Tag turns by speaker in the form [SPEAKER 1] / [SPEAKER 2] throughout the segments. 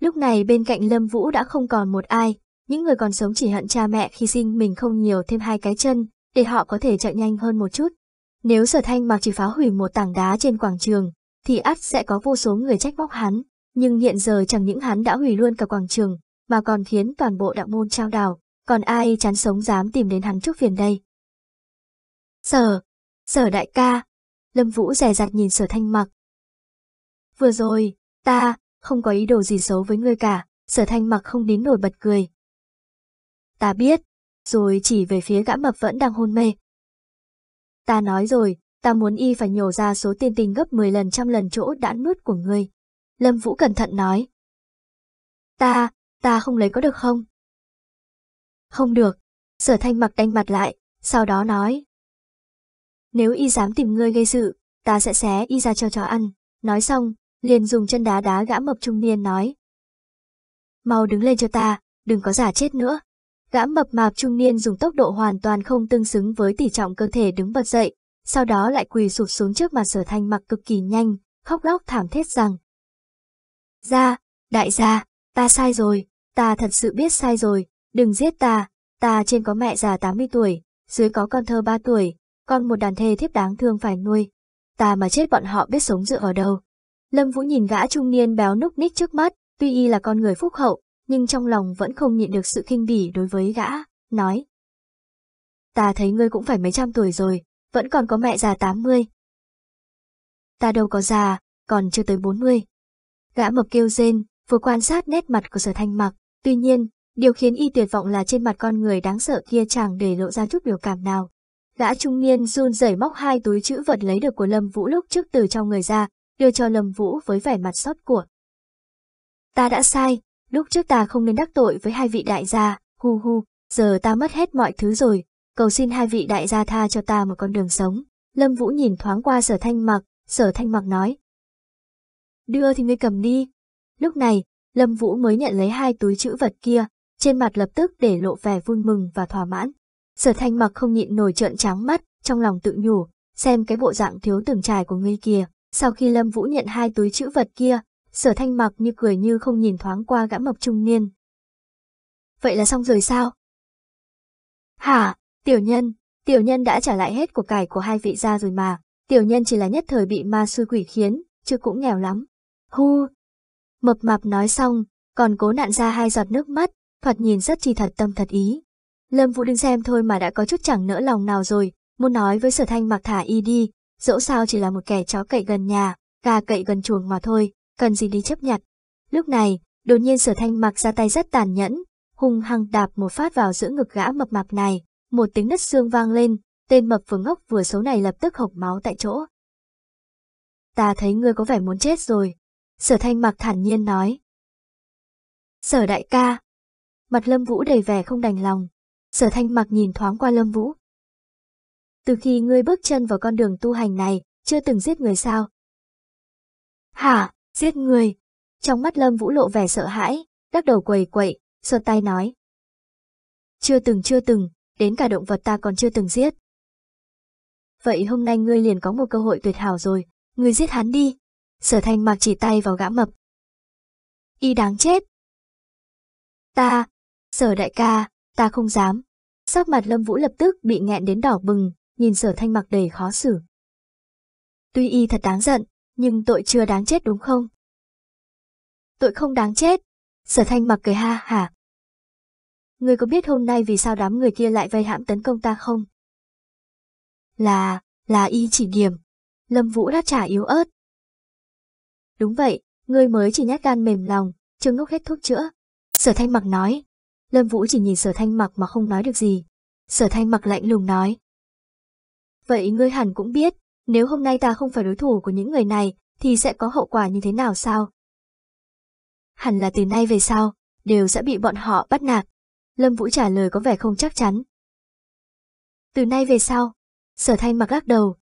[SPEAKER 1] Lúc này bên cạnh Lâm Vũ đã không còn một ai, những người còn sống chỉ hận cha mẹ khi sinh mình không nhiều thêm hai cái chân, để họ có thể chạy nhanh hơn một chút. Nếu sở thanh mặc chỉ phá hủy một tảng đá trên quảng trường, thì ắt sẽ có vô số người trách móc hắn, nhưng hiện giờ chẳng những hắn đã hủy luôn cả quảng trường, mà còn khiến toàn bộ đạo môn trao đảo, còn ai chán sống dám tìm đến hắn trước phiền đây. Sở, sở đại ca, Lâm Vũ rè rặt nhìn sở thanh mặc. Vừa rồi, ta, không có ý đồ gì xấu với ngươi cả, sở thanh mặc không nín nổi bật cười. Ta biết, rồi chỉ về phía gã mập vẫn đang hôn mê. Ta nói rồi, ta muốn y phải nhổ ra số tiền tình gấp 10 lần trăm lần chỗ đã nuốt của ngươi. Lâm Vũ cẩn thận nói. Ta, ta không lấy có được không? Không được, sở thanh mặc đanh mặt lại, sau đó nói. Nếu y dám tìm ngươi gây sự, ta sẽ xé y ra cho chó ăn. Nói xong, liền dùng chân đá đá gã mập trung niên nói. Mau đứng lên cho ta, đừng có giả chết nữa. Gã mập mạp trung niên dùng tốc độ hoàn toàn không tương xứng với tỉ trọng cơ thể đứng bật dậy, sau đó lại quỳ sụp xuống trước mặt sở thanh mặc cực kỳ nhanh, khóc lóc thảm thiết rằng. Gia, đại gia, ta sai rồi, ta thật sự biết sai rồi, đừng giết ta, ta trên có mẹ già 80 tuổi, dưới có con thơ 3 tuổi, con một đàn thê thiếp đáng thương phải nuôi. Ta mà chết bọn họ biết sống dựa ở đâu. Lâm Vũ nhìn gã trung niên béo núc ních trước mắt, tuy y là con người phúc hậu, nhưng trong lòng vẫn không nhịn được sự khinh bỉ đối với gã, nói. Ta thấy ngươi cũng phải mấy trăm tuổi rồi, vẫn còn có mẹ già 80. Ta đâu có già, còn chưa tới 40. Gã mập kêu rên, vừa quan sát nét mặt của sở thanh mặc, tuy nhiên, điều khiến y tuyệt vọng là trên mặt con người đáng sợ kia chẳng để lộ ra chút biểu cảm nào. Gã trung niên run rẩy móc hai túi chữ vật lấy được của Lâm Vũ lúc trước từ trong người ra, đưa cho Lâm Vũ với vẻ mặt xót của. Ta đã sai, lúc trước ta không nên đắc tội với hai vị đại gia, hu hu, giờ ta mất hết mọi thứ rồi, cầu xin hai vị đại gia tha cho ta một con đường sống. Lâm Vũ nhìn thoáng qua sở thanh mặc, sở thanh mặc nói. Đưa thì ngươi cầm đi. Lúc này, Lâm Vũ mới nhận lấy hai túi chữ vật kia, trên mặt lập tức để lộ vẻ vui mừng và thỏa mãn. Sở thanh mặc không nhịn nổi trợn trắng mắt, trong lòng tự nhủ, xem cái bộ dạng thiếu từng trải của ngươi kia sau khi Lâm Vũ nhận hai túi chữ vật kia, sở thanh mặc như cười như không nhìn thoáng qua gã mập trung niên. Vậy là xong rồi sao? Hả, tiểu nhân, tiểu nhân đã trả lại hết của cải của hai vị gia rồi mà, tiểu nhân chỉ là nhất thời bị ma sư quỷ khiến, chứ cũng nghèo lắm. Hu! Mập mạp nói xong, còn cố nạn ra hai giọt nước mắt, thoạt nhìn rất chi thật tâm thật ý. Lâm Vũ đứng xem thôi mà đã có chút chẳng nỡ lòng nào rồi, muốn nói với sở thanh mặc thả y đi, dẫu sao chỉ là một kẻ chó cậy gần nhà, gà cậy gần chuồng mà thôi, cần gì đi chấp nhận Lúc này, đột nhiên sở thanh mặc ra tay rất tàn nhẫn, hung hăng đạp một phát vào giữa ngực gã mập mạp này, một tiếng đất xương vang lên, tên mập vừa ngốc vừa xấu này lập tức hộc máu tại chỗ. Ta thấy ngươi có vẻ muốn chết rồi, sở thanh mặc thản nhiên nói. Sở đại ca. Mặt lâm vũ đầy vẻ không đành lòng. Sở thanh mặc nhìn thoáng qua lâm vũ, từ khi ngươi bước chân vào con đường tu hành này, chưa từng giết người sao? Hả, giết người? Trong mắt Lâm Vũ lộ vẻ sợ hãi, đắc đầu quầy quậy, xuân tay nói. Chưa từng chưa từng, đến cả động vật ta còn chưa từng giết. Vậy hôm nay ngươi liền có một cơ hội tuyệt hảo rồi, ngươi giết hắn đi. Sở thanh mặc chỉ tay vào gã mập. Y đáng chết. Ta, sở đại ca, ta không dám. Sắc mặt Lâm Vũ lập tức bị nghẹn đến đỏ bừng, nhìn sở thanh mặc đầy khó xử. Tuy y thật đáng giận, nhưng tội chưa đáng chết đúng không? Tội không đáng chết, sở thanh mặc cười ha hả. Ngươi có biết hôm nay vì sao đám người kia lại vây hãm tấn công ta không? Là, là y chỉ điểm. Lâm Vũ đã trả yếu ớt. Đúng vậy, ngươi mới chỉ nhát gan mềm lòng, chưa ngốc hết thuốc chữa. Sở thanh mặc nói. Lâm Vũ chỉ nhìn sở thanh mặc mà không nói được gì. Sở thanh mặc lạnh lùng nói, Vậy ngươi hẳn cũng biết, nếu hôm nay ta không phải đối thủ của những người này, thì sẽ có hậu quả như thế nào sao? Hẳn là từ nay về sau, đều sẽ bị bọn họ bắt nạt. Lâm Vũ trả lời có vẻ không chắc chắn. Từ nay về sau, sở thanh mặc lắc đầu.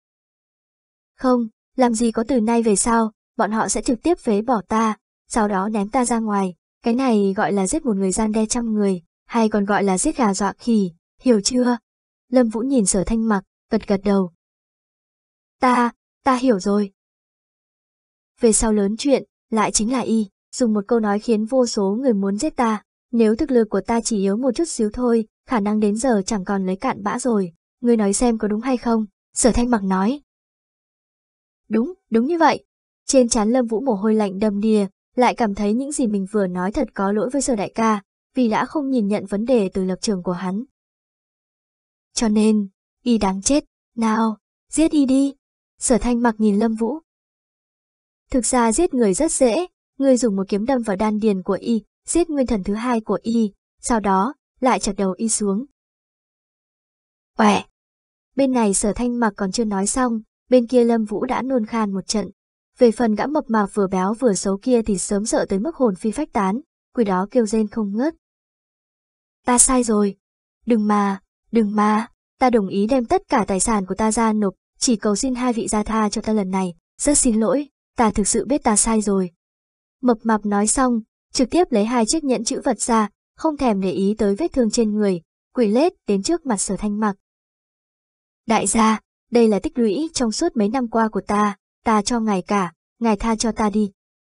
[SPEAKER 1] Không, làm gì có từ nay về sau, bọn họ sẽ trực tiếp phế bỏ ta, sau đó ném ta ra ngoài. Cái này gọi là giết một người gian đe trăm người, hay còn gọi là giết gà dọa khỉ, hiểu chưa? Lâm Vũ nhìn sở thanh mặc, gật gật đầu. Ta, ta hiểu rồi. Về sau lớn chuyện, lại chính là y, dùng một câu nói khiến vô số người muốn giết ta. Nếu thực lực của ta chỉ yếu một chút xíu thôi, khả năng đến giờ chẳng còn lấy cạn bã rồi. Ngươi nói xem có đúng hay không? Sở thanh mặc nói. Đúng, đúng như vậy. Trên trán lâm vũ mồ hôi lạnh đầm đìa, lại cảm thấy những gì mình vừa nói thật có lỗi với sở đại ca, vì đã không nhìn nhận vấn đề từ lập trường của hắn. Cho nên, Y đáng chết, nào, giết y đi. Sở thanh mặc nhìn Lâm Vũ. Thực ra giết người rất dễ, người dùng một kiếm đâm vào đan điền của y, giết nguyên thần thứ hai của y, sau đó, lại chặt đầu y xuống. Uẻ! Bên này sở thanh mặc còn chưa nói xong, bên kia Lâm Vũ đã nôn khan một trận. Về phần gã mập mạp vừa béo vừa xấu kia thì sớm sợ tới mức hồn phi phách tán, quỷ đó kêu rên không ngớt. Ta sai rồi. Đừng mà, đừng mà ta đồng ý đem tất cả tài sản của ta ra nộp, chỉ cầu xin hai vị gia tha cho ta lần này, rất xin lỗi, ta thực sự biết ta sai rồi. Mập mạp nói xong, trực tiếp lấy hai chiếc nhẫn chữ vật ra, không thèm để ý tới vết thương trên người, quỷ lết đến trước mặt sở thanh mặc. Đại gia, đây là tích lũy trong suốt mấy năm qua của ta, ta cho ngài cả, ngài tha cho ta đi.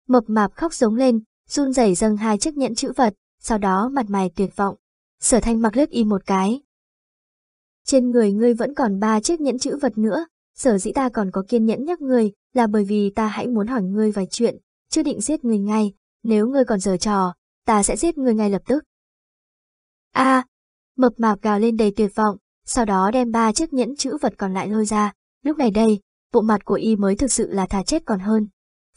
[SPEAKER 1] Mập mạp khóc giống lên, run rẩy dâng hai chiếc nhẫn chữ vật, sau đó mặt mày tuyệt vọng. Sở thanh mặc lướt y một cái, trên người ngươi vẫn còn ba chiếc nhẫn chữ vật nữa, sở dĩ ta còn có kiên nhẫn nhắc ngươi là bởi vì ta hãy muốn hỏi ngươi vài chuyện, chưa định giết ngươi ngay, nếu ngươi còn giở trò, ta sẽ giết ngươi ngay lập tức. A, mập mạp gào lên đầy tuyệt vọng, sau đó đem ba chiếc nhẫn chữ vật còn lại lôi ra, lúc này đây, bộ mặt của y mới thực sự là thà chết còn hơn.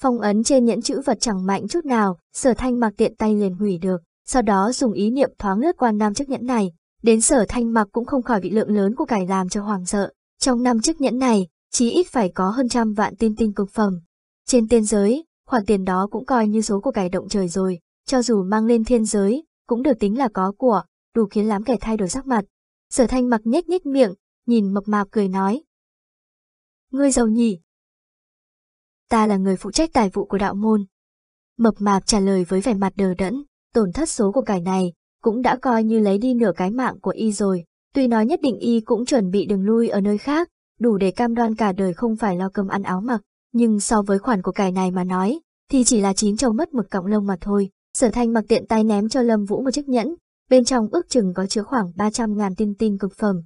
[SPEAKER 1] Phong ấn trên nhẫn chữ vật chẳng mạnh chút nào, sở thanh mặc tiện tay liền hủy được, sau đó dùng ý niệm thoáng lướt qua năm chiếc nhẫn này, Đến sở thanh mặc cũng không khỏi bị lượng lớn của cải làm cho hoàng sợ. Trong năm chức nhẫn này, chí ít phải có hơn trăm vạn tin tinh cực phẩm. Trên tiên giới, khoản tiền đó cũng coi như số của cải động trời rồi, cho dù mang lên thiên giới, cũng được tính là có của, đủ khiến lắm kẻ thay đổi sắc mặt. Sở thanh mặc nhếch nhếch miệng, nhìn mập mạp cười nói. Ngươi giàu nhỉ? Ta là người phụ trách tài vụ của đạo môn. Mập mạp trả lời với vẻ mặt đờ đẫn, tổn thất số của cải này, cũng đã coi như lấy đi nửa cái mạng của y rồi. Tuy nói nhất định y cũng chuẩn bị đường lui ở nơi khác, đủ để cam đoan cả đời không phải lo cơm ăn áo mặc, nhưng so với khoản của cải này mà nói, thì chỉ là chín châu mất một cọng lông mà thôi. Sở thanh mặc tiện tay ném cho Lâm Vũ một chiếc nhẫn, bên trong ước chừng có chứa khoảng 300 ngàn tin tin cực phẩm.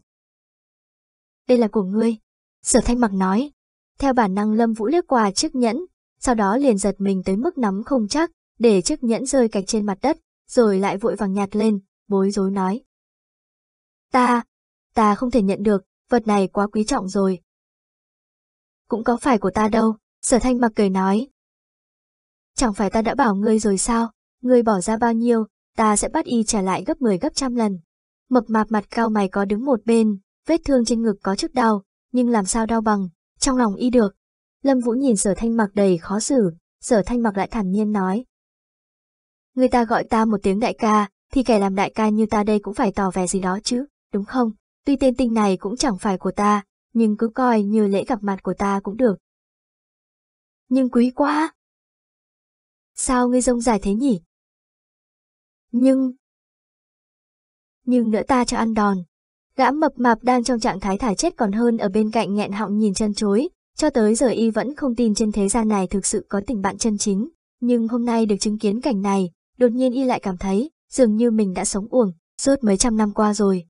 [SPEAKER 1] Đây là của ngươi. Sở thanh mặc nói. Theo bản năng Lâm Vũ liếc qua chiếc nhẫn, sau đó liền giật mình tới mức nắm không chắc, để chiếc nhẫn rơi cạnh trên mặt đất, rồi lại vội vàng nhạt lên, bối rối nói. Ta, ta không thể nhận được, vật này quá quý trọng rồi. Cũng có phải của ta đâu, sở thanh mặc cười nói. Chẳng phải ta đã bảo ngươi rồi sao, ngươi bỏ ra bao nhiêu, ta sẽ bắt y trả lại gấp 10 gấp trăm lần. Mập mạp mặt cao mày có đứng một bên, vết thương trên ngực có chút đau, nhưng làm sao đau bằng, trong lòng y được. Lâm Vũ nhìn sở thanh mặc đầy khó xử, sở thanh mặc lại thản nhiên nói. Người ta gọi ta một tiếng đại ca, thì kẻ làm đại ca như ta đây cũng phải tỏ vẻ gì đó chứ, đúng không? Tuy tên tinh này cũng chẳng phải của ta, nhưng cứ coi như lễ gặp mặt của ta cũng được. Nhưng quý quá! Sao ngươi rông dài thế nhỉ? Nhưng... Nhưng nữa ta cho ăn đòn. Gã mập mạp đang trong trạng thái thả chết còn hơn ở bên cạnh nghẹn họng nhìn chân chối, cho tới giờ y vẫn không tin trên thế gian này thực sự có tình bạn chân chính, nhưng hôm nay được chứng kiến cảnh này, đột nhiên y lại cảm thấy, dường như mình đã sống uổng, suốt mấy trăm năm qua rồi.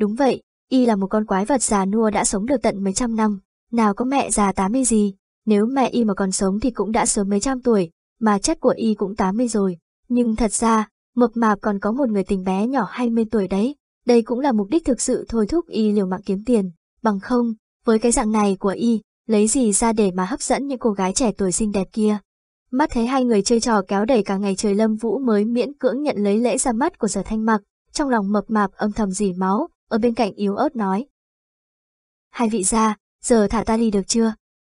[SPEAKER 1] Đúng vậy, y là một con quái vật già nua đã sống được tận mấy trăm năm, nào có mẹ già tám mươi gì, nếu mẹ y mà còn sống thì cũng đã sớm mấy trăm tuổi, mà chất của y cũng tám mươi rồi. Nhưng thật ra, mập mạp còn có một người tình bé nhỏ hai mươi tuổi đấy, đây cũng là mục đích thực sự thôi thúc y liều mạng kiếm tiền, bằng không, với cái dạng này của y, lấy gì ra để mà hấp dẫn những cô gái trẻ tuổi xinh đẹp kia. Mắt thấy hai người chơi trò kéo đẩy cả ngày trời Lâm Vũ mới miễn cưỡng nhận lấy lễ ra mắt của sở thanh mặc, trong lòng mập mạp âm thầm dỉ máu, ở bên cạnh yếu ớt nói. Hai vị gia, giờ thả ta đi được chưa?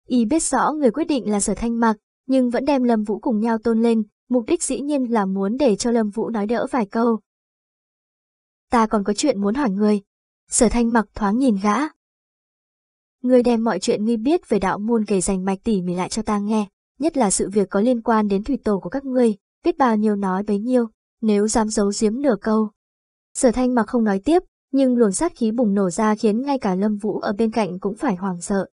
[SPEAKER 1] Y biết rõ người quyết định là sở thanh mặc, nhưng vẫn đem Lâm Vũ cùng nhau tôn lên, mục đích dĩ nhiên là muốn để cho Lâm Vũ nói đỡ vài câu. Ta còn có chuyện muốn hỏi người. Sở thanh mặc thoáng nhìn gã. Người đem mọi chuyện nghi biết về đạo môn kể dành mạch tỉ mỉ lại cho ta nghe nhất là sự việc có liên quan đến thủy tổ của các ngươi, biết bao nhiêu nói bấy nhiêu, nếu dám giấu giếm nửa câu. Sở thanh mà không nói tiếp, nhưng luồng sát khí bùng nổ ra khiến ngay cả Lâm Vũ ở bên cạnh cũng phải hoảng sợ.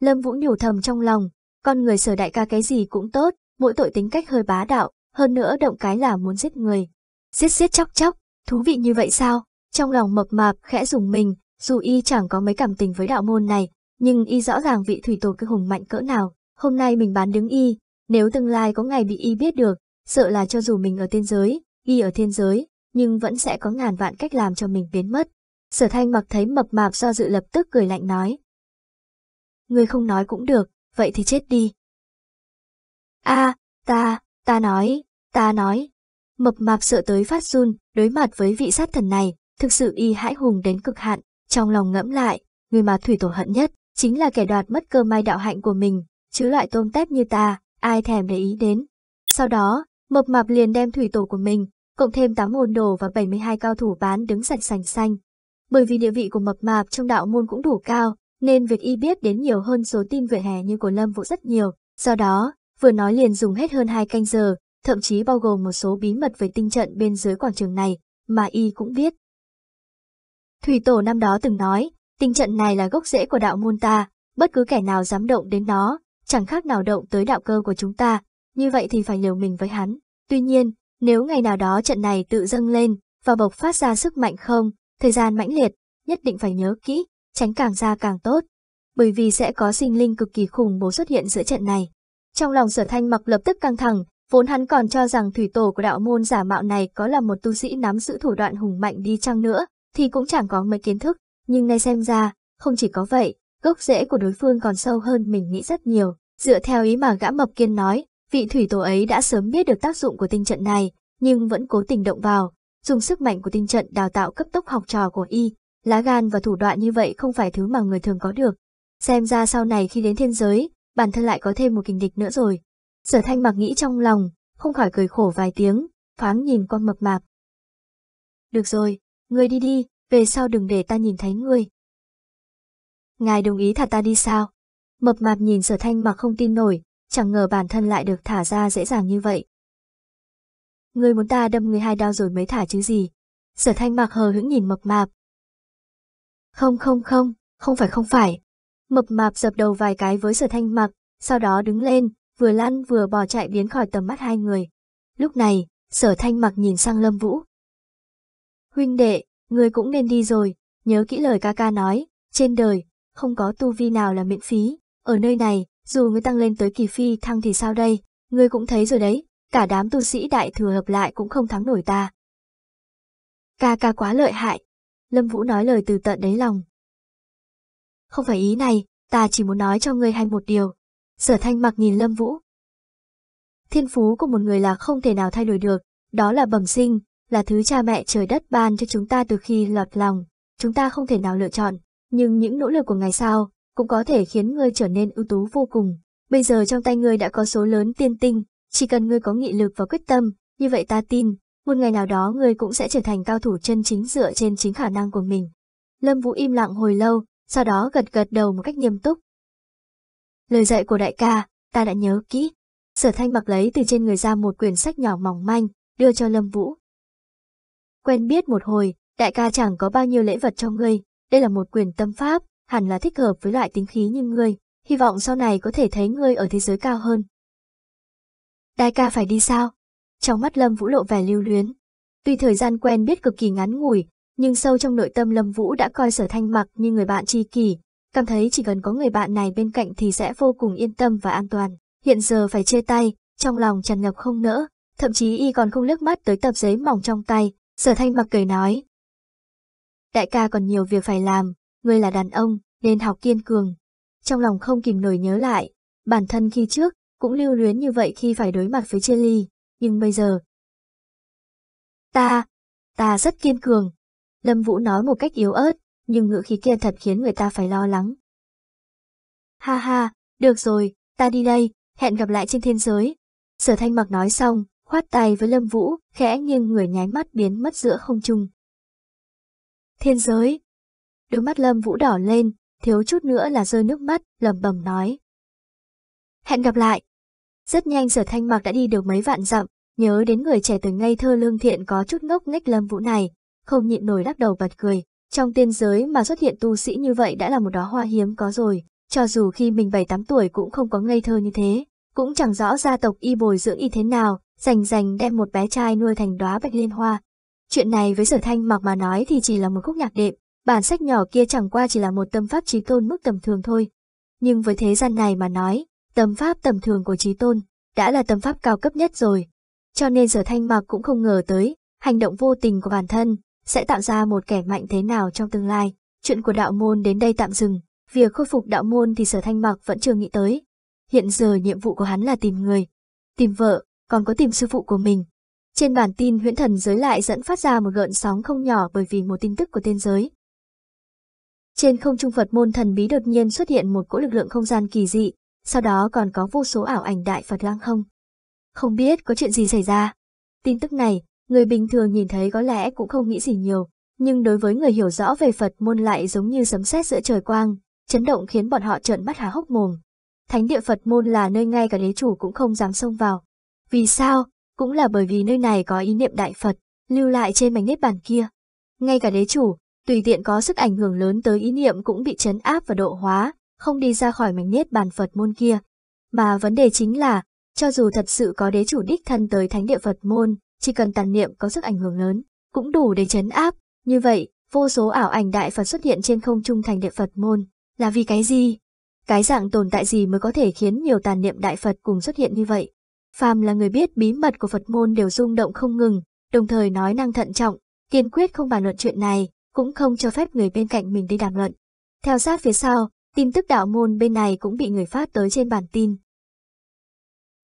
[SPEAKER 1] Lâm Vũ nhủ thầm trong lòng, con người sở đại ca cái gì cũng tốt, mỗi tội tính cách hơi bá đạo, hơn nữa động cái là muốn giết người. Giết giết chóc chóc, thú vị như vậy sao? Trong lòng mập mạp khẽ dùng mình, dù y chẳng có mấy cảm tình với đạo môn này, nhưng y rõ ràng vị thủy tổ cái hùng mạnh cỡ nào hôm nay mình bán đứng y, nếu tương lai có ngày bị y biết được, sợ là cho dù mình ở tiên giới, y ở thiên giới, nhưng vẫn sẽ có ngàn vạn cách làm cho mình biến mất. Sở thanh mặc thấy mập mạp do dự lập tức cười lạnh nói. Người không nói cũng được, vậy thì chết đi. a ta, ta nói, ta nói. Mập mạp sợ tới phát run, đối mặt với vị sát thần này, thực sự y hãi hùng đến cực hạn, trong lòng ngẫm lại, người mà thủy tổ hận nhất, chính là kẻ đoạt mất cơ may đạo hạnh của mình, chứ loại tôm tép như ta, ai thèm để ý đến. Sau đó, mập mạp liền đem thủy tổ của mình, cộng thêm 8 môn đồ và 72 cao thủ bán đứng sạch sành xanh. Bởi vì địa vị của mập mạp trong đạo môn cũng đủ cao, nên việc y biết đến nhiều hơn số tin về hè như của Lâm Vũ rất nhiều. Do đó, vừa nói liền dùng hết hơn hai canh giờ, thậm chí bao gồm một số bí mật về tinh trận bên dưới quảng trường này, mà y cũng biết. Thủy tổ năm đó từng nói, tinh trận này là gốc rễ của đạo môn ta, bất cứ kẻ nào dám động đến nó, chẳng khác nào động tới đạo cơ của chúng ta, như vậy thì phải liều mình với hắn. Tuy nhiên, nếu ngày nào đó trận này tự dâng lên và bộc phát ra sức mạnh không, thời gian mãnh liệt, nhất định phải nhớ kỹ, tránh càng ra càng tốt, bởi vì sẽ có sinh linh cực kỳ khủng bố xuất hiện giữa trận này. Trong lòng sở thanh mặc lập tức căng thẳng, vốn hắn còn cho rằng thủy tổ của đạo môn giả mạo này có là một tu sĩ nắm giữ thủ đoạn hùng mạnh đi chăng nữa, thì cũng chẳng có mấy kiến thức, nhưng nay xem ra, không chỉ có vậy, gốc rễ của đối phương còn sâu hơn mình nghĩ rất nhiều. Dựa theo ý mà gã mập kiên nói, vị thủy tổ ấy đã sớm biết được tác dụng của tinh trận này, nhưng vẫn cố tình động vào, dùng sức mạnh của tinh trận đào tạo cấp tốc học trò của y. Lá gan và thủ đoạn như vậy không phải thứ mà người thường có được. Xem ra sau này khi đến thiên giới, bản thân lại có thêm một kình địch nữa rồi. Sở thanh mặc nghĩ trong lòng, không khỏi cười khổ vài tiếng, thoáng nhìn con mập mạp. Được rồi, ngươi đi đi, về sau đừng để ta nhìn thấy ngươi. Ngài đồng ý thả ta đi sao? Mập mạp nhìn sở thanh mà không tin nổi, chẳng ngờ bản thân lại được thả ra dễ dàng như vậy. Ngươi muốn ta đâm người hai đao rồi mới thả chứ gì? Sở thanh mạc hờ hững nhìn mập mạp. Không không không, không phải không phải. Mập mạp dập đầu vài cái với sở thanh mạc, sau đó đứng lên, vừa lăn vừa bò chạy biến khỏi tầm mắt hai người. Lúc này, sở thanh mạc nhìn sang lâm vũ. Huynh đệ, ngươi cũng nên đi rồi, nhớ kỹ lời ca ca nói, trên đời, không có tu vi nào là miễn phí. Ở nơi này, dù người tăng lên tới kỳ phi thăng thì sao đây, ngươi cũng thấy rồi đấy, cả đám tu sĩ đại thừa hợp lại cũng không thắng nổi ta. Ca ca quá lợi hại, Lâm Vũ nói lời từ tận đáy lòng. Không phải ý này, ta chỉ muốn nói cho ngươi hay một điều. Sở thanh mặc nhìn Lâm Vũ. Thiên phú của một người là không thể nào thay đổi được, đó là bẩm sinh, là thứ cha mẹ trời đất ban cho chúng ta từ khi lọt lòng, chúng ta không thể nào lựa chọn nhưng những nỗ lực của ngài sao cũng có thể khiến ngươi trở nên ưu tú vô cùng. Bây giờ trong tay ngươi đã có số lớn tiên tinh, chỉ cần ngươi có nghị lực và quyết tâm, như vậy ta tin, một ngày nào đó ngươi cũng sẽ trở thành cao thủ chân chính dựa trên chính khả năng của mình. Lâm Vũ im lặng hồi lâu, sau đó gật gật đầu một cách nghiêm túc. Lời dạy của đại ca, ta đã nhớ kỹ. Sở thanh mặc lấy từ trên người ra một quyển sách nhỏ mỏng manh, đưa cho Lâm Vũ. Quen biết một hồi, đại ca chẳng có bao nhiêu lễ vật cho ngươi, đây là một quyền tâm pháp, hẳn là thích hợp với loại tính khí như ngươi, hy vọng sau này có thể thấy ngươi ở thế giới cao hơn. Đại ca phải đi sao? Trong mắt Lâm Vũ lộ vẻ lưu luyến. Tuy thời gian quen biết cực kỳ ngắn ngủi, nhưng sâu trong nội tâm Lâm Vũ đã coi sở thanh mặc như người bạn tri kỷ, cảm thấy chỉ cần có người bạn này bên cạnh thì sẽ vô cùng yên tâm và an toàn. Hiện giờ phải chia tay, trong lòng tràn ngập không nỡ, thậm chí y còn không liếc mắt tới tập giấy mỏng trong tay. Sở thanh mặc cười nói, Đại ca còn nhiều việc phải làm, ngươi là đàn ông, nên học kiên cường. Trong lòng không kìm nổi nhớ lại, bản thân khi trước, cũng lưu luyến như vậy khi phải đối mặt với chia ly, nhưng bây giờ... Ta, ta rất kiên cường. Lâm Vũ nói một cách yếu ớt, nhưng ngữ khí kia thật khiến người ta phải lo lắng. Ha ha, được rồi, ta đi đây, hẹn gặp lại trên thiên giới. Sở thanh mặc nói xong, khoát tay với Lâm Vũ, khẽ nghiêng người nháy mắt biến mất giữa không trung. Thiên giới! Đôi mắt Lâm Vũ đỏ lên, thiếu chút nữa là rơi nước mắt, lầm bầm nói. Hẹn gặp lại! Rất nhanh sở thanh mạc đã đi được mấy vạn dặm, nhớ đến người trẻ tuổi ngây thơ lương thiện có chút ngốc nghếch Lâm Vũ này, không nhịn nổi lắc đầu bật cười. Trong tiên giới mà xuất hiện tu sĩ như vậy đã là một đóa hoa hiếm có rồi, cho dù khi mình 7-8 tuổi cũng không có ngây thơ như thế, cũng chẳng rõ gia tộc y bồi dưỡng y thế nào, rành rành đem một bé trai nuôi thành đóa bạch liên hoa, Chuyện này với sở thanh mặc mà nói thì chỉ là một khúc nhạc đệm, bản sách nhỏ kia chẳng qua chỉ là một tâm pháp trí tôn mức tầm thường thôi. Nhưng với thế gian này mà nói, tâm pháp tầm thường của trí tôn đã là tâm pháp cao cấp nhất rồi. Cho nên sở thanh mặc cũng không ngờ tới, hành động vô tình của bản thân sẽ tạo ra một kẻ mạnh thế nào trong tương lai. Chuyện của đạo môn đến đây tạm dừng, việc khôi phục đạo môn thì sở thanh mặc vẫn chưa nghĩ tới. Hiện giờ nhiệm vụ của hắn là tìm người, tìm vợ, còn có tìm sư phụ của mình, trên bản tin huyễn thần giới lại dẫn phát ra một gợn sóng không nhỏ bởi vì một tin tức của tên giới. Trên không trung Phật môn thần bí đột nhiên xuất hiện một cỗ lực lượng không gian kỳ dị, sau đó còn có vô số ảo ảnh đại Phật lang không. Không biết có chuyện gì xảy ra. Tin tức này, người bình thường nhìn thấy có lẽ cũng không nghĩ gì nhiều, nhưng đối với người hiểu rõ về Phật môn lại giống như sấm sét giữa trời quang, chấn động khiến bọn họ trợn mắt há hốc mồm. Thánh địa Phật môn là nơi ngay cả đế chủ cũng không dám xông vào. Vì sao? cũng là bởi vì nơi này có ý niệm Đại Phật, lưu lại trên mảnh nếp bàn kia. Ngay cả đế chủ, tùy tiện có sức ảnh hưởng lớn tới ý niệm cũng bị chấn áp và độ hóa, không đi ra khỏi mảnh nếp bàn Phật môn kia. Mà vấn đề chính là, cho dù thật sự có đế chủ đích thân tới thánh địa Phật môn, chỉ cần tàn niệm có sức ảnh hưởng lớn, cũng đủ để chấn áp. Như vậy, vô số ảo ảnh đại Phật xuất hiện trên không trung thành địa Phật môn, là vì cái gì? Cái dạng tồn tại gì mới có thể khiến nhiều tàn niệm đại Phật cùng xuất hiện như vậy? Phàm là người biết bí mật của Phật môn đều rung động không ngừng, đồng thời nói năng thận trọng, kiên quyết không bàn luận chuyện này, cũng không cho phép người bên cạnh mình đi đàm luận. Theo sát phía sau, tin tức đạo môn bên này cũng bị người phát tới trên bản tin.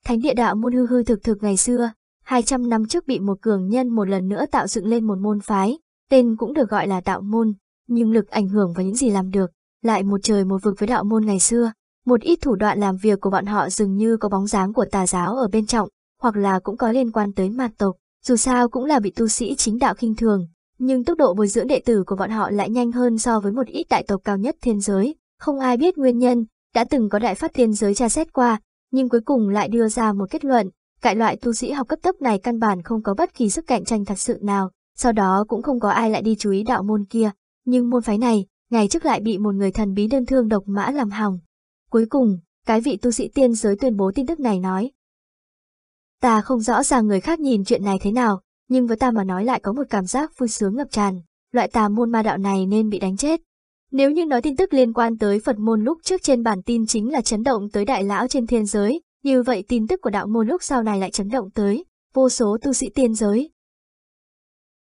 [SPEAKER 1] Thánh địa đạo môn hư hư thực thực ngày xưa, 200 năm trước bị một cường nhân một lần nữa tạo dựng lên một môn phái, tên cũng được gọi là đạo môn, nhưng lực ảnh hưởng và những gì làm được, lại một trời một vực với đạo môn ngày xưa. Một ít thủ đoạn làm việc của bọn họ dường như có bóng dáng của tà giáo ở bên trọng, hoặc là cũng có liên quan tới mạt tộc, dù sao cũng là bị tu sĩ chính đạo khinh thường, nhưng tốc độ bồi dưỡng đệ tử của bọn họ lại nhanh hơn so với một ít đại tộc cao nhất thiên giới, không ai biết nguyên nhân, đã từng có đại phát thiên giới tra xét qua, nhưng cuối cùng lại đưa ra một kết luận, cại loại tu sĩ học cấp tốc này căn bản không có bất kỳ sức cạnh tranh thật sự nào, sau đó cũng không có ai lại đi chú ý đạo môn kia, nhưng môn phái này, ngày trước lại bị một người thần bí đơn thương độc mã làm hỏng, Cuối cùng, cái vị tu sĩ tiên giới tuyên bố tin tức này nói. Ta không rõ ràng người khác nhìn chuyện này thế nào, nhưng với ta mà nói lại có một cảm giác vui sướng ngập tràn, loại tà môn ma đạo này nên bị đánh chết. Nếu như nói tin tức liên quan tới Phật môn lúc trước trên bản tin chính là chấn động tới đại lão trên thiên giới, như vậy tin tức của đạo môn lúc sau này lại chấn động tới, vô số tu sĩ tiên giới.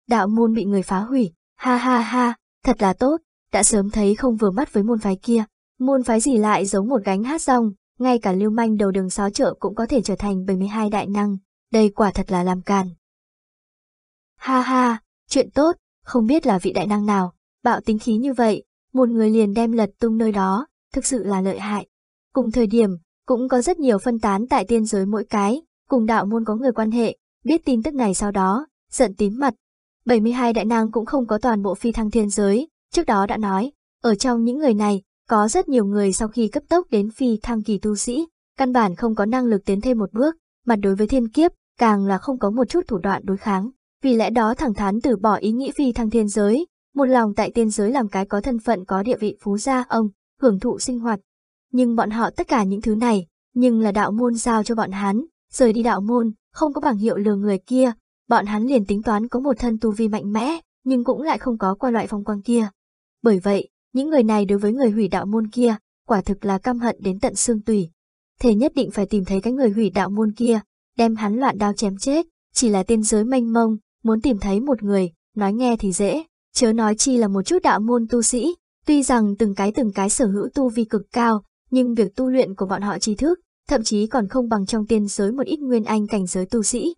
[SPEAKER 1] Đạo môn bị người phá hủy, ha ha ha, thật là tốt, đã sớm thấy không vừa mắt với môn phái kia. Môn phái gì lại giống một gánh hát rong, ngay cả lưu manh đầu đường xó chợ cũng có thể trở thành 72 đại năng, đây quả thật là làm càn. Ha ha, chuyện tốt, không biết là vị đại năng nào, bạo tính khí như vậy, một người liền đem lật tung nơi đó, thực sự là lợi hại. Cùng thời điểm, cũng có rất nhiều phân tán tại tiên giới mỗi cái, cùng đạo môn có người quan hệ, biết tin tức này sau đó, giận tím mặt. 72 đại năng cũng không có toàn bộ phi thăng thiên giới, trước đó đã nói, ở trong những người này, có rất nhiều người sau khi cấp tốc đến phi thăng kỳ tu sĩ, căn bản không có năng lực tiến thêm một bước, mà đối với thiên kiếp, càng là không có một chút thủ đoạn đối kháng. Vì lẽ đó thẳng thắn từ bỏ ý nghĩ phi thăng thiên giới, một lòng tại tiên giới làm cái có thân phận có địa vị phú gia ông, hưởng thụ sinh hoạt. Nhưng bọn họ tất cả những thứ này, nhưng là đạo môn giao cho bọn hắn, rời đi đạo môn, không có bảng hiệu lừa người kia, bọn hắn liền tính toán có một thân tu vi mạnh mẽ, nhưng cũng lại không có qua loại phong quang kia. Bởi vậy, những người này đối với người hủy đạo môn kia, quả thực là căm hận đến tận xương tủy. Thế nhất định phải tìm thấy cái người hủy đạo môn kia, đem hắn loạn đao chém chết, chỉ là tiên giới mênh mông, muốn tìm thấy một người, nói nghe thì dễ, chớ nói chi là một chút đạo môn tu sĩ, tuy rằng từng cái từng cái sở hữu tu vi cực cao, nhưng việc tu luyện của bọn họ trí thức, thậm chí còn không bằng trong tiên giới một ít nguyên anh cảnh giới tu sĩ.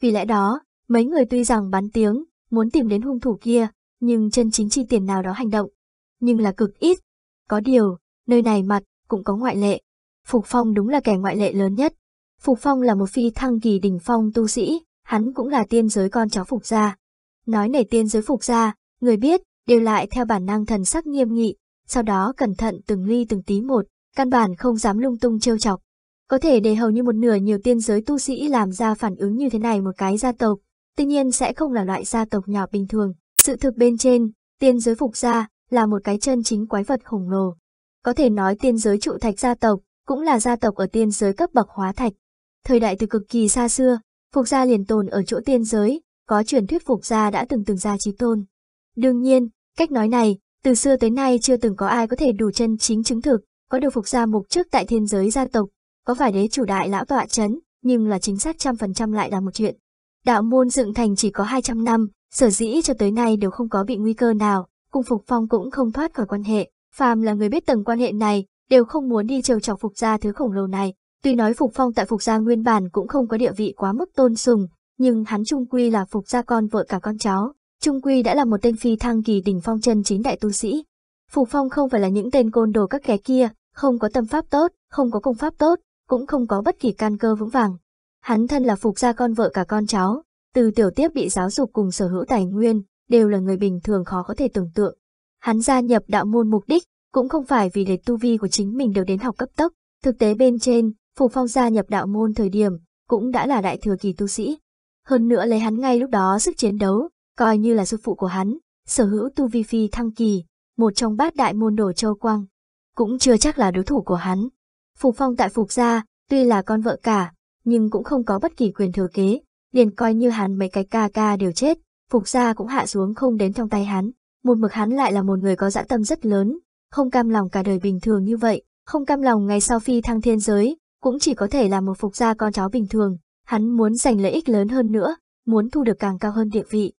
[SPEAKER 1] Vì lẽ đó, mấy người tuy rằng bán tiếng, muốn tìm đến hung thủ kia, nhưng chân chính chi tiền nào đó hành động, nhưng là cực ít. Có điều, nơi này mặt cũng có ngoại lệ. Phục Phong đúng là kẻ ngoại lệ lớn nhất. Phục Phong là một phi thăng kỳ đỉnh phong tu sĩ, hắn cũng là tiên giới con cháu Phục gia. Nói nể tiên giới Phục gia, người biết, đều lại theo bản năng thần sắc nghiêm nghị, sau đó cẩn thận từng ly từng tí một, căn bản không dám lung tung trêu chọc. Có thể để hầu như một nửa nhiều tiên giới tu sĩ làm ra phản ứng như thế này một cái gia tộc, tuy nhiên sẽ không là loại gia tộc nhỏ bình thường. Sự thực bên trên, tiên giới Phục gia là một cái chân chính quái vật khổng lồ. Có thể nói tiên giới trụ thạch gia tộc, cũng là gia tộc ở tiên giới cấp bậc hóa thạch. Thời đại từ cực kỳ xa xưa, Phục gia liền tồn ở chỗ tiên giới, có truyền thuyết Phục gia đã từng từng ra trí tôn. Đương nhiên, cách nói này, từ xưa tới nay chưa từng có ai có thể đủ chân chính chứng thực, có được Phục gia mục chức tại thiên giới gia tộc, có phải đế chủ đại lão tọa chấn, nhưng là chính xác trăm phần trăm lại là một chuyện. Đạo môn dựng thành chỉ có 200 năm, sở dĩ cho tới nay đều không có bị nguy cơ nào, cùng Phục Phong cũng không thoát khỏi quan hệ. Phàm là người biết tầng quan hệ này, đều không muốn đi trêu chọc Phục gia thứ khổng lồ này. Tuy nói Phục Phong tại Phục gia nguyên bản cũng không có địa vị quá mức tôn sùng, nhưng hắn trung quy là Phục gia con vợ cả con cháu, trung quy đã là một tên phi thăng kỳ đỉnh phong chân chính đại tu sĩ. Phục Phong không phải là những tên côn đồ các kẻ kia, không có tâm pháp tốt, không có công pháp tốt, cũng không có bất kỳ can cơ vững vàng. Hắn thân là Phục gia con vợ cả con cháu, từ tiểu tiếp bị giáo dục cùng sở hữu tài nguyên, đều là người bình thường khó có thể tưởng tượng. Hắn gia nhập đạo môn mục đích, cũng không phải vì để tu vi của chính mình đều đến học cấp tốc. Thực tế bên trên, Phù Phong gia nhập đạo môn thời điểm, cũng đã là đại thừa kỳ tu sĩ. Hơn nữa lấy hắn ngay lúc đó sức chiến đấu, coi như là sư phụ của hắn, sở hữu tu vi phi thăng kỳ, một trong bát đại môn đồ châu quang. Cũng chưa chắc là đối thủ của hắn. Phù Phong tại Phục gia, tuy là con vợ cả, nhưng cũng không có bất kỳ quyền thừa kế, liền coi như hắn mấy cái ca ca đều chết, Phục gia cũng hạ xuống không đến trong tay hắn, một mực hắn lại là một người có dã tâm rất lớn, không cam lòng cả đời bình thường như vậy, không cam lòng ngày sau phi thăng thiên giới, cũng chỉ có thể là một phục gia con cháu bình thường, hắn muốn giành lợi ích lớn hơn nữa, muốn thu được càng cao hơn địa vị.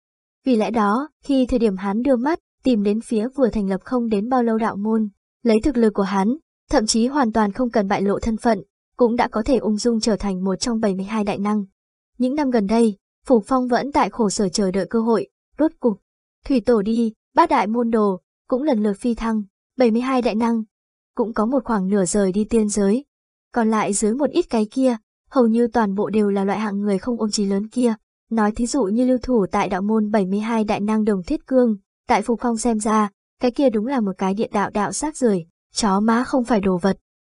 [SPEAKER 1] Vì lẽ đó, khi thời điểm hắn đưa mắt, tìm đến phía vừa thành lập không đến bao lâu đạo môn, lấy thực lực của hắn, thậm chí hoàn toàn không cần bại lộ thân phận, cũng đã có thể ung dung trở thành một trong 72 đại năng. Những năm gần đây, Phục Phong vẫn tại khổ sở chờ đợi cơ hội, rốt cục. Thủy tổ đi, bát đại môn đồ, cũng lần lượt phi thăng, 72 đại năng, cũng có một khoảng nửa rời đi tiên giới. Còn lại dưới một ít cái kia, hầu như toàn bộ đều là loại hạng người không ôm trí lớn kia. Nói thí dụ như lưu thủ tại đạo môn 72 đại năng đồng thiết cương, tại Phục Phong xem ra, cái kia đúng là một cái điện đạo đạo xác rời, chó má không phải đồ vật.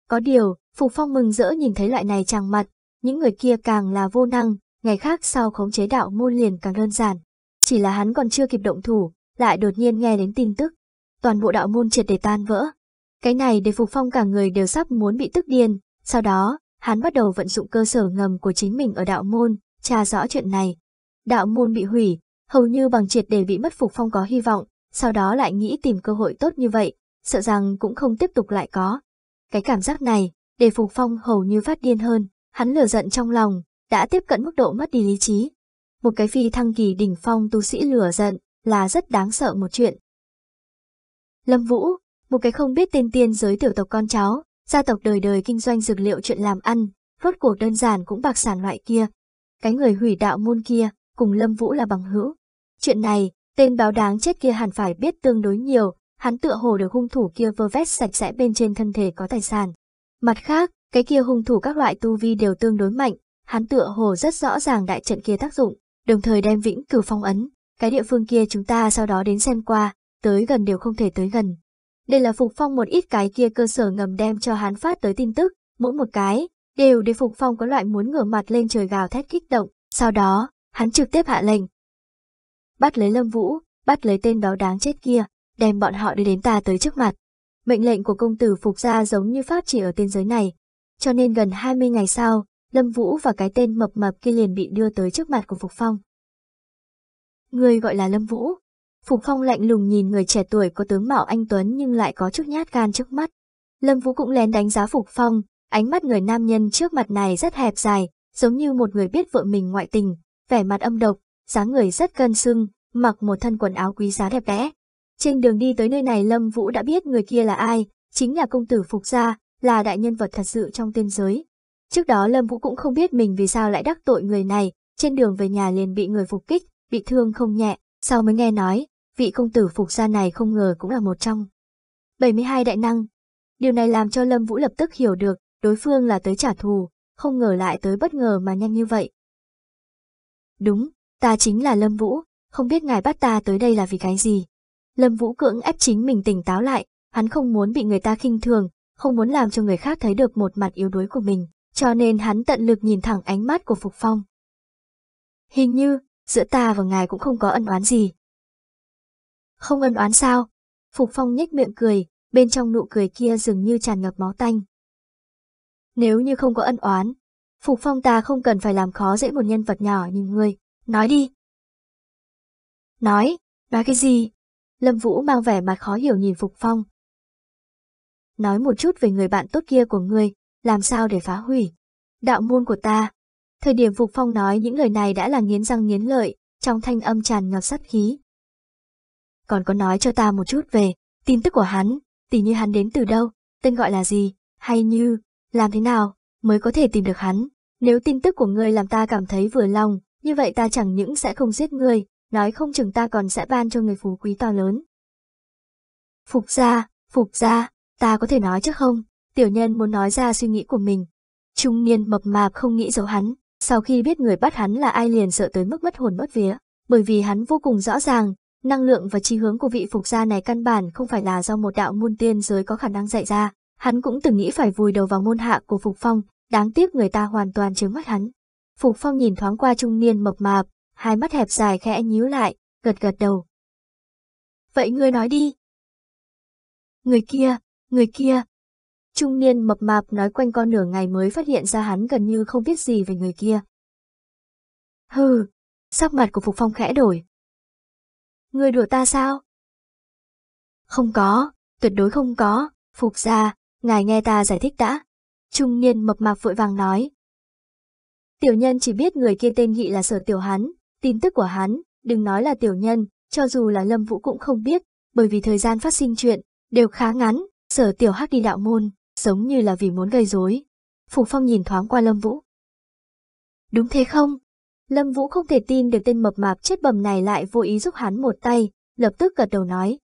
[SPEAKER 1] Có điều, Phục Phong mừng rỡ nhìn thấy loại này chàng mặt, những người kia càng là vô năng, Ngày khác sau khống chế đạo môn liền càng đơn giản. Chỉ là hắn còn chưa kịp động thủ, lại đột nhiên nghe đến tin tức. Toàn bộ đạo môn triệt để tan vỡ. Cái này để Phục Phong cả người đều sắp muốn bị tức điên. Sau đó, hắn bắt đầu vận dụng cơ sở ngầm của chính mình ở đạo môn, tra rõ chuyện này. Đạo môn bị hủy, hầu như bằng triệt để bị mất Phục Phong có hy vọng, sau đó lại nghĩ tìm cơ hội tốt như vậy, sợ rằng cũng không tiếp tục lại có. Cái cảm giác này, để Phục Phong hầu như phát điên hơn, hắn lửa giận trong lòng, đã tiếp cận mức độ mất đi lý trí. Một cái phi thăng kỳ đỉnh phong tu sĩ lửa giận là rất đáng sợ một chuyện. Lâm Vũ, một cái không biết tên tiên giới tiểu tộc con cháu, gia tộc đời đời kinh doanh dược liệu chuyện làm ăn, vớt cuộc đơn giản cũng bạc sản loại kia. Cái người hủy đạo môn kia, cùng Lâm Vũ là bằng hữu. Chuyện này, tên báo đáng chết kia hẳn phải biết tương đối nhiều, hắn tựa hồ được hung thủ kia vơ vét sạch sẽ bên trên thân thể có tài sản. Mặt khác, cái kia hung thủ các loại tu vi đều tương đối mạnh, hắn tựa hồ rất rõ ràng đại trận kia tác dụng, đồng thời đem vĩnh cửu phong ấn, cái địa phương kia chúng ta sau đó đến xem qua, tới gần đều không thể tới gần. Đây là Phục Phong một ít cái kia cơ sở ngầm đem cho hắn phát tới tin tức, mỗi một cái, đều để Phục Phong có loại muốn ngửa mặt lên trời gào thét kích động, sau đó, hắn trực tiếp hạ lệnh. Bắt lấy Lâm Vũ, bắt lấy tên đó đáng chết kia, đem bọn họ đưa đến ta tới trước mặt. Mệnh lệnh của công tử Phục gia giống như pháp chỉ ở tiên giới này, cho nên gần 20 ngày sau, Lâm Vũ và cái tên mập mập kia liền bị đưa tới trước mặt của Phục Phong. Người gọi là Lâm Vũ. Phục Phong lạnh lùng nhìn người trẻ tuổi có tướng mạo anh Tuấn nhưng lại có chút nhát gan trước mắt. Lâm Vũ cũng lén đánh giá Phục Phong, ánh mắt người nam nhân trước mặt này rất hẹp dài, giống như một người biết vợ mình ngoại tình, vẻ mặt âm độc, dáng người rất cân sưng, mặc một thân quần áo quý giá đẹp đẽ. Trên đường đi tới nơi này Lâm Vũ đã biết người kia là ai, chính là công tử Phục Gia, là đại nhân vật thật sự trong tiên giới. Trước đó Lâm Vũ cũng không biết mình vì sao lại đắc tội người này, trên đường về nhà liền bị người phục kích, bị thương không nhẹ, sau mới nghe nói, vị công tử phục gia này không ngờ cũng là một trong 72 đại năng. Điều này làm cho Lâm Vũ lập tức hiểu được, đối phương là tới trả thù, không ngờ lại tới bất ngờ mà nhanh như vậy. Đúng, ta chính là Lâm Vũ, không biết ngài bắt ta tới đây là vì cái gì. Lâm Vũ cưỡng ép chính mình tỉnh táo lại, hắn không muốn bị người ta khinh thường, không muốn làm cho người khác thấy được một mặt yếu đuối của mình cho nên hắn tận lực nhìn thẳng ánh mắt của Phục Phong. Hình như, giữa ta và ngài cũng không có ân oán gì. Không ân oán sao? Phục Phong nhếch miệng cười, bên trong nụ cười kia dường như tràn ngập máu tanh. Nếu như không có ân oán, Phục Phong ta không cần phải làm khó dễ một nhân vật nhỏ như ngươi, nói đi. Nói, nói cái gì? Lâm Vũ mang vẻ mặt khó hiểu nhìn Phục Phong. Nói một chút về người bạn tốt kia của ngươi, làm sao để phá hủy. Đạo môn của ta. Thời điểm Phục Phong nói những lời này đã là nghiến răng nghiến lợi, trong thanh âm tràn ngập sát khí. Còn có nói cho ta một chút về, tin tức của hắn, tỉ như hắn đến từ đâu, tên gọi là gì, hay như, làm thế nào, mới có thể tìm được hắn. Nếu tin tức của ngươi làm ta cảm thấy vừa lòng, như vậy ta chẳng những sẽ không giết ngươi, nói không chừng ta còn sẽ ban cho người phú quý to lớn. Phục gia, phục gia, ta có thể nói chứ không? tiểu nhân muốn nói ra suy nghĩ của mình. Trung niên mập mạp không nghĩ giấu hắn, sau khi biết người bắt hắn là ai liền sợ tới mức mất hồn mất vía, bởi vì hắn vô cùng rõ ràng, năng lượng và chi hướng của vị phục gia này căn bản không phải là do một đạo môn tiên giới có khả năng dạy ra, hắn cũng từng nghĩ phải vùi đầu vào môn hạ của Phục Phong, đáng tiếc người ta hoàn toàn chứng mắt hắn. Phục Phong nhìn thoáng qua trung niên mập mạp, hai mắt hẹp dài khẽ nhíu lại, gật gật đầu. Vậy ngươi nói đi. Người kia, người kia, Trung niên mập mạp nói quanh con nửa ngày mới phát hiện ra hắn gần như không biết gì về người kia. Hừ, sắc mặt của Phục Phong khẽ đổi. Người đùa ta sao? Không có, tuyệt đối không có, Phục gia, ngài nghe ta giải thích đã. Trung niên mập mạp vội vàng nói. Tiểu nhân chỉ biết người kia tên nghị là sở tiểu hắn, tin tức của hắn, đừng nói là tiểu nhân, cho dù là lâm vũ cũng không biết, bởi vì thời gian phát sinh chuyện, đều khá ngắn, sở tiểu hắc đi đạo môn, giống như là vì muốn gây rối. Phục Phong nhìn thoáng qua Lâm Vũ. Đúng thế không? Lâm Vũ không thể tin được tên mập mạp chết bầm này lại vô ý giúp hắn một tay, lập tức gật đầu nói.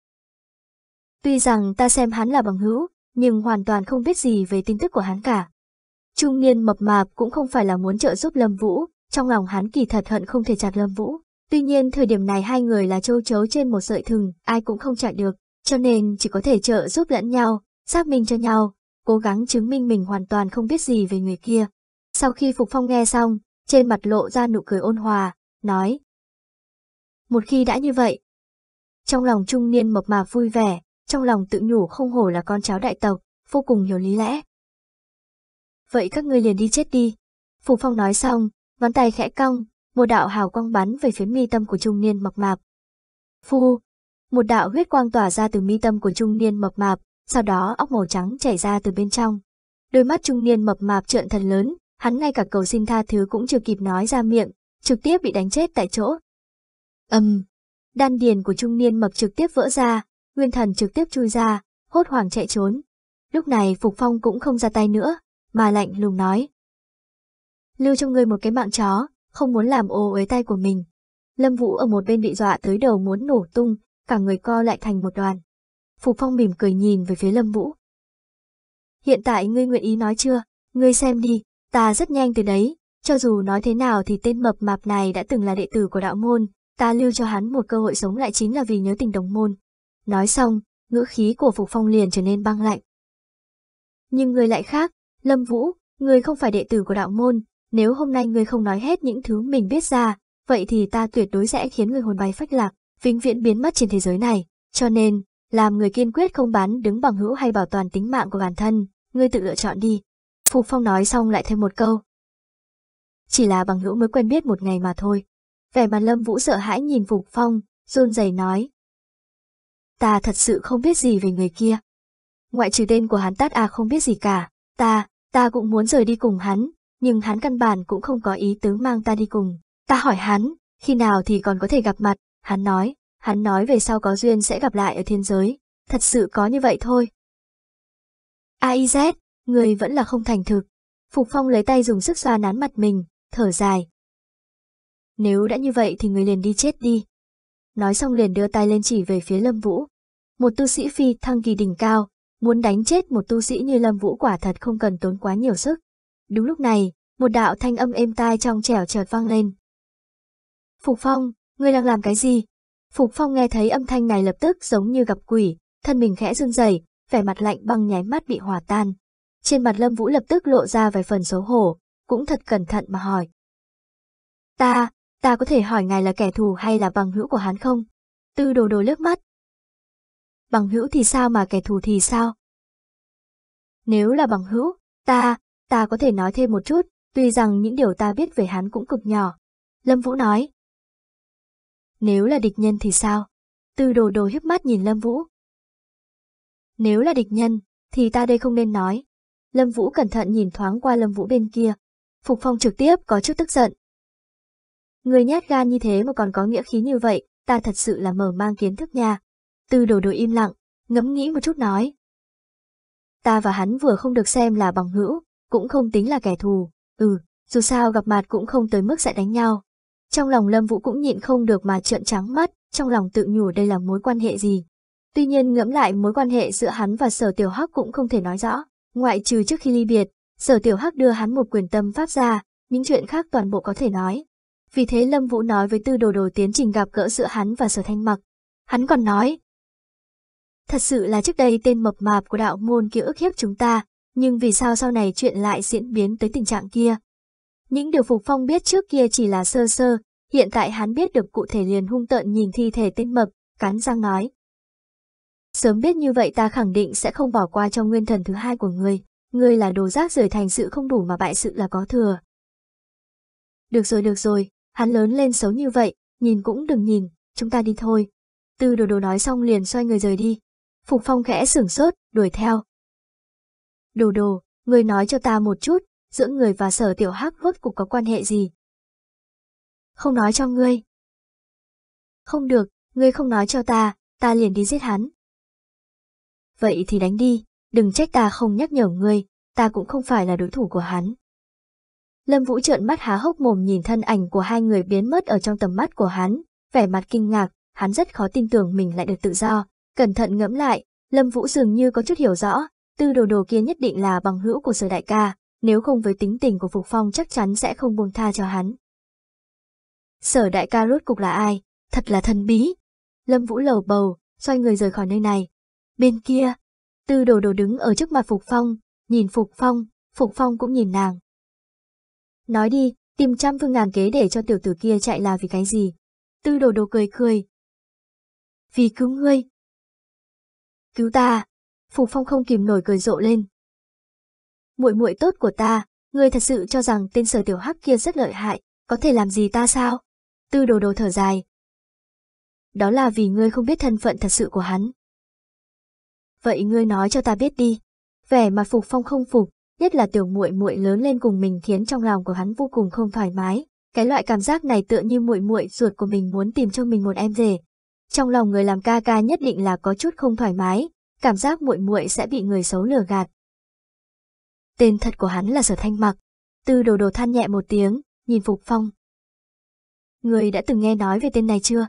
[SPEAKER 1] Tuy rằng ta xem hắn là bằng hữu, nhưng hoàn toàn không biết gì về tin tức của hắn cả. Trung niên mập mạp cũng không phải là muốn trợ giúp Lâm Vũ, trong lòng hắn kỳ thật hận không thể chặt Lâm Vũ. Tuy nhiên thời điểm này hai người là châu chấu trên một sợi thừng, ai cũng không chạy được, cho nên chỉ có thể trợ giúp lẫn nhau, xác minh cho nhau, cố gắng chứng minh mình hoàn toàn không biết gì về người kia. Sau khi Phục Phong nghe xong, trên mặt lộ ra nụ cười ôn hòa, nói. Một khi đã như vậy, trong lòng trung niên mập mạp vui vẻ, trong lòng tự nhủ không hổ là con cháu đại tộc, vô cùng hiểu lý lẽ. Vậy các ngươi liền đi chết đi. Phục Phong nói xong, ngón tay khẽ cong, một đạo hào quang bắn về phía mi tâm của trung niên mập mạp. Phu, một đạo huyết quang tỏa ra từ mi tâm của trung niên mập mạp, sau đó óc màu trắng chảy ra từ bên trong. Đôi mắt trung niên mập mạp trợn thần lớn, hắn ngay cả cầu xin tha thứ cũng chưa kịp nói ra miệng, trực tiếp bị đánh chết tại chỗ. Âm, um, đan điền của trung niên mập trực tiếp vỡ ra, nguyên thần trực tiếp chui ra, hốt hoảng chạy trốn. Lúc này Phục Phong cũng không ra tay nữa, mà lạnh lùng nói. Lưu trong người một cái mạng chó, không muốn làm ô uế tay của mình. Lâm Vũ ở một bên bị dọa tới đầu muốn nổ tung, cả người co lại thành một đoàn. Phục Phong mỉm cười nhìn về phía Lâm Vũ. Hiện tại ngươi nguyện ý nói chưa? Ngươi xem đi, ta rất nhanh từ đấy. Cho dù nói thế nào thì tên mập mạp này đã từng là đệ tử của đạo môn, ta lưu cho hắn một cơ hội sống lại chính là vì nhớ tình đồng môn. Nói xong, ngữ khí của Phục Phong liền trở nên băng lạnh. Nhưng ngươi lại khác, Lâm Vũ, ngươi không phải đệ tử của đạo môn, nếu hôm nay ngươi không nói hết những thứ mình biết ra, vậy thì ta tuyệt đối sẽ khiến ngươi hồn bay phách lạc, vĩnh viễn biến mất trên thế giới này, cho nên, làm người kiên quyết không bán đứng bằng hữu hay bảo toàn tính mạng của bản thân, ngươi tự lựa chọn đi. Phục Phong nói xong lại thêm một câu. Chỉ là bằng hữu mới quen biết một ngày mà thôi. Vẻ mặt Lâm Vũ sợ hãi nhìn Phục Phong, run rẩy nói. Ta thật sự không biết gì về người kia. Ngoại trừ tên của hắn tát à không biết gì cả, ta, ta cũng muốn rời đi cùng hắn, nhưng hắn căn bản cũng không có ý tứ mang ta đi cùng. Ta hỏi hắn, khi nào thì còn có thể gặp mặt, hắn nói, Hắn nói về sau có duyên sẽ gặp lại ở thiên giới, thật sự có như vậy thôi. AIZ, người vẫn là không thành thực. Phục Phong lấy tay dùng sức xoa nán mặt mình, thở dài. Nếu đã như vậy thì người liền đi chết đi. Nói xong liền đưa tay lên chỉ về phía Lâm Vũ. Một tu sĩ phi thăng kỳ đỉnh cao, muốn đánh chết một tu sĩ như Lâm Vũ quả thật không cần tốn quá nhiều sức. Đúng lúc này, một đạo thanh âm êm tai trong trẻo chợt vang lên. Phục Phong, ngươi đang làm cái gì? Phục Phong nghe thấy âm thanh này lập tức giống như gặp quỷ, thân mình khẽ run rẩy, vẻ mặt lạnh băng nháy mắt bị hòa tan. Trên mặt Lâm Vũ lập tức lộ ra vài phần xấu hổ, cũng thật cẩn thận mà hỏi. Ta, ta có thể hỏi ngài là kẻ thù hay là bằng hữu của hắn không? Tư đồ đồ lướt mắt. Bằng hữu thì sao mà kẻ thù thì sao? Nếu là bằng hữu, ta, ta có thể nói thêm một chút, tuy rằng những điều ta biết về hắn cũng cực nhỏ. Lâm Vũ nói, nếu là địch nhân thì sao? Tư đồ đồ híp mắt nhìn Lâm Vũ. Nếu là địch nhân, thì ta đây không nên nói. Lâm Vũ cẩn thận nhìn thoáng qua Lâm Vũ bên kia. Phục Phong trực tiếp có chút tức giận. Người nhát gan như thế mà còn có nghĩa khí như vậy, ta thật sự là mở mang kiến thức nha. Tư đồ đồ im lặng, ngẫm nghĩ một chút nói. Ta và hắn vừa không được xem là bằng hữu, cũng không tính là kẻ thù. Ừ, dù sao gặp mặt cũng không tới mức sẽ đánh nhau. Trong lòng Lâm Vũ cũng nhịn không được mà trợn trắng mắt, trong lòng tự nhủ đây là mối quan hệ gì. Tuy nhiên ngẫm lại mối quan hệ giữa hắn và sở tiểu hắc cũng không thể nói rõ, ngoại trừ trước khi ly biệt, sở tiểu hắc đưa hắn một quyền tâm pháp ra, những chuyện khác toàn bộ có thể nói. Vì thế Lâm Vũ nói với tư đồ đồ tiến trình gặp gỡ giữa hắn và sở thanh mặc. Hắn còn nói, thật sự là trước đây tên mập mạp của đạo môn kia ức hiếp chúng ta, nhưng vì sao sau này chuyện lại diễn biến tới tình trạng kia. Những điều Phục Phong biết trước kia chỉ là sơ sơ, hiện tại hắn biết được cụ thể liền hung tợn nhìn thi thể tên mập, cắn răng nói. Sớm biết như vậy ta khẳng định sẽ không bỏ qua cho nguyên thần thứ hai của ngươi, ngươi là đồ rác rời thành sự không đủ mà bại sự là có thừa. Được rồi được rồi, hắn lớn lên xấu như vậy, nhìn cũng đừng nhìn, chúng ta đi thôi. Tư đồ đồ nói xong liền xoay người rời đi. Phục Phong khẽ sửng sốt, đuổi theo. Đồ đồ, người nói cho ta một chút, giữa người và sở tiểu hắc rốt cục có quan hệ gì. Không nói cho ngươi. Không được, ngươi không nói cho ta, ta liền đi giết hắn. Vậy thì đánh đi, đừng trách ta không nhắc nhở ngươi, ta cũng không phải là đối thủ của hắn. Lâm Vũ trợn mắt há hốc mồm nhìn thân ảnh của hai người biến mất ở trong tầm mắt của hắn, vẻ mặt kinh ngạc, hắn rất khó tin tưởng mình lại được tự do. Cẩn thận ngẫm lại, Lâm Vũ dường như có chút hiểu rõ, tư đồ đồ kia nhất định là bằng hữu của sở đại ca, nếu không với tính tình của Phục Phong chắc chắn sẽ không buông tha cho hắn. Sở đại ca rốt cục là ai? Thật là thần bí. Lâm Vũ lầu bầu, xoay người rời khỏi nơi này. Bên kia, tư đồ đồ đứng ở trước mặt Phục Phong, nhìn Phục Phong, Phục Phong cũng nhìn nàng. Nói đi, tìm trăm phương ngàn kế để cho tiểu tử kia chạy là vì cái gì? Tư đồ đồ cười cười. Vì cứu ngươi. Cứu ta. Phục Phong không kìm nổi cười rộ lên muội muội tốt của ta, ngươi thật sự cho rằng tên sở tiểu hắc kia rất lợi hại, có thể làm gì ta sao? Tư đồ đồ thở dài. Đó là vì ngươi không biết thân phận thật sự của hắn. Vậy ngươi nói cho ta biết đi. Vẻ mà Phục Phong không phục, nhất là tiểu muội muội lớn lên cùng mình khiến trong lòng của hắn vô cùng không thoải mái, cái loại cảm giác này tựa như muội muội ruột của mình muốn tìm cho mình một em rể. Trong lòng người làm ca ca nhất định là có chút không thoải mái, cảm giác muội muội sẽ bị người xấu lừa gạt, Tên thật của hắn là Sở Thanh Mặc. Tư đồ đồ than nhẹ một tiếng, nhìn Phục Phong. Người đã từng nghe nói về tên này chưa?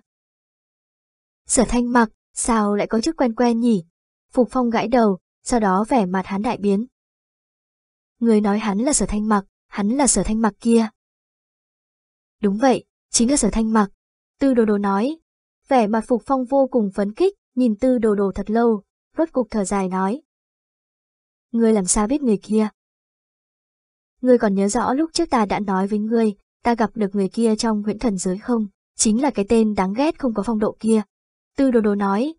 [SPEAKER 1] Sở Thanh Mặc, sao lại có chức quen quen nhỉ? Phục Phong gãi đầu, sau đó vẻ mặt hắn đại biến. Người nói hắn là Sở Thanh Mặc, hắn là Sở Thanh Mặc kia. Đúng vậy, chính là Sở Thanh Mặc. Tư đồ đồ nói, vẻ mặt Phục Phong vô cùng phấn kích, nhìn tư đồ đồ thật lâu, rốt cục thở dài nói. Người làm sao biết người kia? Ngươi còn nhớ rõ lúc trước ta đã nói với ngươi, ta gặp được người kia trong huyễn thần giới không? Chính là cái tên đáng ghét không có phong độ kia. Tư đồ đồ nói.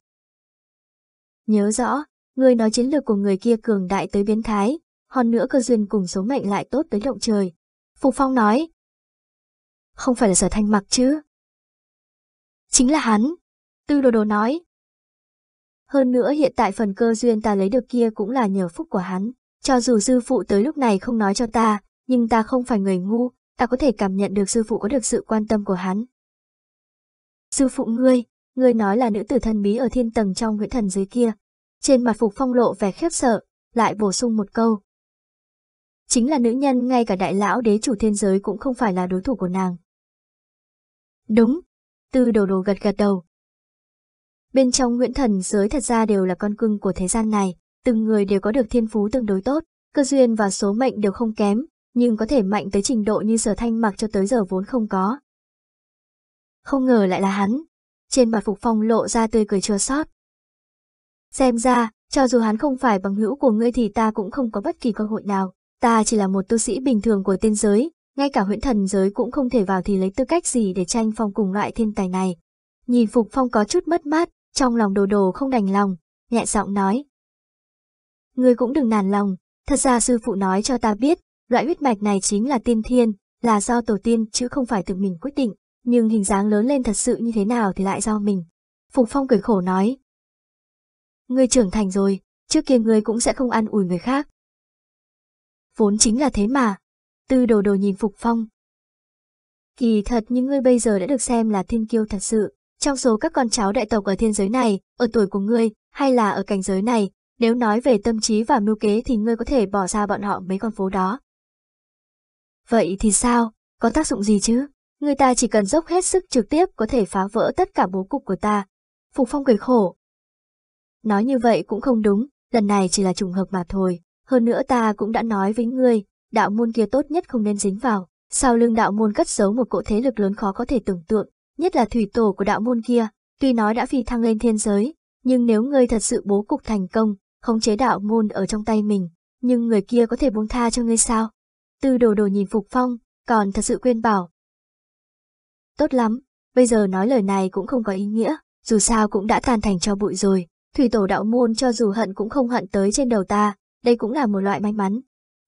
[SPEAKER 1] Nhớ rõ, ngươi nói chiến lược của người kia cường đại tới biến thái, hòn nữa cơ duyên cùng số mệnh lại tốt tới động trời. Phục Phong nói. Không phải là sở thanh mặc chứ? Chính là hắn. Tư đồ đồ nói. Hơn nữa hiện tại phần cơ duyên ta lấy được kia cũng là nhờ phúc của hắn. Cho dù sư phụ tới lúc này không nói cho ta, nhưng ta không phải người ngu, ta có thể cảm nhận được sư phụ có được sự quan tâm của hắn. Sư phụ ngươi, ngươi nói là nữ tử thần bí ở thiên tầng trong nguyễn thần dưới kia. Trên mặt Phục Phong lộ vẻ khiếp sợ, lại bổ sung một câu. Chính là nữ nhân ngay cả đại lão đế chủ thiên giới cũng không phải là đối thủ của nàng. Đúng, tư đồ đồ gật gật đầu. Bên trong nguyễn thần giới thật ra đều là con cưng của thế gian này, từng người đều có được thiên phú tương đối tốt, cơ duyên và số mệnh đều không kém, nhưng có thể mạnh tới trình độ như sở thanh mặc cho tới giờ vốn không có. Không ngờ lại là hắn. Trên mặt Phục Phong lộ ra tươi cười chưa sót. Xem ra, cho dù hắn không phải bằng hữu của ngươi thì ta cũng không có bất kỳ cơ hội nào. Ta chỉ là một tu sĩ bình thường của tiên giới, ngay cả huyện thần giới cũng không thể vào thì lấy tư cách gì để tranh phong cùng loại thiên tài này. Nhìn Phục Phong có chút mất mát, trong lòng đồ đồ không đành lòng, nhẹ giọng nói, Ngươi cũng đừng nản lòng, thật ra sư phụ nói cho ta biết, loại huyết mạch này chính là tiên thiên, là do tổ tiên chứ không phải tự mình quyết định, nhưng hình dáng lớn lên thật sự như thế nào thì lại do mình. Phục Phong cười khổ nói. người trưởng thành rồi, trước kia người cũng sẽ không ăn ủi người khác. Vốn chính là thế mà. Tư đồ đồ nhìn Phục Phong. Kỳ thật những ngươi bây giờ đã được xem là thiên kiêu thật sự. Trong số các con cháu đại tộc ở thiên giới này, ở tuổi của ngươi, hay là ở cảnh giới này, nếu nói về tâm trí và mưu kế thì ngươi có thể bỏ ra bọn họ mấy con phố đó. Vậy thì sao? Có tác dụng gì chứ? Người ta chỉ cần dốc hết sức trực tiếp có thể phá vỡ tất cả bố cục của ta. Phục phong cười khổ. Nói như vậy cũng không đúng, lần này chỉ là trùng hợp mà thôi. Hơn nữa ta cũng đã nói với ngươi, đạo môn kia tốt nhất không nên dính vào. Sau lưng đạo môn cất giấu một cỗ thế lực lớn khó có thể tưởng tượng, nhất là thủy tổ của đạo môn kia. Tuy nói đã phi thăng lên thiên giới, nhưng nếu ngươi thật sự bố cục thành công, không chế đạo môn ở trong tay mình, nhưng người kia có thể buông tha cho ngươi sao? Tư đồ đồ nhìn Phục Phong, còn thật sự quên bảo. Tốt lắm, bây giờ nói lời này cũng không có ý nghĩa, dù sao cũng đã tan thành cho bụi rồi, thủy tổ đạo môn cho dù hận cũng không hận tới trên đầu ta, đây cũng là một loại may mắn.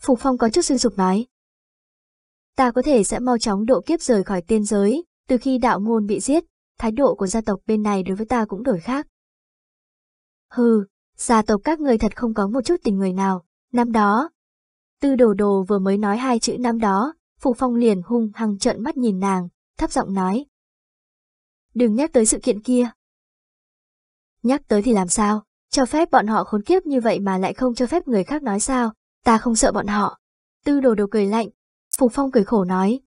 [SPEAKER 1] Phục Phong có chút xuyên sụp nói. Ta có thể sẽ mau chóng độ kiếp rời khỏi tiên giới, từ khi đạo môn bị giết, thái độ của gia tộc bên này đối với ta cũng đổi khác. Hừ, gia tộc các người thật không có một chút tình người nào, năm đó. Tư đồ đồ vừa mới nói hai chữ năm đó, Phù Phong liền hung hăng trợn mắt nhìn nàng, thấp giọng nói. Đừng nhắc tới sự kiện kia. Nhắc tới thì làm sao, cho phép bọn họ khốn kiếp như vậy mà lại không cho phép người khác nói sao, ta không sợ bọn họ. Tư đồ đồ cười lạnh, Phù Phong cười khổ nói.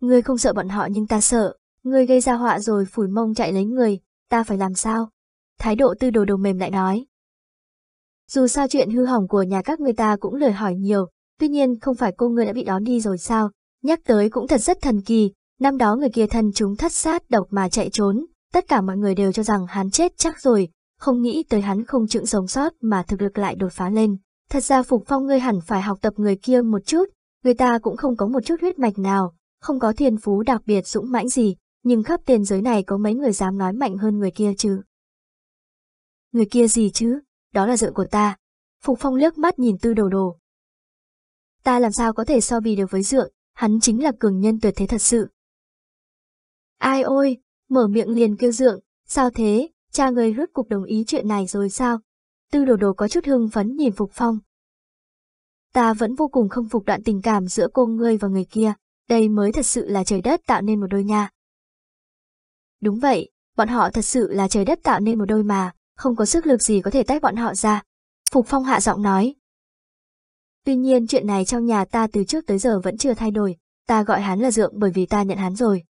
[SPEAKER 1] Ngươi không sợ bọn họ nhưng ta sợ, ngươi gây ra họa rồi phủi mông chạy lấy người, ta phải làm sao? thái độ tư đồ đồng mềm lại nói. Dù sao chuyện hư hỏng của nhà các người ta cũng lời hỏi nhiều, tuy nhiên không phải cô người đã bị đón đi rồi sao, nhắc tới cũng thật rất thần kỳ, năm đó người kia thân chúng thất sát độc mà chạy trốn, tất cả mọi người đều cho rằng hắn chết chắc rồi, không nghĩ tới hắn không chịu sống sót mà thực lực lại đột phá lên. Thật ra Phục Phong ngươi hẳn phải học tập người kia một chút, người ta cũng không có một chút huyết mạch nào, không có thiên phú đặc biệt dũng mãnh gì, nhưng khắp tiền giới này có mấy người dám nói mạnh hơn người kia chứ. Người kia gì chứ? Đó là vợ của ta. Phục Phong lướt mắt nhìn tư đầu đồ. Ta làm sao có thể so bì được với dượng, hắn chính là cường nhân tuyệt thế thật sự. Ai ôi, mở miệng liền kêu dượng, sao thế, cha người rốt cục đồng ý chuyện này rồi sao? Tư đồ đồ có chút hưng phấn nhìn Phục Phong. Ta vẫn vô cùng không phục đoạn tình cảm giữa cô ngươi và người kia, đây mới thật sự là trời đất tạo nên một đôi nha. Đúng vậy, bọn họ thật sự là trời đất tạo nên một đôi mà, không có sức lực gì có thể tách bọn họ ra. Phục Phong hạ giọng nói. Tuy nhiên chuyện này trong nhà ta từ trước tới giờ vẫn chưa thay đổi, ta gọi hắn là dượng bởi vì ta nhận hắn rồi.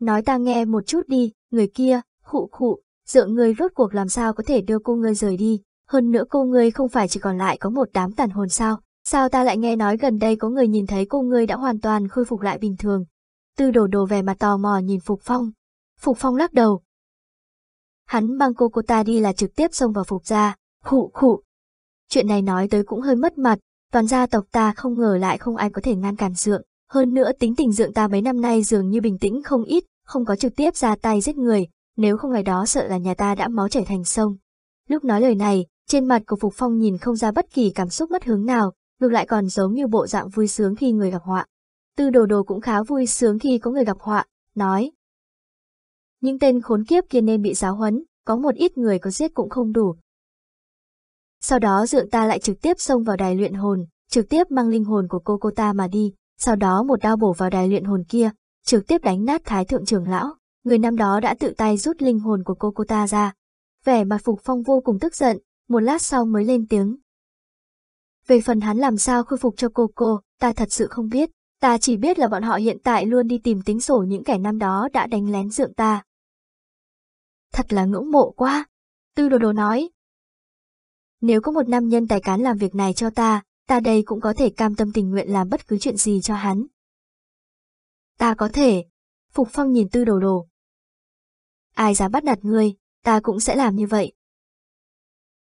[SPEAKER 1] Nói ta nghe một chút đi, người kia, khụ khụ, dượng người rốt cuộc làm sao có thể đưa cô ngươi rời đi, hơn nữa cô ngươi không phải chỉ còn lại có một đám tàn hồn sao, sao ta lại nghe nói gần đây có người nhìn thấy cô ngươi đã hoàn toàn khôi phục lại bình thường. Tư đồ đồ về mà tò mò nhìn Phục Phong. Phục Phong lắc đầu, Hắn mang cô cô ta đi là trực tiếp xông vào phục gia, khụ khụ. Chuyện này nói tới cũng hơi mất mặt, toàn gia tộc ta không ngờ lại không ai có thể ngăn cản dượng. Hơn nữa tính tình dượng ta mấy năm nay dường như bình tĩnh không ít, không có trực tiếp ra tay giết người, nếu không ngày đó sợ là nhà ta đã máu chảy thành sông. Lúc nói lời này, trên mặt của Phục Phong nhìn không ra bất kỳ cảm xúc mất hướng nào, ngược lại còn giống như bộ dạng vui sướng khi người gặp họa. Tư đồ đồ cũng khá vui sướng khi có người gặp họa, nói, những tên khốn kiếp kia nên bị giáo huấn, có một ít người có giết cũng không đủ. Sau đó dượng ta lại trực tiếp xông vào đài luyện hồn, trực tiếp mang linh hồn của cô cô ta mà đi, sau đó một đao bổ vào đài luyện hồn kia, trực tiếp đánh nát thái thượng trưởng lão, người năm đó đã tự tay rút linh hồn của cô cô ta ra. Vẻ mặt Phục Phong vô cùng tức giận, một lát sau mới lên tiếng. Về phần hắn làm sao khôi phục cho cô cô, ta thật sự không biết, ta chỉ biết là bọn họ hiện tại luôn đi tìm tính sổ những kẻ năm đó đã đánh lén dượng ta, thật là ngưỡng mộ quá. Tư đồ đồ nói. Nếu có một nam nhân tài cán làm việc này cho ta, ta đây cũng có thể cam tâm tình nguyện làm bất cứ chuyện gì cho hắn. Ta có thể. Phục Phong nhìn tư đồ đồ. Ai dám bắt nạt ngươi, ta cũng sẽ làm như vậy.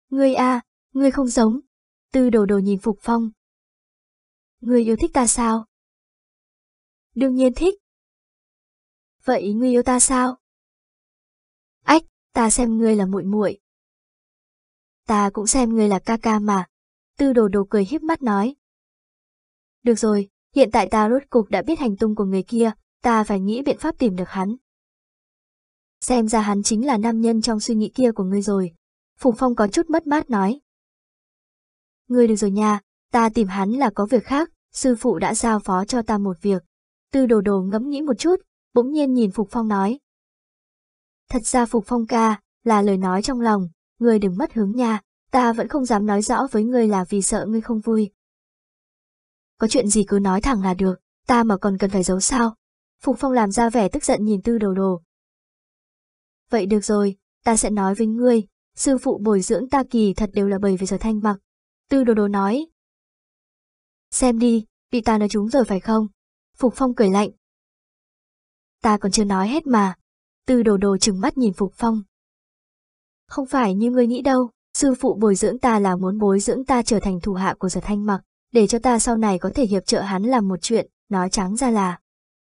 [SPEAKER 1] Ngươi a, à, ngươi không giống. Tư đồ đồ nhìn Phục Phong. Ngươi yêu thích ta sao? Đương nhiên thích. Vậy ngươi yêu ta sao? ta xem ngươi là muội muội. Ta cũng xem ngươi là ca ca mà. Tư đồ đồ cười híp mắt nói. Được rồi, hiện tại ta rốt cục đã biết hành tung của người kia, ta phải nghĩ biện pháp tìm được hắn. Xem ra hắn chính là nam nhân trong suy nghĩ kia của ngươi rồi. Phùng Phong có chút mất mát nói. Ngươi được rồi nha, ta tìm hắn là có việc khác, sư phụ đã giao phó cho ta một việc. Tư đồ đồ ngẫm nghĩ một chút, bỗng nhiên nhìn Phục Phong nói. Thật ra Phục Phong ca, là lời nói trong lòng, ngươi đừng mất hướng nha, ta vẫn không dám nói rõ với ngươi là vì sợ ngươi không vui. Có chuyện gì cứ nói thẳng là được, ta mà còn cần phải giấu sao? Phục Phong làm ra vẻ tức giận nhìn tư đồ đồ. Vậy được rồi, ta sẽ nói với ngươi, sư phụ bồi dưỡng ta kỳ thật đều là bởi vì sở thanh mặc. Tư đồ đồ nói. Xem đi, bị ta nói trúng rồi phải không? Phục Phong cười lạnh. Ta còn chưa nói hết mà, Tư đồ đồ trừng mắt nhìn Phục Phong. Không phải như ngươi nghĩ đâu, sư phụ bồi dưỡng ta là muốn bồi dưỡng ta trở thành thủ hạ của giật thanh mặc, để cho ta sau này có thể hiệp trợ hắn làm một chuyện, nói trắng ra là.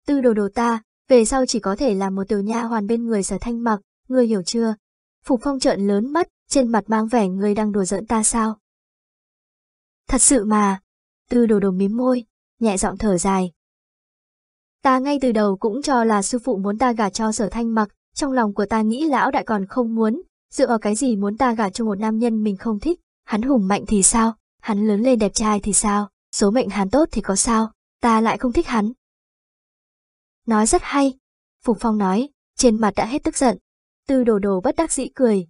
[SPEAKER 1] Tư đồ đồ ta, về sau chỉ có thể là một tiểu nha hoàn bên người giật thanh mặc, ngươi hiểu chưa? Phục Phong trợn lớn mắt, trên mặt mang vẻ ngươi đang đùa giỡn ta sao? Thật sự mà, tư đồ đồ mím môi, nhẹ giọng thở dài, Ta ngay từ đầu cũng cho là sư phụ muốn ta gả cho sở thanh mặc, trong lòng của ta nghĩ lão đại còn không muốn, dựa vào cái gì muốn ta gả cho một nam nhân mình không thích, hắn hùng mạnh thì sao, hắn lớn lên đẹp trai thì sao, số mệnh hắn tốt thì có sao, ta lại không thích hắn. Nói rất hay, Phùng Phong nói, trên mặt đã hết tức giận, tư đồ đồ bất đắc dĩ cười.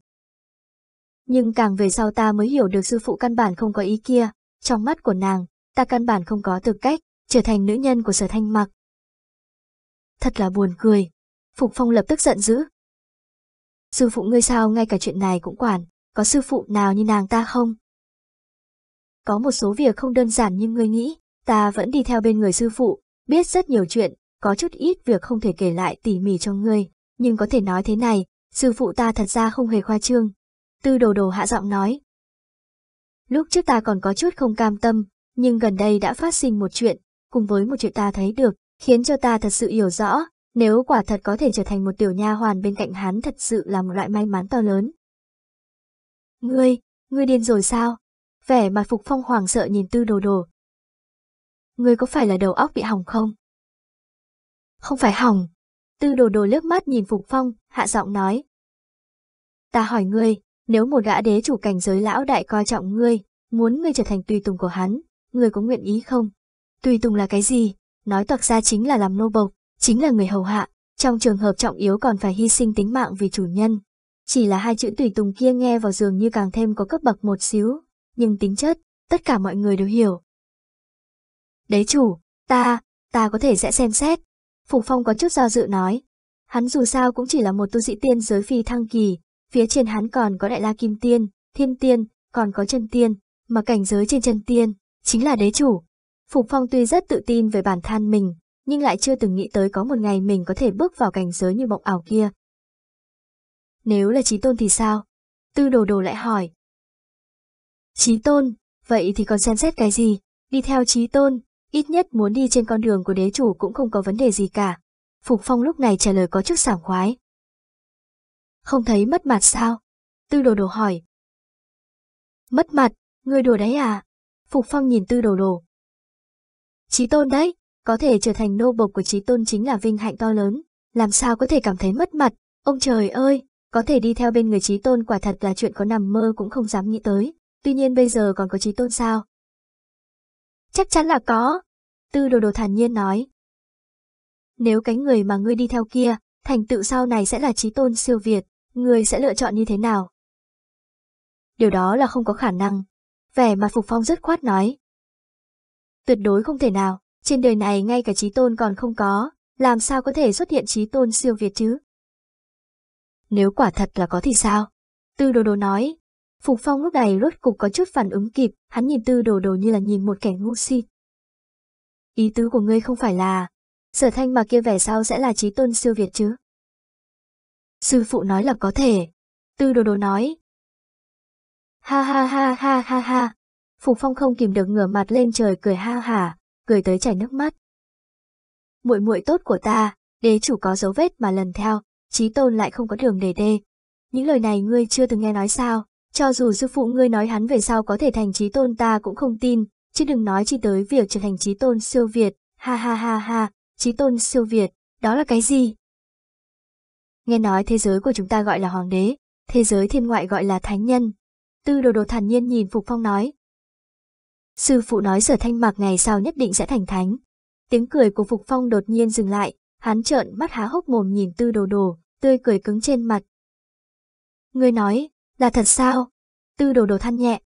[SPEAKER 1] Nhưng càng về sau ta mới hiểu được sư phụ căn bản không có ý kia, trong mắt của nàng, ta căn bản không có tư cách, trở thành nữ nhân của sở thanh mặc, Thật là buồn cười. Phục Phong lập tức giận dữ. Sư phụ ngươi sao ngay cả chuyện này cũng quản, có sư phụ nào như nàng ta không? Có một số việc không đơn giản như ngươi nghĩ, ta vẫn đi theo bên người sư phụ, biết rất nhiều chuyện, có chút ít việc không thể kể lại tỉ mỉ cho ngươi, nhưng có thể nói thế này, sư phụ ta thật ra không hề khoa trương. Tư đồ đồ hạ giọng nói. Lúc trước ta còn có chút không cam tâm, nhưng gần đây đã phát sinh một chuyện, cùng với một chuyện ta thấy được, khiến cho ta thật sự hiểu rõ, nếu quả thật có thể trở thành một tiểu nha hoàn bên cạnh hắn thật sự là một loại may mắn to lớn. Ngươi, ngươi điên rồi sao? Vẻ mặt Phục Phong hoàng sợ nhìn tư đồ đồ. Ngươi có phải là đầu óc bị hỏng không? Không phải hỏng. Tư đồ đồ lướt mắt nhìn Phục Phong, hạ giọng nói. Ta hỏi ngươi, nếu một gã đế chủ cảnh giới lão đại coi trọng ngươi, muốn ngươi trở thành tùy tùng của hắn, ngươi có nguyện ý không? Tùy tùng là cái gì? nói toạc ra chính là làm nô bộc, chính là người hầu hạ, trong trường hợp trọng yếu còn phải hy sinh tính mạng vì chủ nhân. Chỉ là hai chữ tùy tùng kia nghe vào giường như càng thêm có cấp bậc một xíu, nhưng tính chất, tất cả mọi người đều hiểu. Đế chủ, ta, ta có thể sẽ xem xét. Phục Phong có chút do dự nói. Hắn dù sao cũng chỉ là một tu sĩ tiên giới phi thăng kỳ, phía trên hắn còn có đại la kim tiên, thiên tiên, còn có chân tiên, mà cảnh giới trên chân tiên, chính là đế chủ, Phục Phong tuy rất tự tin về bản thân mình, nhưng lại chưa từng nghĩ tới có một ngày mình có thể bước vào cảnh giới như mộng ảo kia. Nếu là trí tôn thì sao? Tư đồ đồ lại hỏi. Trí tôn, vậy thì còn xem xét cái gì? Đi theo trí tôn, ít nhất muốn đi trên con đường của đế chủ cũng không có vấn đề gì cả. Phục Phong lúc này trả lời có chút sảng khoái. Không thấy mất mặt sao? Tư đồ đồ hỏi. Mất mặt, Người đùa đấy à? Phục Phong nhìn tư đồ đồ, Chí tôn đấy, có thể trở thành nô bộc của chí tôn chính là vinh hạnh to lớn, làm sao có thể cảm thấy mất mặt, ông trời ơi, có thể đi theo bên người chí tôn quả thật là chuyện có nằm mơ cũng không dám nghĩ tới, tuy nhiên bây giờ còn có chí tôn sao? Chắc chắn là có, tư đồ đồ thản nhiên nói. Nếu cái người mà ngươi đi theo kia, thành tựu sau này sẽ là chí tôn siêu Việt, ngươi sẽ lựa chọn như thế nào? Điều đó là không có khả năng. Vẻ mặt Phục Phong rất khoát nói. Tuyệt đối không thể nào, trên đời này ngay cả trí tôn còn không có, làm sao có thể xuất hiện trí tôn siêu việt chứ? Nếu quả thật là có thì sao? Tư đồ đồ nói. Phục Phong lúc này rốt cục có chút phản ứng kịp, hắn nhìn tư đồ đồ như là nhìn một kẻ ngu si. Ý tứ của ngươi không phải là, sở thanh mà kia vẻ sau sẽ là trí tôn siêu việt chứ? Sư phụ nói là có thể. Tư đồ đồ nói. Ha ha ha ha ha ha, Phùng Phong không kìm được ngửa mặt lên trời cười ha hả, cười tới chảy nước mắt. Muội muội tốt của ta, đế chủ có dấu vết mà lần theo, trí tôn lại không có đường để đê. Những lời này ngươi chưa từng nghe nói sao, cho dù sư phụ ngươi nói hắn về sau có thể thành trí tôn ta cũng không tin, chứ đừng nói chi tới việc trở thành trí tôn siêu Việt, ha ha ha ha, trí tôn siêu Việt, đó là cái gì? Nghe nói thế giới của chúng ta gọi là hoàng đế, thế giới thiên ngoại gọi là thánh nhân. Tư đồ đồ thản nhiên nhìn Phục Phong nói, Sư phụ nói sở thanh mạc ngày sau nhất định sẽ thành thánh. Tiếng cười của Phục Phong đột nhiên dừng lại, hắn trợn mắt há hốc mồm nhìn tư đồ đồ, tươi cười cứng trên mặt. Ngươi nói, là thật sao? Tư đồ đồ than nhẹ.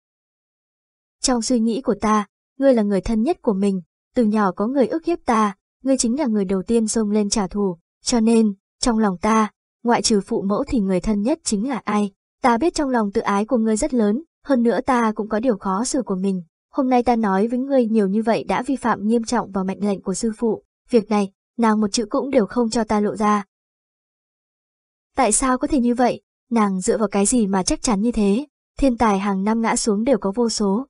[SPEAKER 1] Trong suy nghĩ của ta, ngươi là người thân nhất của mình, từ nhỏ có người ức hiếp ta, ngươi chính là người đầu tiên xông lên trả thù, cho nên, trong lòng ta, ngoại trừ phụ mẫu thì người thân nhất chính là ai. Ta biết trong lòng tự ái của ngươi rất lớn, hơn nữa ta cũng có điều khó xử của mình, hôm nay ta nói với ngươi nhiều như vậy đã vi phạm nghiêm trọng vào mệnh lệnh của sư phụ, việc này, nàng một chữ cũng đều không cho ta lộ ra. Tại sao có thể như vậy, nàng dựa vào cái gì mà chắc chắn như thế, thiên tài hàng năm ngã xuống đều có vô số.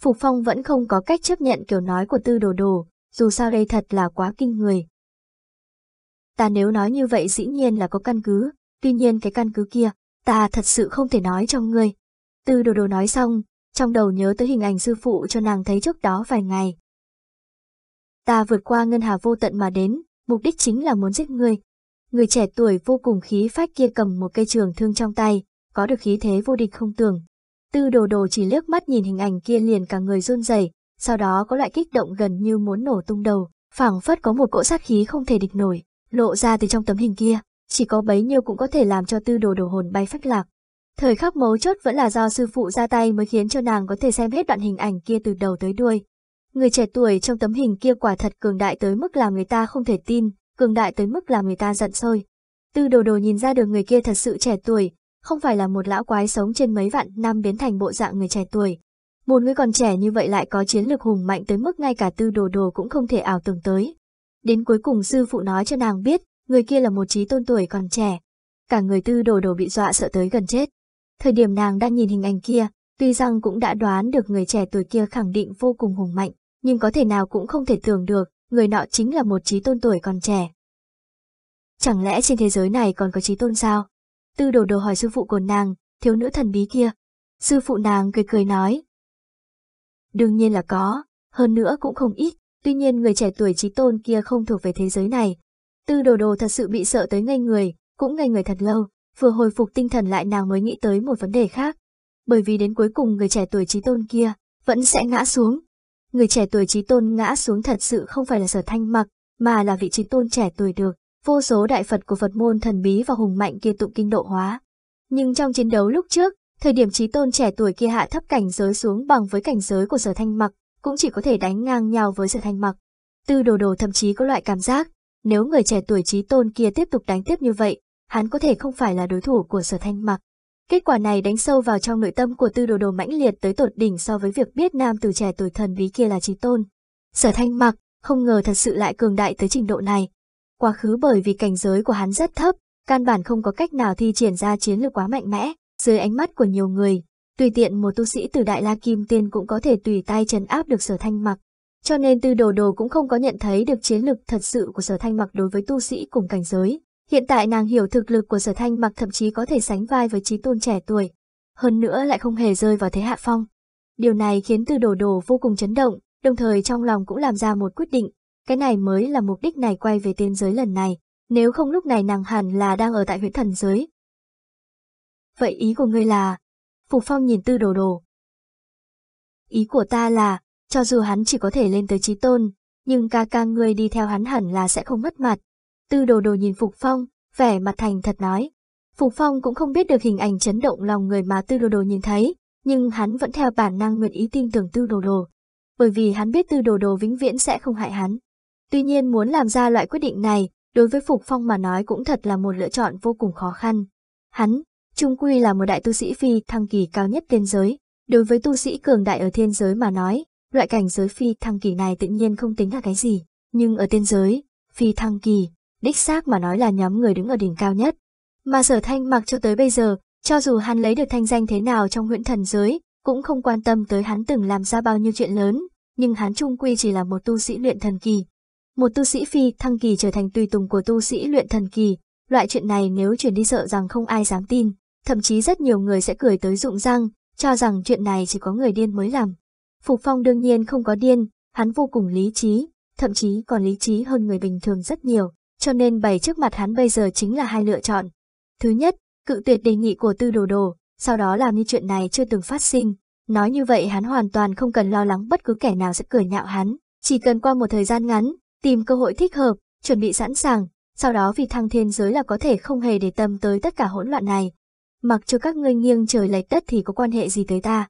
[SPEAKER 1] Phục Phong vẫn không có cách chấp nhận kiểu nói của tư đồ đồ, dù sao đây thật là quá kinh người. Ta nếu nói như vậy dĩ nhiên là có căn cứ, tuy nhiên cái căn cứ kia, ta thật sự không thể nói cho ngươi. Tư đồ đồ nói xong, trong đầu nhớ tới hình ảnh sư phụ cho nàng thấy trước đó vài ngày. Ta vượt qua ngân hà vô tận mà đến, mục đích chính là muốn giết ngươi. Người trẻ tuổi vô cùng khí phách kia cầm một cây trường thương trong tay, có được khí thế vô địch không tưởng. Tư đồ đồ chỉ liếc mắt nhìn hình ảnh kia liền cả người run rẩy, sau đó có loại kích động gần như muốn nổ tung đầu, phảng phất có một cỗ sát khí không thể địch nổi, lộ ra từ trong tấm hình kia, chỉ có bấy nhiêu cũng có thể làm cho tư đồ đồ hồn bay phách lạc. Thời khắc mấu chốt vẫn là do sư phụ ra tay mới khiến cho nàng có thể xem hết đoạn hình ảnh kia từ đầu tới đuôi. Người trẻ tuổi trong tấm hình kia quả thật cường đại tới mức làm người ta không thể tin, cường đại tới mức làm người ta giận sôi. Tư đồ đồ nhìn ra được người kia thật sự trẻ tuổi, không phải là một lão quái sống trên mấy vạn năm biến thành bộ dạng người trẻ tuổi. Một người còn trẻ như vậy lại có chiến lược hùng mạnh tới mức ngay cả tư đồ đồ cũng không thể ảo tưởng tới. Đến cuối cùng sư phụ nói cho nàng biết, người kia là một trí tôn tuổi còn trẻ. Cả người tư đồ đồ bị dọa sợ tới gần chết. Thời điểm nàng đang nhìn hình ảnh kia, tuy rằng cũng đã đoán được người trẻ tuổi kia khẳng định vô cùng hùng mạnh, nhưng có thể nào cũng không thể tưởng được, người nọ chính là một trí tôn tuổi còn trẻ. Chẳng lẽ trên thế giới này còn có trí tôn sao? Tư đồ đồ hỏi sư phụ của nàng, thiếu nữ thần bí kia. Sư phụ nàng cười cười nói. Đương nhiên là có, hơn nữa cũng không ít, tuy nhiên người trẻ tuổi trí tôn kia không thuộc về thế giới này. Tư đồ đồ thật sự bị sợ tới ngây người, cũng ngây người thật lâu vừa hồi phục tinh thần lại nàng mới nghĩ tới một vấn đề khác. Bởi vì đến cuối cùng người trẻ tuổi trí tôn kia vẫn sẽ ngã xuống. Người trẻ tuổi trí tôn ngã xuống thật sự không phải là sở thanh mặc, mà là vị trí tôn trẻ tuổi được, vô số đại Phật của Phật môn thần bí và hùng mạnh kia tụng kinh độ hóa. Nhưng trong chiến đấu lúc trước, thời điểm trí tôn trẻ tuổi kia hạ thấp cảnh giới xuống bằng với cảnh giới của sở thanh mặc, cũng chỉ có thể đánh ngang nhau với sở thanh mặc. Tư đồ đồ thậm chí có loại cảm giác, nếu người trẻ tuổi trí tôn kia tiếp tục đánh tiếp như vậy, hắn có thể không phải là đối thủ của sở thanh mặc. Kết quả này đánh sâu vào trong nội tâm của tư đồ đồ mãnh liệt tới tột đỉnh so với việc biết nam từ trẻ tuổi thần bí kia là trí tôn. Sở thanh mặc, không ngờ thật sự lại cường đại tới trình độ này. Quá khứ bởi vì cảnh giới của hắn rất thấp, căn bản không có cách nào thi triển ra chiến lược quá mạnh mẽ, dưới ánh mắt của nhiều người, tùy tiện một tu sĩ từ Đại La Kim Tiên cũng có thể tùy tay chấn áp được sở thanh mặc. Cho nên tư đồ đồ cũng không có nhận thấy được chiến lực thật sự của sở thanh mặc đối với tu sĩ cùng cảnh giới. Hiện tại nàng hiểu thực lực của sở thanh mặc thậm chí có thể sánh vai với trí tôn trẻ tuổi. Hơn nữa lại không hề rơi vào thế hạ phong. Điều này khiến từ đồ đồ vô cùng chấn động, đồng thời trong lòng cũng làm ra một quyết định. Cái này mới là mục đích này quay về tiên giới lần này, nếu không lúc này nàng hẳn là đang ở tại huyện thần giới. Vậy ý của ngươi là... Phục Phong nhìn tư đồ đồ. Ý của ta là, cho dù hắn chỉ có thể lên tới trí tôn, nhưng ca ca ngươi đi theo hắn hẳn là sẽ không mất mặt, Tư đồ đồ nhìn Phục Phong, vẻ mặt thành thật nói. Phục Phong cũng không biết được hình ảnh chấn động lòng người mà tư đồ đồ nhìn thấy, nhưng hắn vẫn theo bản năng nguyện ý tin tưởng tư đồ đồ, bởi vì hắn biết tư đồ đồ vĩnh viễn sẽ không hại hắn. Tuy nhiên muốn làm ra loại quyết định này, đối với Phục Phong mà nói cũng thật là một lựa chọn vô cùng khó khăn. Hắn, trung quy là một đại tu sĩ phi thăng kỳ cao nhất thiên giới, đối với tu sĩ cường đại ở thiên giới mà nói, loại cảnh giới phi thăng kỳ này tự nhiên không tính là cái gì, nhưng ở thiên giới, phi thăng kỳ đích xác mà nói là nhóm người đứng ở đỉnh cao nhất. Mà sở thanh mặc cho tới bây giờ, cho dù hắn lấy được thanh danh thế nào trong huyện thần giới, cũng không quan tâm tới hắn từng làm ra bao nhiêu chuyện lớn, nhưng hắn trung quy chỉ là một tu sĩ luyện thần kỳ. Một tu sĩ phi thăng kỳ trở thành tùy tùng của tu sĩ luyện thần kỳ, loại chuyện này nếu chuyển đi sợ rằng không ai dám tin, thậm chí rất nhiều người sẽ cười tới rụng răng, cho rằng chuyện này chỉ có người điên mới làm. Phục Phong đương nhiên không có điên, hắn vô cùng lý trí, thậm chí còn lý trí hơn người bình thường rất nhiều cho nên bày trước mặt hắn bây giờ chính là hai lựa chọn. Thứ nhất, cự tuyệt đề nghị của tư đồ đồ, sau đó làm như chuyện này chưa từng phát sinh. Nói như vậy hắn hoàn toàn không cần lo lắng bất cứ kẻ nào sẽ cười nhạo hắn, chỉ cần qua một thời gian ngắn, tìm cơ hội thích hợp, chuẩn bị sẵn sàng, sau đó vì thăng thiên giới là có thể không hề để tâm tới tất cả hỗn loạn này. Mặc cho các ngươi nghiêng trời lệch đất thì có quan hệ gì tới ta.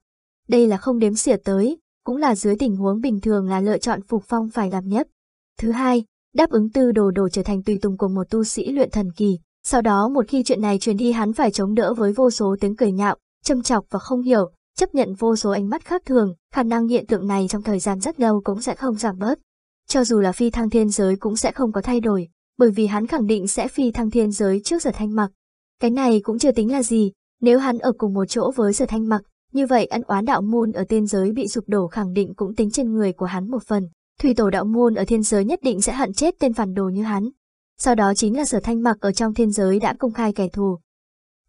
[SPEAKER 1] Đây là không đếm xỉa tới, cũng là dưới tình huống bình thường là lựa chọn Phục Phong phải làm nhất. Thứ hai, đáp ứng tư đồ đồ trở thành tùy tùng của một tu sĩ luyện thần kỳ. Sau đó một khi chuyện này truyền đi hắn phải chống đỡ với vô số tiếng cười nhạo, châm chọc và không hiểu, chấp nhận vô số ánh mắt khác thường, khả năng hiện tượng này trong thời gian rất lâu cũng sẽ không giảm bớt. Cho dù là phi thăng thiên giới cũng sẽ không có thay đổi, bởi vì hắn khẳng định sẽ phi thăng thiên giới trước giờ thanh mặc. Cái này cũng chưa tính là gì, nếu hắn ở cùng một chỗ với giờ thanh mặc, như vậy ân oán đạo môn ở tiên giới bị sụp đổ khẳng định cũng tính trên người của hắn một phần. Thủy tổ đạo môn ở thiên giới nhất định sẽ hận chết tên phản đồ như hắn. Sau đó chính là sở thanh mặc ở trong thiên giới đã công khai kẻ thù.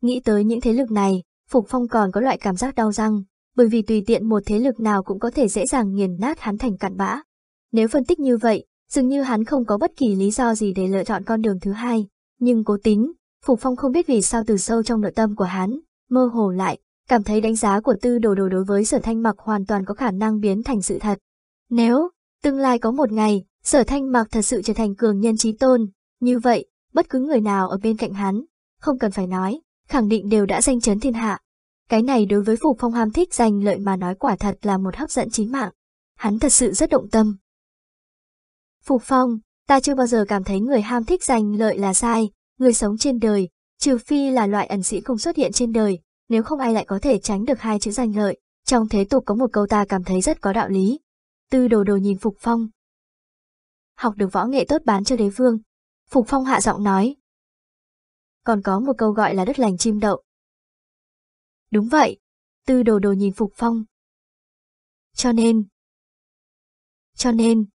[SPEAKER 1] Nghĩ tới những thế lực này, Phục Phong còn có loại cảm giác đau răng, bởi vì tùy tiện một thế lực nào cũng có thể dễ dàng nghiền nát hắn thành cặn bã. Nếu phân tích như vậy, dường như hắn không có bất kỳ lý do gì để lựa chọn con đường thứ hai, nhưng cố tính, Phục Phong không biết vì sao từ sâu trong nội tâm của hắn, mơ hồ lại, cảm thấy đánh giá của tư đồ đồ đối với sở thanh mặc hoàn toàn có khả năng biến thành sự thật. Nếu, Tương lai có một ngày, sở thanh mạc thật sự trở thành cường nhân trí tôn, như vậy, bất cứ người nào ở bên cạnh hắn, không cần phải nói, khẳng định đều đã danh chấn thiên hạ. Cái này đối với Phục Phong ham thích danh lợi mà nói quả thật là một hấp dẫn chính mạng. Hắn thật sự rất động tâm. Phục Phong, ta chưa bao giờ cảm thấy người ham thích danh lợi là sai, người sống trên đời, trừ phi là loại ẩn sĩ không xuất hiện trên đời, nếu không ai lại có thể tránh được hai chữ danh lợi. Trong thế tục có một câu ta cảm thấy rất có đạo lý, Tư đồ đồ nhìn Phục Phong. Học được võ nghệ tốt bán cho đế vương. Phục Phong hạ giọng nói. Còn có một câu gọi là đất lành chim đậu. Đúng vậy. Tư đồ đồ nhìn Phục Phong. Cho nên. Cho nên.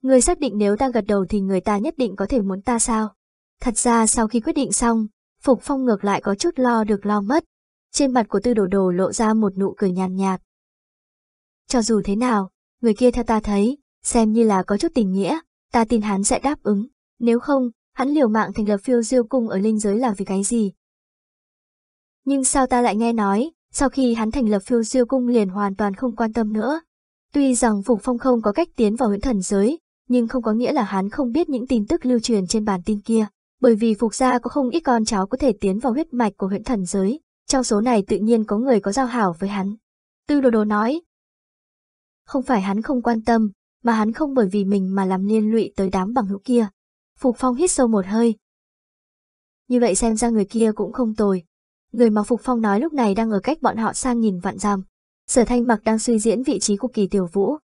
[SPEAKER 1] Người xác định nếu ta gật đầu thì người ta nhất định có thể muốn ta sao? Thật ra sau khi quyết định xong, Phục Phong ngược lại có chút lo được lo mất. Trên mặt của tư đồ đồ lộ ra một nụ cười nhàn nhạt. Cho dù thế nào, người kia theo ta thấy, xem như là có chút tình nghĩa, ta tin hắn sẽ đáp ứng, nếu không, hắn liều mạng thành lập phiêu diêu cung ở linh giới là vì cái gì. Nhưng sao ta lại nghe nói, sau khi hắn thành lập phiêu diêu cung liền hoàn toàn không quan tâm nữa. Tuy rằng phục Phong không có cách tiến vào huyễn thần giới, nhưng không có nghĩa là hắn không biết những tin tức lưu truyền trên bản tin kia, bởi vì Phục gia có không ít con cháu có thể tiến vào huyết mạch của huyễn thần giới, trong số này tự nhiên có người có giao hảo với hắn. Tư đồ đồ nói, không phải hắn không quan tâm, mà hắn không bởi vì mình mà làm liên lụy tới đám bằng hữu kia. Phục Phong hít sâu một hơi. Như vậy xem ra người kia cũng không tồi. Người mà Phục Phong nói lúc này đang ở cách bọn họ sang nghìn vạn dặm. Sở Thanh Mặc đang suy diễn vị trí của Kỳ Tiểu Vũ.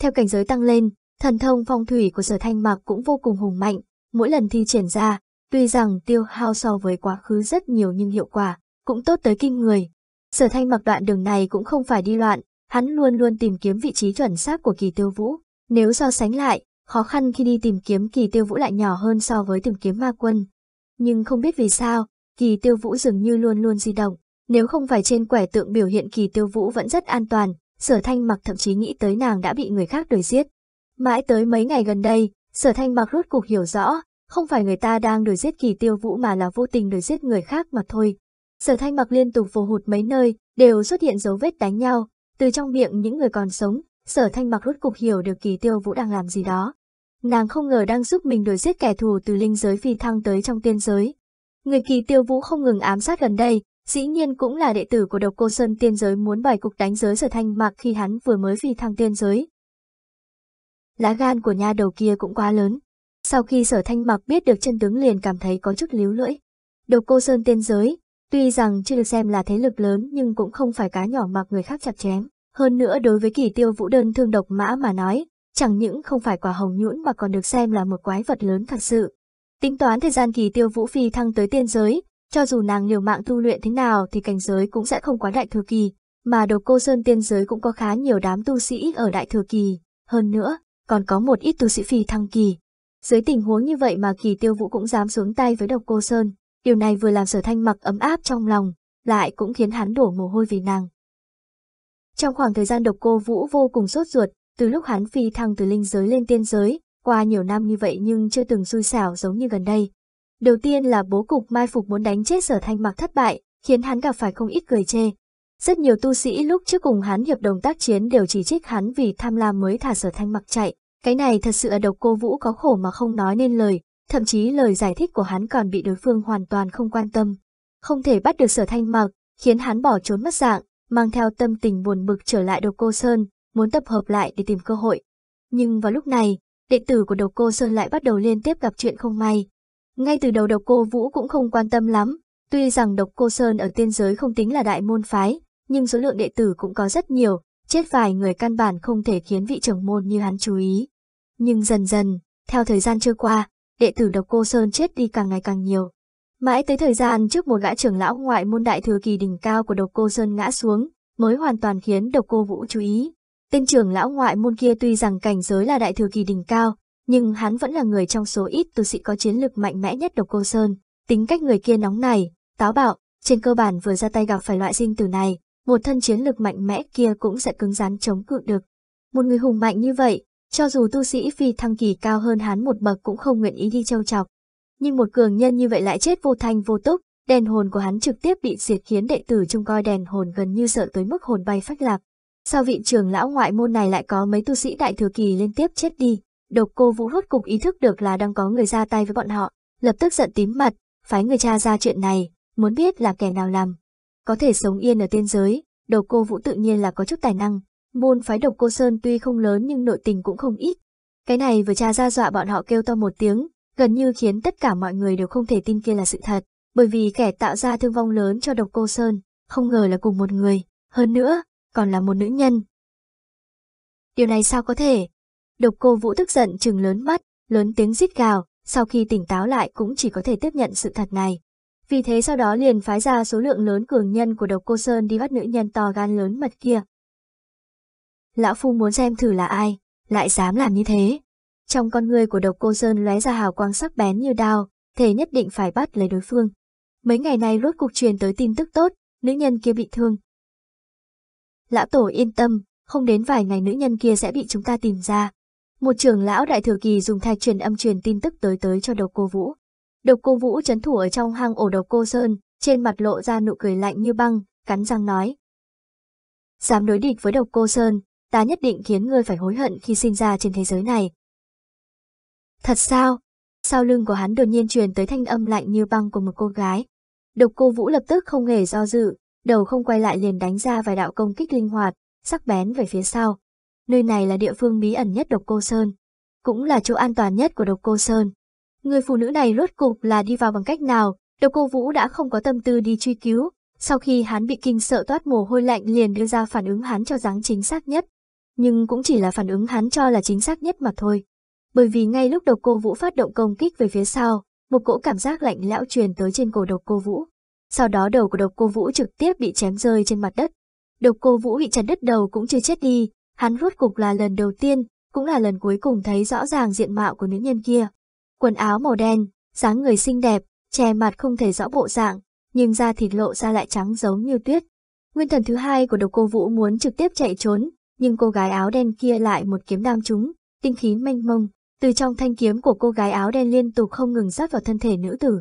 [SPEAKER 1] Theo cảnh giới tăng lên, thần thông phong thủy của Sở Thanh Mặc cũng vô cùng hùng mạnh, mỗi lần thi triển ra, tuy rằng tiêu hao so với quá khứ rất nhiều nhưng hiệu quả cũng tốt tới kinh người. Sở Thanh Mặc đoạn đường này cũng không phải đi loạn, hắn luôn luôn tìm kiếm vị trí chuẩn xác của kỳ tiêu vũ. Nếu so sánh lại, khó khăn khi đi tìm kiếm kỳ tiêu vũ lại nhỏ hơn so với tìm kiếm ma quân. Nhưng không biết vì sao, kỳ tiêu vũ dường như luôn luôn di động. Nếu không phải trên quẻ tượng biểu hiện kỳ tiêu vũ vẫn rất an toàn, sở thanh mặc thậm chí nghĩ tới nàng đã bị người khác đuổi giết. Mãi tới mấy ngày gần đây, sở thanh mặc rốt cuộc hiểu rõ, không phải người ta đang đuổi giết kỳ tiêu vũ mà là vô tình đuổi giết người khác mà thôi. Sở thanh mặc liên tục vô hụt mấy nơi, đều xuất hiện dấu vết đánh nhau, từ trong miệng những người còn sống, sở thanh mặc rốt cục hiểu được kỳ tiêu vũ đang làm gì đó. Nàng không ngờ đang giúp mình đuổi giết kẻ thù từ linh giới phi thăng tới trong tiên giới. Người kỳ tiêu vũ không ngừng ám sát gần đây, dĩ nhiên cũng là đệ tử của độc cô Sơn tiên giới muốn bày cục đánh giới sở thanh mặc khi hắn vừa mới phi thăng tiên giới. Lá gan của nha đầu kia cũng quá lớn. Sau khi sở thanh mặc biết được chân tướng liền cảm thấy có chút líu lưỡi. Độc cô Sơn tiên giới, Tuy rằng chưa được xem là thế lực lớn nhưng cũng không phải cá nhỏ mặc người khác chặt chém. Hơn nữa đối với kỳ tiêu vũ đơn thương độc mã mà nói, chẳng những không phải quả hồng nhũn mà còn được xem là một quái vật lớn thật sự. Tính toán thời gian kỳ tiêu vũ phi thăng tới tiên giới, cho dù nàng liều mạng tu luyện thế nào thì cảnh giới cũng sẽ không quá đại thừa kỳ, mà độc cô sơn tiên giới cũng có khá nhiều đám tu sĩ ở đại thừa kỳ, hơn nữa, còn có một ít tu sĩ phi thăng kỳ. Dưới tình huống như vậy mà kỳ tiêu vũ cũng dám xuống tay với độc cô sơn, Điều này vừa làm sở thanh mặc ấm áp trong lòng, lại cũng khiến hắn đổ mồ hôi vì nàng. Trong khoảng thời gian độc cô Vũ vô cùng sốt ruột, từ lúc hắn phi thăng từ linh giới lên tiên giới, qua nhiều năm như vậy nhưng chưa từng xui xảo giống như gần đây. Đầu tiên là bố cục mai phục muốn đánh chết sở thanh mặc thất bại, khiến hắn gặp phải không ít cười chê. Rất nhiều tu sĩ lúc trước cùng hắn hiệp đồng tác chiến đều chỉ trích hắn vì tham lam mới thả sở thanh mặc chạy. Cái này thật sự ở độc cô Vũ có khổ mà không nói nên lời, Thậm chí lời giải thích của hắn còn bị đối phương hoàn toàn không quan tâm. Không thể bắt được sở thanh mặc, khiến hắn bỏ trốn mất dạng, mang theo tâm tình buồn bực trở lại độc cô Sơn, muốn tập hợp lại để tìm cơ hội. Nhưng vào lúc này, đệ tử của độc cô Sơn lại bắt đầu liên tiếp gặp chuyện không may. Ngay từ đầu độc cô Vũ cũng không quan tâm lắm, tuy rằng độc cô Sơn ở tiên giới không tính là đại môn phái, nhưng số lượng đệ tử cũng có rất nhiều, chết vài người căn bản không thể khiến vị trưởng môn như hắn chú ý. Nhưng dần dần, theo thời gian trôi qua, đệ tử độc cô Sơn chết đi càng ngày càng nhiều. Mãi tới thời gian trước một gã trưởng lão ngoại môn đại thừa kỳ đỉnh cao của độc cô Sơn ngã xuống, mới hoàn toàn khiến độc cô Vũ chú ý. Tên trưởng lão ngoại môn kia tuy rằng cảnh giới là đại thừa kỳ đỉnh cao, nhưng hắn vẫn là người trong số ít tu sĩ có chiến lực mạnh mẽ nhất độc cô Sơn. Tính cách người kia nóng này, táo bạo, trên cơ bản vừa ra tay gặp phải loại sinh tử này, một thân chiến lực mạnh mẽ kia cũng sẽ cứng rắn chống cự được. Một người hùng mạnh như vậy, cho dù tu sĩ phi thăng kỳ cao hơn hắn một bậc cũng không nguyện ý đi trêu chọc. Nhưng một cường nhân như vậy lại chết vô thanh vô túc, đèn hồn của hắn trực tiếp bị diệt khiến đệ tử trông coi đèn hồn gần như sợ tới mức hồn bay phách lạc. Sau vị trưởng lão ngoại môn này lại có mấy tu sĩ đại thừa kỳ liên tiếp chết đi, độc cô vũ hốt cục ý thức được là đang có người ra tay với bọn họ, lập tức giận tím mặt, phái người cha ra chuyện này, muốn biết là kẻ nào làm. Có thể sống yên ở tiên giới, độc cô vũ tự nhiên là có chút tài năng, Môn phái độc cô Sơn tuy không lớn nhưng nội tình cũng không ít. Cái này vừa tra ra dọa bọn họ kêu to một tiếng, gần như khiến tất cả mọi người đều không thể tin kia là sự thật, bởi vì kẻ tạo ra thương vong lớn cho độc cô Sơn, không ngờ là cùng một người, hơn nữa, còn là một nữ nhân. Điều này sao có thể? Độc cô Vũ tức giận chừng lớn mắt, lớn tiếng rít gào, sau khi tỉnh táo lại cũng chỉ có thể tiếp nhận sự thật này. Vì thế sau đó liền phái ra số lượng lớn cường nhân của độc cô Sơn đi bắt nữ nhân to gan lớn mật kia, Lão Phu muốn xem thử là ai, lại dám làm như thế. Trong con người của độc cô Sơn lóe ra hào quang sắc bén như đao, thế nhất định phải bắt lấy đối phương. Mấy ngày nay rốt cuộc truyền tới tin tức tốt, nữ nhân kia bị thương. Lão Tổ yên tâm, không đến vài ngày nữ nhân kia sẽ bị chúng ta tìm ra. Một trưởng lão đại thừa kỳ dùng thạch truyền âm truyền tin tức tới tới cho độc cô Vũ. Độc cô Vũ chấn thủ ở trong hang ổ độc cô Sơn, trên mặt lộ ra nụ cười lạnh như băng, cắn răng nói. Dám đối địch với độc cô Sơn, ta nhất định khiến ngươi phải hối hận khi sinh ra trên thế giới này. Thật sao? Sau lưng của hắn đột nhiên truyền tới thanh âm lạnh như băng của một cô gái. Độc cô Vũ lập tức không hề do dự, đầu không quay lại liền đánh ra vài đạo công kích linh hoạt, sắc bén về phía sau. Nơi này là địa phương bí ẩn nhất độc cô Sơn. Cũng là chỗ an toàn nhất của độc cô Sơn. Người phụ nữ này rốt cục là đi vào bằng cách nào, độc cô Vũ đã không có tâm tư đi truy cứu. Sau khi hắn bị kinh sợ toát mồ hôi lạnh liền đưa ra phản ứng hắn cho dáng chính xác nhất, nhưng cũng chỉ là phản ứng hắn cho là chính xác nhất mà thôi. Bởi vì ngay lúc độc cô Vũ phát động công kích về phía sau, một cỗ cảm giác lạnh lẽo truyền tới trên cổ độc cô Vũ. Sau đó đầu của độc cô Vũ trực tiếp bị chém rơi trên mặt đất. Độc cô Vũ bị chặt đứt đầu cũng chưa chết đi, hắn rốt cục là lần đầu tiên, cũng là lần cuối cùng thấy rõ ràng diện mạo của nữ nhân kia. Quần áo màu đen, dáng người xinh đẹp, che mặt không thể rõ bộ dạng, nhưng da thịt lộ ra lại trắng giống như tuyết. Nguyên thần thứ hai của độc cô Vũ muốn trực tiếp chạy trốn, nhưng cô gái áo đen kia lại một kiếm đam chúng tinh khí mênh mông, từ trong thanh kiếm của cô gái áo đen liên tục không ngừng sát vào thân thể nữ tử.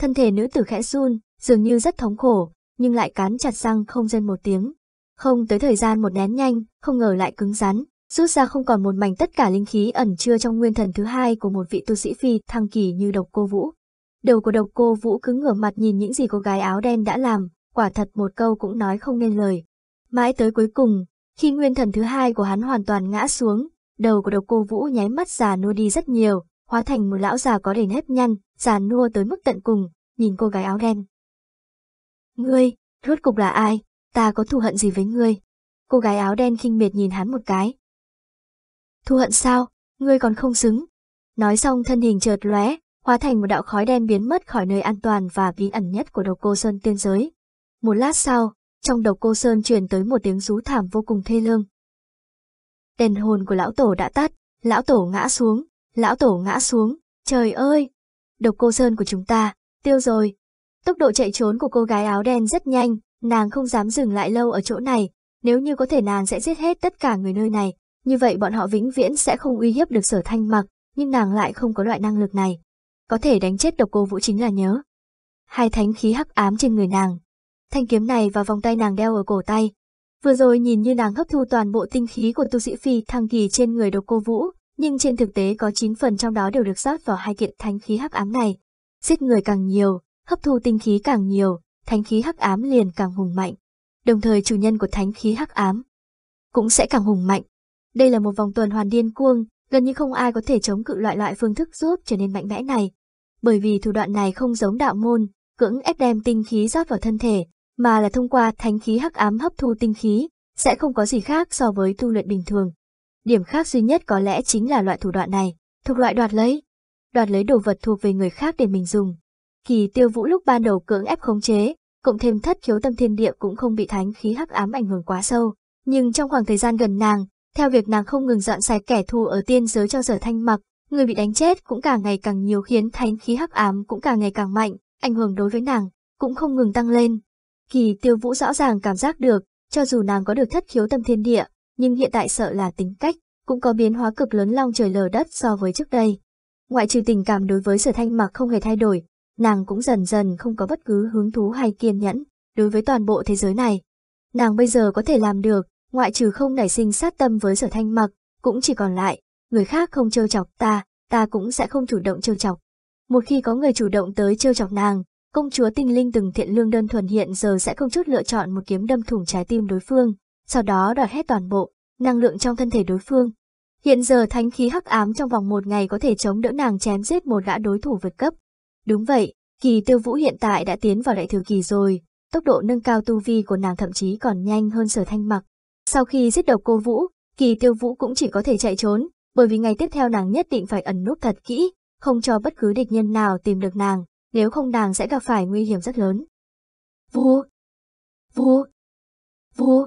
[SPEAKER 1] Thân thể nữ tử khẽ run, dường như rất thống khổ, nhưng lại cắn chặt răng không rên một tiếng. Không tới thời gian một nén nhanh, không ngờ lại cứng rắn, rút ra không còn một mảnh tất cả linh khí ẩn chứa trong nguyên thần thứ hai của một vị tu sĩ phi thăng kỳ như độc cô Vũ. Đầu của độc cô Vũ cứ ngửa mặt nhìn những gì cô gái áo đen đã làm, quả thật một câu cũng nói không nên lời. Mãi tới cuối cùng, khi nguyên thần thứ hai của hắn hoàn toàn ngã xuống, đầu của độc cô Vũ nháy mắt già nua đi rất nhiều, hóa thành một lão già có đền hết nhăn, già nua tới mức tận cùng, nhìn cô gái áo đen. Ngươi, rốt cục là ai? Ta có thù hận gì với ngươi? Cô gái áo đen khinh miệt nhìn hắn một cái. Thù hận sao? Ngươi còn không xứng. Nói xong thân hình chợt lóe, hóa thành một đạo khói đen biến mất khỏi nơi an toàn và bí ẩn nhất của độc cô Sơn tiên giới. Một lát sau, trong đầu cô Sơn truyền tới một tiếng rú thảm vô cùng thê lương. Đèn hồn của lão tổ đã tắt, lão tổ ngã xuống, lão tổ ngã xuống, trời ơi! Độc cô Sơn của chúng ta, tiêu rồi. Tốc độ chạy trốn của cô gái áo đen rất nhanh, nàng không dám dừng lại lâu ở chỗ này, nếu như có thể nàng sẽ giết hết tất cả người nơi này, như vậy bọn họ vĩnh viễn sẽ không uy hiếp được sở thanh mặc, nhưng nàng lại không có loại năng lực này. Có thể đánh chết độc cô vũ chính là nhớ. Hai thánh khí hắc ám trên người nàng, thanh kiếm này và vòng tay nàng đeo ở cổ tay. Vừa rồi nhìn như nàng hấp thu toàn bộ tinh khí của tu sĩ phi thăng kỳ trên người độc cô Vũ, nhưng trên thực tế có 9 phần trong đó đều được rót vào hai kiện thánh khí hắc ám này. Giết người càng nhiều, hấp thu tinh khí càng nhiều, thánh khí hắc ám liền càng hùng mạnh. Đồng thời chủ nhân của thánh khí hắc ám cũng sẽ càng hùng mạnh. Đây là một vòng tuần hoàn điên cuồng, gần như không ai có thể chống cự loại loại phương thức giúp trở nên mạnh mẽ này. Bởi vì thủ đoạn này không giống đạo môn, cưỡng ép đem tinh khí rót vào thân thể, mà là thông qua thánh khí hắc ám hấp thu tinh khí, sẽ không có gì khác so với tu luyện bình thường. Điểm khác duy nhất có lẽ chính là loại thủ đoạn này, thuộc loại đoạt lấy. Đoạt lấy đồ vật thuộc về người khác để mình dùng. Kỳ tiêu vũ lúc ban đầu cưỡng ép khống chế, cộng thêm thất khiếu tâm thiên địa cũng không bị thánh khí hắc ám ảnh hưởng quá sâu. Nhưng trong khoảng thời gian gần nàng, theo việc nàng không ngừng dọn sạch kẻ thù ở tiên giới cho sở thanh mặc, người bị đánh chết cũng càng ngày càng nhiều khiến thánh khí hắc ám cũng càng ngày càng mạnh, ảnh hưởng đối với nàng cũng không ngừng tăng lên, Kỳ tiêu vũ rõ ràng cảm giác được, cho dù nàng có được thất khiếu tâm thiên địa, nhưng hiện tại sợ là tính cách, cũng có biến hóa cực lớn long trời lở đất so với trước đây. Ngoại trừ tình cảm đối với sở thanh mặc không hề thay đổi, nàng cũng dần dần không có bất cứ hứng thú hay kiên nhẫn đối với toàn bộ thế giới này. Nàng bây giờ có thể làm được, ngoại trừ không nảy sinh sát tâm với sở thanh mặc, cũng chỉ còn lại, người khác không trêu chọc ta, ta cũng sẽ không chủ động trêu chọc. Một khi có người chủ động tới trêu chọc nàng, Công chúa tinh linh từng thiện lương đơn thuần hiện giờ sẽ không chút lựa chọn một kiếm đâm thủng trái tim đối phương, sau đó đòi hết toàn bộ năng lượng trong thân thể đối phương. Hiện giờ thánh khí hắc ám trong vòng một ngày có thể chống đỡ nàng chém giết một gã đối thủ vượt cấp. Đúng vậy, kỳ tiêu vũ hiện tại đã tiến vào đại thừa kỳ rồi, tốc độ nâng cao tu vi của nàng thậm chí còn nhanh hơn sở thanh mặc. Sau khi giết độc cô vũ, kỳ tiêu vũ cũng chỉ có thể chạy trốn, bởi vì ngày tiếp theo nàng nhất định phải ẩn núp thật kỹ, không cho bất cứ địch nhân nào tìm được nàng nếu không nàng sẽ gặp phải nguy hiểm rất lớn. Vua! Vua! Vua!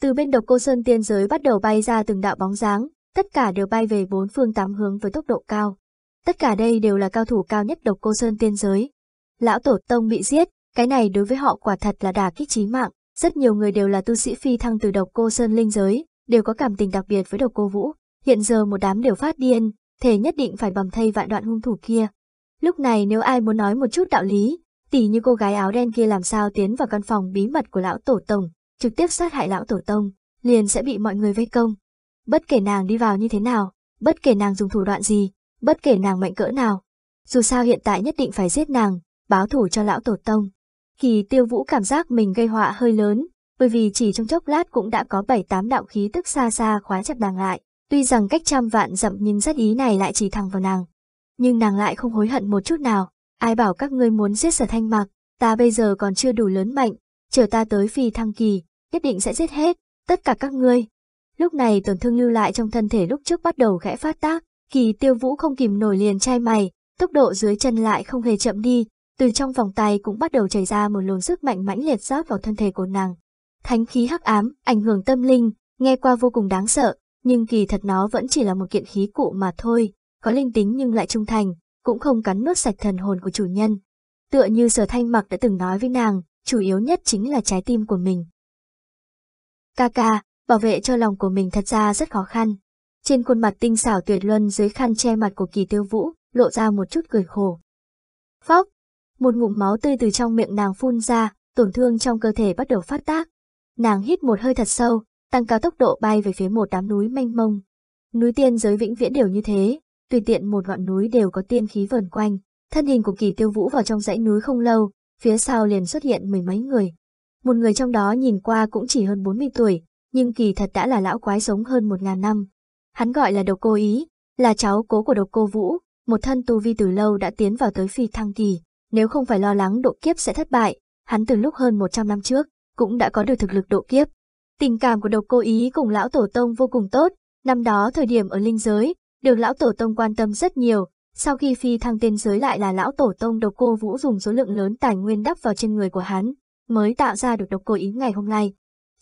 [SPEAKER 1] Từ bên độc cô Sơn tiên giới bắt đầu bay ra từng đạo bóng dáng, tất cả đều bay về bốn phương tám hướng với tốc độ cao. Tất cả đây đều là cao thủ cao nhất độc cô Sơn tiên giới. Lão Tổ Tông bị giết, cái này đối với họ quả thật là đả kích chí mạng. Rất nhiều người đều là tu sĩ phi thăng từ độc cô Sơn linh giới, đều có cảm tình đặc biệt với độc cô Vũ. Hiện giờ một đám đều phát điên, thể nhất định phải bầm thay vạn đoạn hung thủ kia. Lúc này nếu ai muốn nói một chút đạo lý, tỉ như cô gái áo đen kia làm sao tiến vào căn phòng bí mật của lão tổ tông, trực tiếp sát hại lão tổ tông, liền sẽ bị mọi người vây công. Bất kể nàng đi vào như thế nào, bất kể nàng dùng thủ đoạn gì, bất kể nàng mạnh cỡ nào, dù sao hiện tại nhất định phải giết nàng, báo thủ cho lão tổ tông. Kỳ tiêu vũ cảm giác mình gây họa hơi lớn, bởi vì chỉ trong chốc lát cũng đã có bảy tám đạo khí tức xa xa khóa chặt nàng lại. Tuy rằng cách trăm vạn dặm nhìn rất ý này lại chỉ thẳng vào nàng, nhưng nàng lại không hối hận một chút nào. Ai bảo các ngươi muốn giết sở thanh mạc, ta bây giờ còn chưa đủ lớn mạnh, chờ ta tới phi thăng kỳ, nhất định sẽ giết hết, tất cả các ngươi. Lúc này tổn thương lưu lại trong thân thể lúc trước bắt đầu khẽ phát tác, kỳ tiêu vũ không kìm nổi liền chai mày, tốc độ dưới chân lại không hề chậm đi, từ trong vòng tay cũng bắt đầu chảy ra một luồng sức mạnh mãnh liệt rót vào thân thể của nàng. Thánh khí hắc ám, ảnh hưởng tâm linh, nghe qua vô cùng đáng sợ, nhưng kỳ thật nó vẫn chỉ là một kiện khí cụ mà thôi, có linh tính nhưng lại trung thành, cũng không cắn nuốt sạch thần hồn của chủ nhân. Tựa như sở thanh mặc đã từng nói với nàng, chủ yếu nhất chính là trái tim của mình. Kaka bảo vệ cho lòng của mình thật ra rất khó khăn. Trên khuôn mặt tinh xảo tuyệt luân dưới khăn che mặt của kỳ tiêu vũ, lộ ra một chút cười khổ. Phóc, một ngụm máu tươi từ trong miệng nàng phun ra, tổn thương trong cơ thể bắt đầu phát tác. Nàng hít một hơi thật sâu, tăng cao tốc độ bay về phía một đám núi mênh mông. Núi tiên giới vĩnh viễn đều như thế, tùy tiện một ngọn núi đều có tiên khí vờn quanh. Thân hình của kỳ tiêu vũ vào trong dãy núi không lâu, phía sau liền xuất hiện mười mấy người. Một người trong đó nhìn qua cũng chỉ hơn 40 tuổi, nhưng kỳ thật đã là lão quái sống hơn một ngàn năm. Hắn gọi là độc cô ý, là cháu cố của độc cô vũ, một thân tu vi từ lâu đã tiến vào tới phi thăng kỳ, nếu không phải lo lắng độ kiếp sẽ thất bại, hắn từ lúc hơn 100 năm trước cũng đã có được thực lực độ kiếp. Tình cảm của độc cô ý cùng lão tổ tông vô cùng tốt, năm đó thời điểm ở linh giới, được lão tổ tông quan tâm rất nhiều, sau khi phi thăng tên giới lại là lão tổ tông độc cô vũ dùng số lượng lớn tài nguyên đắp vào trên người của hắn, mới tạo ra được độc cô ý ngày hôm nay.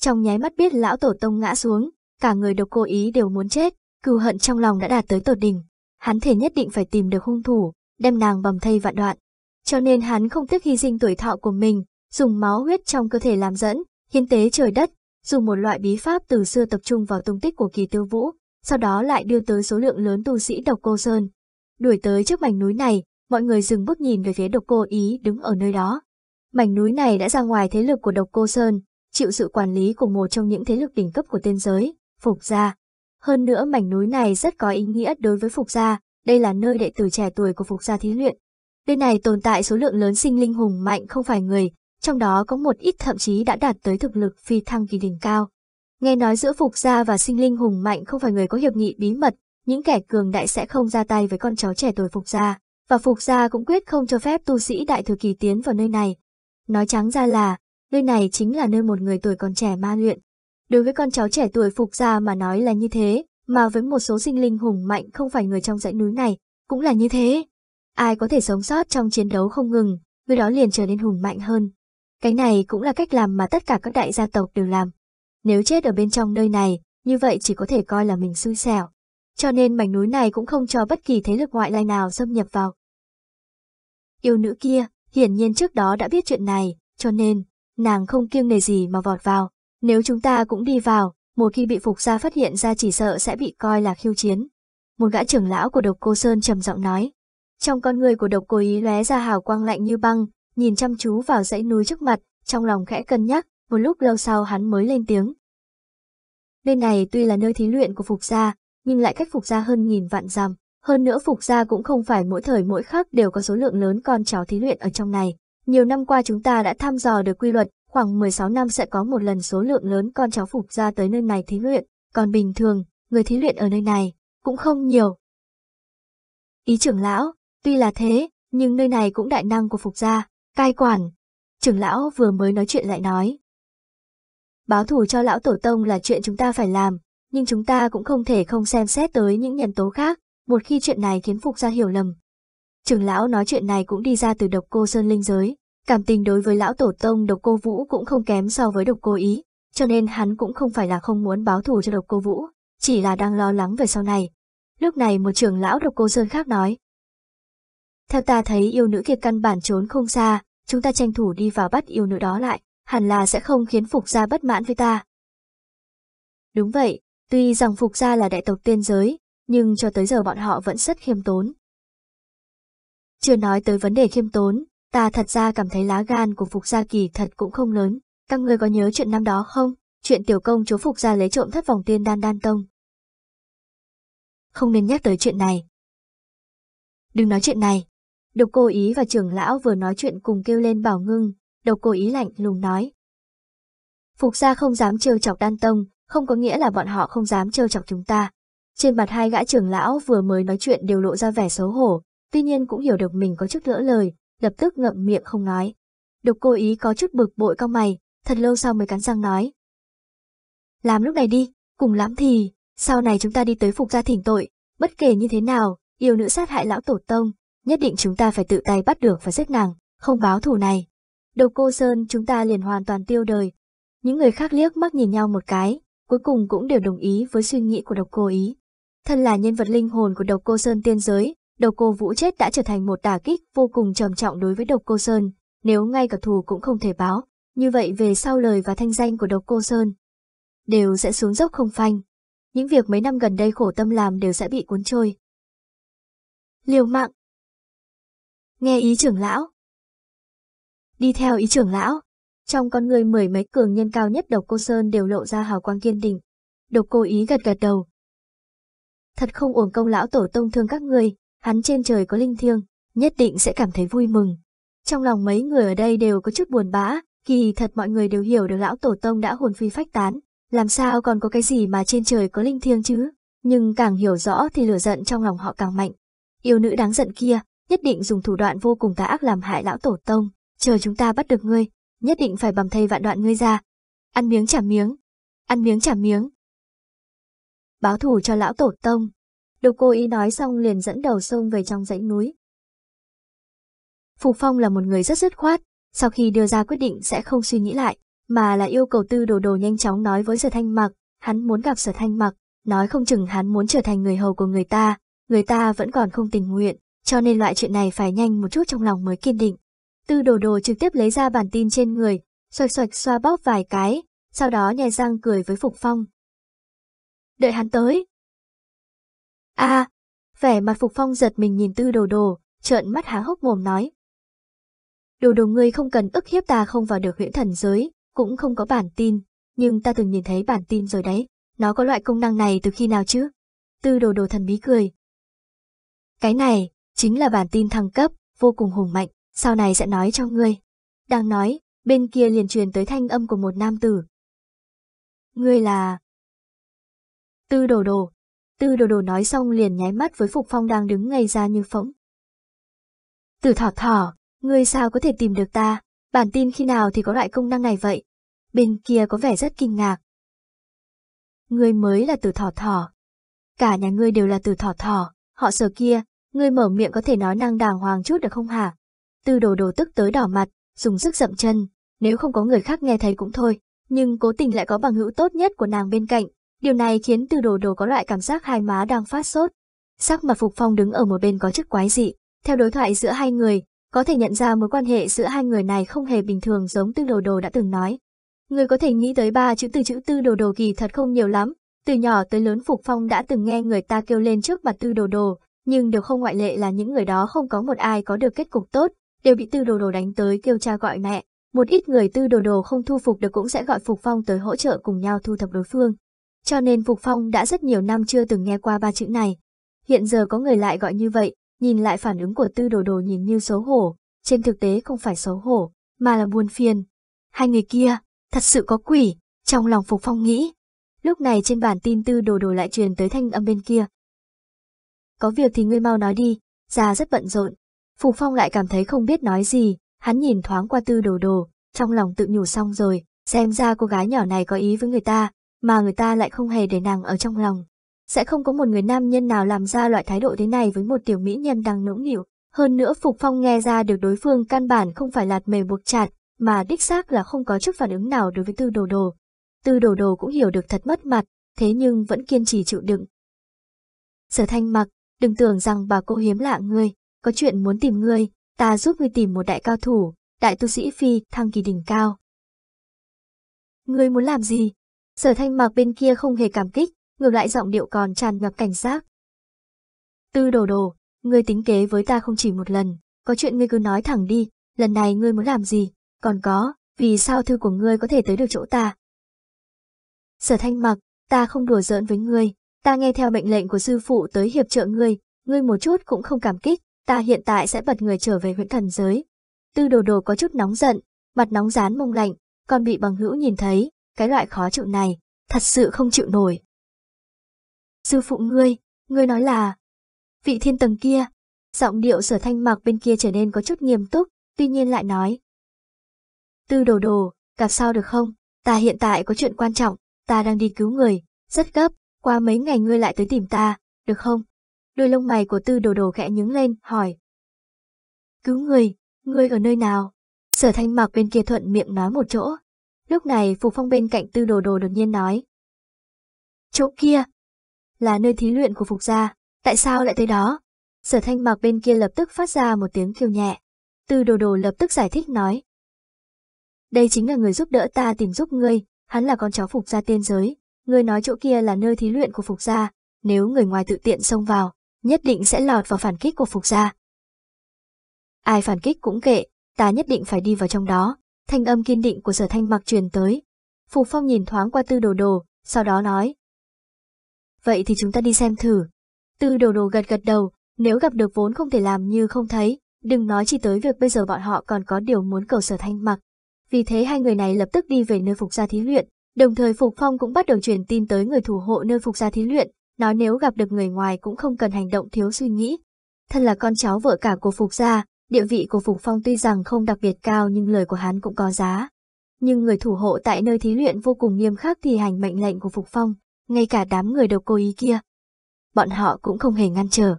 [SPEAKER 1] Trong nháy mắt biết lão tổ tông ngã xuống, cả người độc cô ý đều muốn chết, cừu hận trong lòng đã đạt tới tột đỉnh. Hắn thể nhất định phải tìm được hung thủ, đem nàng bầm thây vạn đoạn. Cho nên hắn không tiếc hy sinh tuổi thọ của mình, dùng máu huyết trong cơ thể làm dẫn, hiến tế trời đất, dùng một loại bí pháp từ xưa tập trung vào tung tích của kỳ tiêu vũ, sau đó lại đưa tới số lượng lớn tu sĩ độc cô Sơn. Đuổi tới trước mảnh núi này, mọi người dừng bước nhìn về phía độc cô Ý đứng ở nơi đó. Mảnh núi này đã ra ngoài thế lực của độc cô Sơn, chịu sự quản lý của một trong những thế lực đỉnh cấp của tên giới, Phục Gia. Hơn nữa mảnh núi này rất có ý nghĩa đối với Phục Gia, đây là nơi đệ tử trẻ tuổi của Phục Gia thí luyện. Nơi này tồn tại số lượng lớn sinh linh hùng mạnh không phải người, trong đó có một ít thậm chí đã đạt tới thực lực phi thăng kỳ đỉnh cao. Nghe nói giữa Phục gia và sinh linh hùng mạnh không phải người có hiệp nghị bí mật, những kẻ cường đại sẽ không ra tay với con chó trẻ tuổi Phục gia, và Phục gia cũng quyết không cho phép tu sĩ đại thừa kỳ tiến vào nơi này. Nói trắng ra là, nơi này chính là nơi một người tuổi còn trẻ ma luyện. Đối với con cháu trẻ tuổi Phục gia mà nói là như thế, mà với một số sinh linh hùng mạnh không phải người trong dãy núi này, cũng là như thế. Ai có thể sống sót trong chiến đấu không ngừng, người đó liền trở nên hùng mạnh hơn. Cái này cũng là cách làm mà tất cả các đại gia tộc đều làm. Nếu chết ở bên trong nơi này, như vậy chỉ có thể coi là mình xui xẻo. Cho nên mảnh núi này cũng không cho bất kỳ thế lực ngoại lai nào xâm nhập vào. Yêu nữ kia, hiển nhiên trước đó đã biết chuyện này, cho nên, nàng không kiêng nề gì mà vọt vào. Nếu chúng ta cũng đi vào, một khi bị phục gia phát hiện ra chỉ sợ sẽ bị coi là khiêu chiến. Một gã trưởng lão của độc cô Sơn trầm giọng nói. Trong con người của độc cô ý lóe ra hào quang lạnh như băng, nhìn chăm chú vào dãy núi trước mặt, trong lòng khẽ cân nhắc, một lúc lâu sau hắn mới lên tiếng. Nơi này tuy là nơi thí luyện của Phục Gia, nhưng lại cách Phục Gia hơn nghìn vạn dặm. Hơn nữa Phục Gia cũng không phải mỗi thời mỗi khác đều có số lượng lớn con cháu thí luyện ở trong này. Nhiều năm qua chúng ta đã thăm dò được quy luật, khoảng 16 năm sẽ có một lần số lượng lớn con cháu Phục Gia tới nơi này thí luyện, còn bình thường, người thí luyện ở nơi này cũng không nhiều. Ý trưởng lão, tuy là thế, nhưng nơi này cũng đại năng của Phục Gia, cai quản. Trưởng lão vừa mới nói chuyện lại nói, báo thù cho lão tổ tông là chuyện chúng ta phải làm, nhưng chúng ta cũng không thể không xem xét tới những nhân tố khác, một khi chuyện này khiến Phục gia hiểu lầm. Trưởng lão nói chuyện này cũng đi ra từ độc cô Sơn Linh giới, cảm tình đối với lão tổ tông độc cô Vũ cũng không kém so với độc cô Ý, cho nên hắn cũng không phải là không muốn báo thù cho độc cô Vũ, chỉ là đang lo lắng về sau này. Lúc này một trưởng lão độc cô Sơn khác nói. Theo ta thấy yêu nữ kia căn bản trốn không xa, chúng ta tranh thủ đi vào bắt yêu nữ đó lại, hẳn là sẽ không khiến Phục gia bất mãn với ta. Đúng vậy, tuy rằng Phục gia là đại tộc tiên giới, nhưng cho tới giờ bọn họ vẫn rất khiêm tốn. Chưa nói tới vấn đề khiêm tốn, ta thật ra cảm thấy lá gan của Phục gia kỳ thật cũng không lớn, các người có nhớ chuyện năm đó không? Chuyện tiểu công chúa Phục gia lấy trộm thất vòng tiên đan đan tông. Không nên nhắc tới chuyện này. Đừng nói chuyện này. Độc cô ý và trưởng lão vừa nói chuyện cùng kêu lên bảo ngưng, đầu cô ý lạnh lùng nói. Phục gia không dám trêu chọc đan tông, không có nghĩa là bọn họ không dám trêu chọc chúng ta. Trên mặt hai gã trưởng lão vừa mới nói chuyện đều lộ ra vẻ xấu hổ, tuy nhiên cũng hiểu được mình có chút lỡ lời, lập tức ngậm miệng không nói. Độc cô ý có chút bực bội cao mày, thật lâu sau mới cắn răng nói. Làm lúc này đi, cùng lắm thì, sau này chúng ta đi tới phục gia thỉnh tội, bất kể như thế nào, yêu nữ sát hại lão tổ tông, nhất định chúng ta phải tự tay bắt được và giết nàng, không báo thù này. Đầu cô Sơn chúng ta liền hoàn toàn tiêu đời. Những người khác liếc mắt nhìn nhau một cái, cuối cùng cũng đều đồng ý với suy nghĩ của độc cô ý. Thân là nhân vật linh hồn của độc cô Sơn tiên giới, độc cô Vũ chết đã trở thành một đả kích vô cùng trầm trọng đối với độc cô Sơn, nếu ngay cả thù cũng không thể báo, như vậy về sau lời và thanh danh của độc cô Sơn đều sẽ xuống dốc không phanh. Những việc mấy năm gần đây khổ tâm làm đều sẽ bị cuốn trôi. Liều mạng Nghe ý trưởng lão, đi theo ý trưởng lão. Trong con người mười mấy cường nhân cao nhất độc cô Sơn đều lộ ra hào quang kiên định. Độc cô ý gật gật đầu. Thật không uổng công lão tổ tông thương các người, hắn trên trời có linh thiêng, nhất định sẽ cảm thấy vui mừng. Trong lòng mấy người ở đây đều có chút buồn bã, kỳ thật mọi người đều hiểu được lão tổ tông đã hồn phi phách tán, làm sao còn có cái gì mà trên trời có linh thiêng chứ. Nhưng càng hiểu rõ thì lửa giận trong lòng họ càng mạnh. Yêu nữ đáng giận kia, nhất định dùng thủ đoạn vô cùng tà ác làm hại lão tổ tông, chờ chúng ta bắt được ngươi, nhất định phải bầm thay vạn đoạn ngươi ra. Ăn miếng trả miếng, ăn miếng trả miếng. Báo thủ cho lão tổ tông. đồ cô ý nói xong liền dẫn đầu sông về trong dãy núi. Phục Phong là một người rất dứt khoát, sau khi đưa ra quyết định sẽ không suy nghĩ lại, mà là yêu cầu tư đồ đồ nhanh chóng nói với Sở Thanh Mặc, hắn muốn gặp Sở Thanh Mặc, nói không chừng hắn muốn trở thành người hầu của người ta, người ta vẫn còn không tình nguyện, cho nên loại chuyện này phải nhanh một chút trong lòng mới kiên định. Tư đồ đồ trực tiếp lấy ra bản tin trên người, xoạch xoạch xoa bóp vài cái, sau đó nhè răng cười với Phục Phong. Đợi hắn tới. À, vẻ mặt Phục Phong giật mình nhìn tư đồ đồ, trợn mắt há hốc mồm nói. Đồ đồ ngươi không cần ức hiếp ta không vào được huyễn thần giới, cũng không có bản tin, nhưng ta từng nhìn thấy bản tin rồi đấy, nó có loại công năng này từ khi nào chứ? Tư đồ đồ thần bí cười. Cái này, chính là bản tin thăng cấp, vô cùng hùng mạnh, sau này sẽ nói cho ngươi. Đang nói, bên kia liền truyền tới thanh âm của một nam tử. Ngươi là... Tư đồ đồ. Tư đồ đồ nói xong liền nháy mắt với Phục Phong đang đứng ngây ra như phỗng. Tử thỏ thỏ, ngươi sao có thể tìm được ta? Bản tin khi nào thì có loại công năng này vậy? Bên kia có vẻ rất kinh ngạc. Ngươi mới là tử thỏ thỏ. Cả nhà ngươi đều là tử thỏ thỏ, họ sở kia, ngươi mở miệng có thể nói năng đàng hoàng chút được không hả? Tư đồ đồ tức tới đỏ mặt, dùng sức dậm chân, nếu không có người khác nghe thấy cũng thôi, nhưng cố tình lại có bằng hữu tốt nhất của nàng bên cạnh, điều này khiến tư đồ đồ có loại cảm giác hai má đang phát sốt. Sắc mặt Phục Phong đứng ở một bên có chức quái dị, theo đối thoại giữa hai người, có thể nhận ra mối quan hệ giữa hai người này không hề bình thường giống tư đồ đồ đã từng nói. Người có thể nghĩ tới ba chữ từ chữ tư đồ đồ kỳ thật không nhiều lắm, từ nhỏ tới lớn Phục Phong đã từng nghe người ta kêu lên trước mặt tư đồ đồ, nhưng đều không ngoại lệ là những người đó không có một ai có được kết cục tốt, đều bị tư đồ đồ đánh tới kêu cha gọi mẹ. Một ít người tư đồ đồ không thu phục được cũng sẽ gọi Phục Phong tới hỗ trợ cùng nhau thu thập đối phương. Cho nên Phục Phong đã rất nhiều năm chưa từng nghe qua ba chữ này. Hiện giờ có người lại gọi như vậy, nhìn lại phản ứng của tư đồ đồ nhìn như xấu hổ, trên thực tế không phải xấu hổ, mà là buồn phiền. Hai người kia, thật sự có quỷ, trong lòng Phục Phong nghĩ. Lúc này trên bản tin tư đồ đồ lại truyền tới thanh âm bên kia. Có việc thì ngươi mau nói đi, già rất bận rộn, Phùng Phong lại cảm thấy không biết nói gì, hắn nhìn thoáng qua tư đồ đồ, trong lòng tự nhủ xong rồi, xem ra cô gái nhỏ này có ý với người ta, mà người ta lại không hề để nàng ở trong lòng. Sẽ không có một người nam nhân nào làm ra loại thái độ thế này với một tiểu mỹ nhân đang nũng nịu. Hơn nữa Phục Phong nghe ra được đối phương căn bản không phải lạt mề buộc chặt, mà đích xác là không có chút phản ứng nào đối với tư đồ đồ. Tư đồ đồ cũng hiểu được thật mất mặt, thế nhưng vẫn kiên trì chịu đựng. Sở thanh mặc, đừng tưởng rằng bà cô hiếm lạ ngươi, có chuyện muốn tìm ngươi, ta giúp ngươi tìm một đại cao thủ, đại tu sĩ phi thăng kỳ đỉnh cao. Ngươi muốn làm gì? Sở thanh mạc bên kia không hề cảm kích, ngược lại giọng điệu còn tràn ngập cảnh giác. Tư đồ đồ, ngươi tính kế với ta không chỉ một lần, có chuyện ngươi cứ nói thẳng đi, lần này ngươi muốn làm gì, còn có, vì sao thư của ngươi có thể tới được chỗ ta? Sở thanh mặc, ta không đùa giỡn với ngươi, ta nghe theo mệnh lệnh của sư phụ tới hiệp trợ ngươi, ngươi một chút cũng không cảm kích, ta hiện tại sẽ bật người trở về huyện thần giới. Tư đồ đồ có chút nóng giận, mặt nóng rán mông lạnh, còn bị bằng hữu nhìn thấy, cái loại khó chịu này, thật sự không chịu nổi. Sư phụ ngươi, ngươi nói là, vị thiên tầng kia, giọng điệu sở thanh mặc bên kia trở nên có chút nghiêm túc, tuy nhiên lại nói. Tư đồ đồ, gặp sao được không, ta hiện tại có chuyện quan trọng, ta đang đi cứu người, rất gấp, qua mấy ngày ngươi lại tới tìm ta, được không? đôi lông mày của tư đồ đồ khẽ nhướng lên, hỏi. Cứu người, người ở nơi nào? Sở thanh mặc bên kia thuận miệng nói một chỗ. Lúc này Phù Phong bên cạnh tư đồ đồ đột nhiên nói. Chỗ kia, là nơi thí luyện của Phục gia, tại sao lại tới đó? Sở thanh mặc bên kia lập tức phát ra một tiếng kêu nhẹ. Tư đồ đồ lập tức giải thích nói. Đây chính là người giúp đỡ ta tìm giúp ngươi, hắn là con cháu Phục gia tiên giới. Ngươi nói chỗ kia là nơi thí luyện của Phục gia, nếu người ngoài tự tiện xông vào, nhất định sẽ lọt vào phản kích của Phục gia. Ai phản kích cũng kệ, ta nhất định phải đi vào trong đó, thanh âm kiên định của sở thanh mặc truyền tới. Phục Phong nhìn thoáng qua tư đồ đồ, sau đó nói. Vậy thì chúng ta đi xem thử. Tư đồ đồ gật gật đầu, nếu gặp được vốn không thể làm như không thấy, đừng nói chỉ tới việc bây giờ bọn họ còn có điều muốn cầu sở thanh mặc. Vì thế hai người này lập tức đi về nơi Phục gia thí luyện, đồng thời Phục Phong cũng bắt đầu truyền tin tới người thủ hộ nơi Phục gia thí luyện, nói nếu gặp được người ngoài cũng không cần hành động thiếu suy nghĩ. Thân là con cháu vợ cả của Phục gia, địa vị của Phục Phong tuy rằng không đặc biệt cao nhưng lời của hắn cũng có giá. Nhưng người thủ hộ tại nơi thí luyện vô cùng nghiêm khắc thì hành mệnh lệnh của Phục Phong, ngay cả đám người đầu cô ý kia. Bọn họ cũng không hề ngăn trở.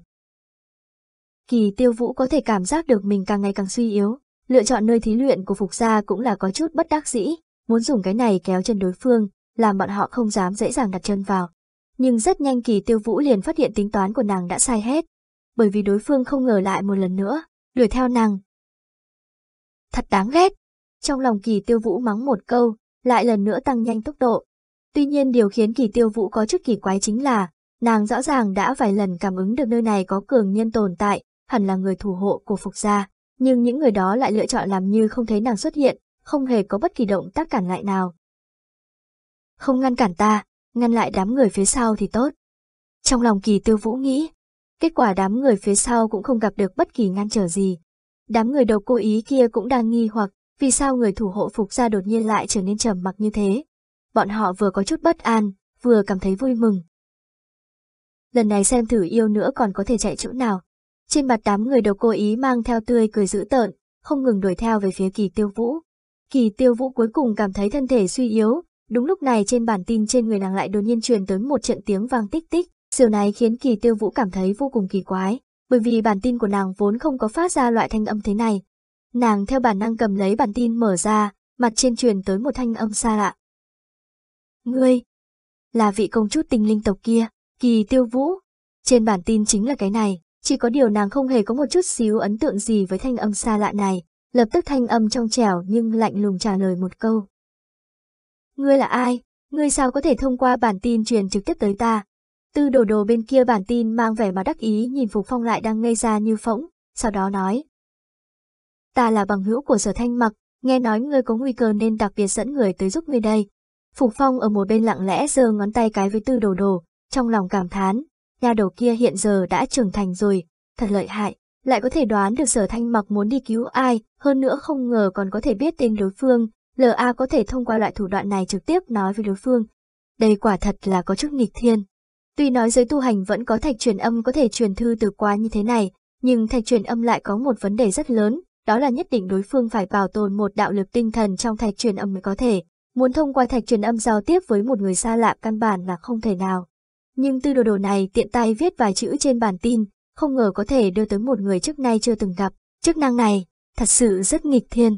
[SPEAKER 1] Kỳ tiêu vũ có thể cảm giác được mình càng ngày càng suy yếu, lựa chọn nơi thí luyện của Phục gia cũng là có chút bất đắc dĩ, muốn dùng cái này kéo chân đối phương, làm bọn họ không dám dễ dàng đặt chân vào nhưng rất nhanh kỳ tiêu vũ liền phát hiện tính toán của nàng đã sai hết, bởi vì đối phương không ngờ lại một lần nữa, đuổi theo nàng. Thật đáng ghét! Trong lòng kỳ tiêu vũ mắng một câu, lại lần nữa tăng nhanh tốc độ. Tuy nhiên điều khiến kỳ tiêu vũ có chút kỳ quái chính là, nàng rõ ràng đã vài lần cảm ứng được nơi này có cường nhân tồn tại, hẳn là người thủ hộ của phục gia, nhưng những người đó lại lựa chọn làm như không thấy nàng xuất hiện, không hề có bất kỳ động tác cản lại nào. Không ngăn cản ta, ngăn lại đám người phía sau thì tốt. Trong lòng kỳ tiêu vũ nghĩ, kết quả đám người phía sau cũng không gặp được bất kỳ ngăn trở gì. Đám người đầu cô ý kia cũng đang nghi hoặc vì sao người thủ hộ phục gia đột nhiên lại trở nên trầm mặc như thế. Bọn họ vừa có chút bất an, vừa cảm thấy vui mừng. Lần này xem thử yêu nữa còn có thể chạy chỗ nào. Trên mặt đám người đầu cô ý mang theo tươi cười dữ tợn, không ngừng đuổi theo về phía kỳ tiêu vũ. Kỳ tiêu vũ cuối cùng cảm thấy thân thể suy yếu, Đúng lúc này trên bản tin trên người nàng lại đột nhiên truyền tới một trận tiếng vang tích tích, Điều này khiến Kỳ Tiêu Vũ cảm thấy vô cùng kỳ quái, bởi vì bản tin của nàng vốn không có phát ra loại thanh âm thế này. Nàng theo bản năng cầm lấy bản tin mở ra, mặt trên truyền tới một thanh âm xa lạ. Ngươi, là vị công chúa tinh linh tộc kia, Kỳ Tiêu Vũ. Trên bản tin chính là cái này, chỉ có điều nàng không hề có một chút xíu ấn tượng gì với thanh âm xa lạ này. Lập tức thanh âm trong trẻo nhưng lạnh lùng trả lời một câu, Ngươi là ai? Ngươi sao có thể thông qua bản tin truyền trực tiếp tới ta? Tư đồ đồ bên kia bản tin mang vẻ mà đắc ý nhìn Phục Phong lại đang ngây ra như phỗng, sau đó nói. Ta là bằng hữu của sở thanh mặc, nghe nói ngươi có nguy cơ nên đặc biệt dẫn người tới giúp ngươi đây. Phục Phong ở một bên lặng lẽ giơ ngón tay cái với tư đồ đồ, trong lòng cảm thán, nhà đầu kia hiện giờ đã trưởng thành rồi, thật lợi hại, lại có thể đoán được sở thanh mặc muốn đi cứu ai, hơn nữa không ngờ còn có thể biết tên đối phương, A có thể thông qua loại thủ đoạn này trực tiếp nói với đối phương. Đây quả thật là có chút nghịch thiên. Tuy nói giới tu hành vẫn có thạch truyền âm có thể truyền thư từ qua như thế này, nhưng thạch truyền âm lại có một vấn đề rất lớn, đó là nhất định đối phương phải bảo tồn một đạo lực tinh thần trong thạch truyền âm mới có thể. Muốn thông qua thạch truyền âm giao tiếp với một người xa lạ căn bản là không thể nào. Nhưng tư đồ đồ này tiện tay viết vài chữ trên bản tin, không ngờ có thể đưa tới một người trước nay chưa từng gặp. Chức năng này, thật sự rất nghịch thiên.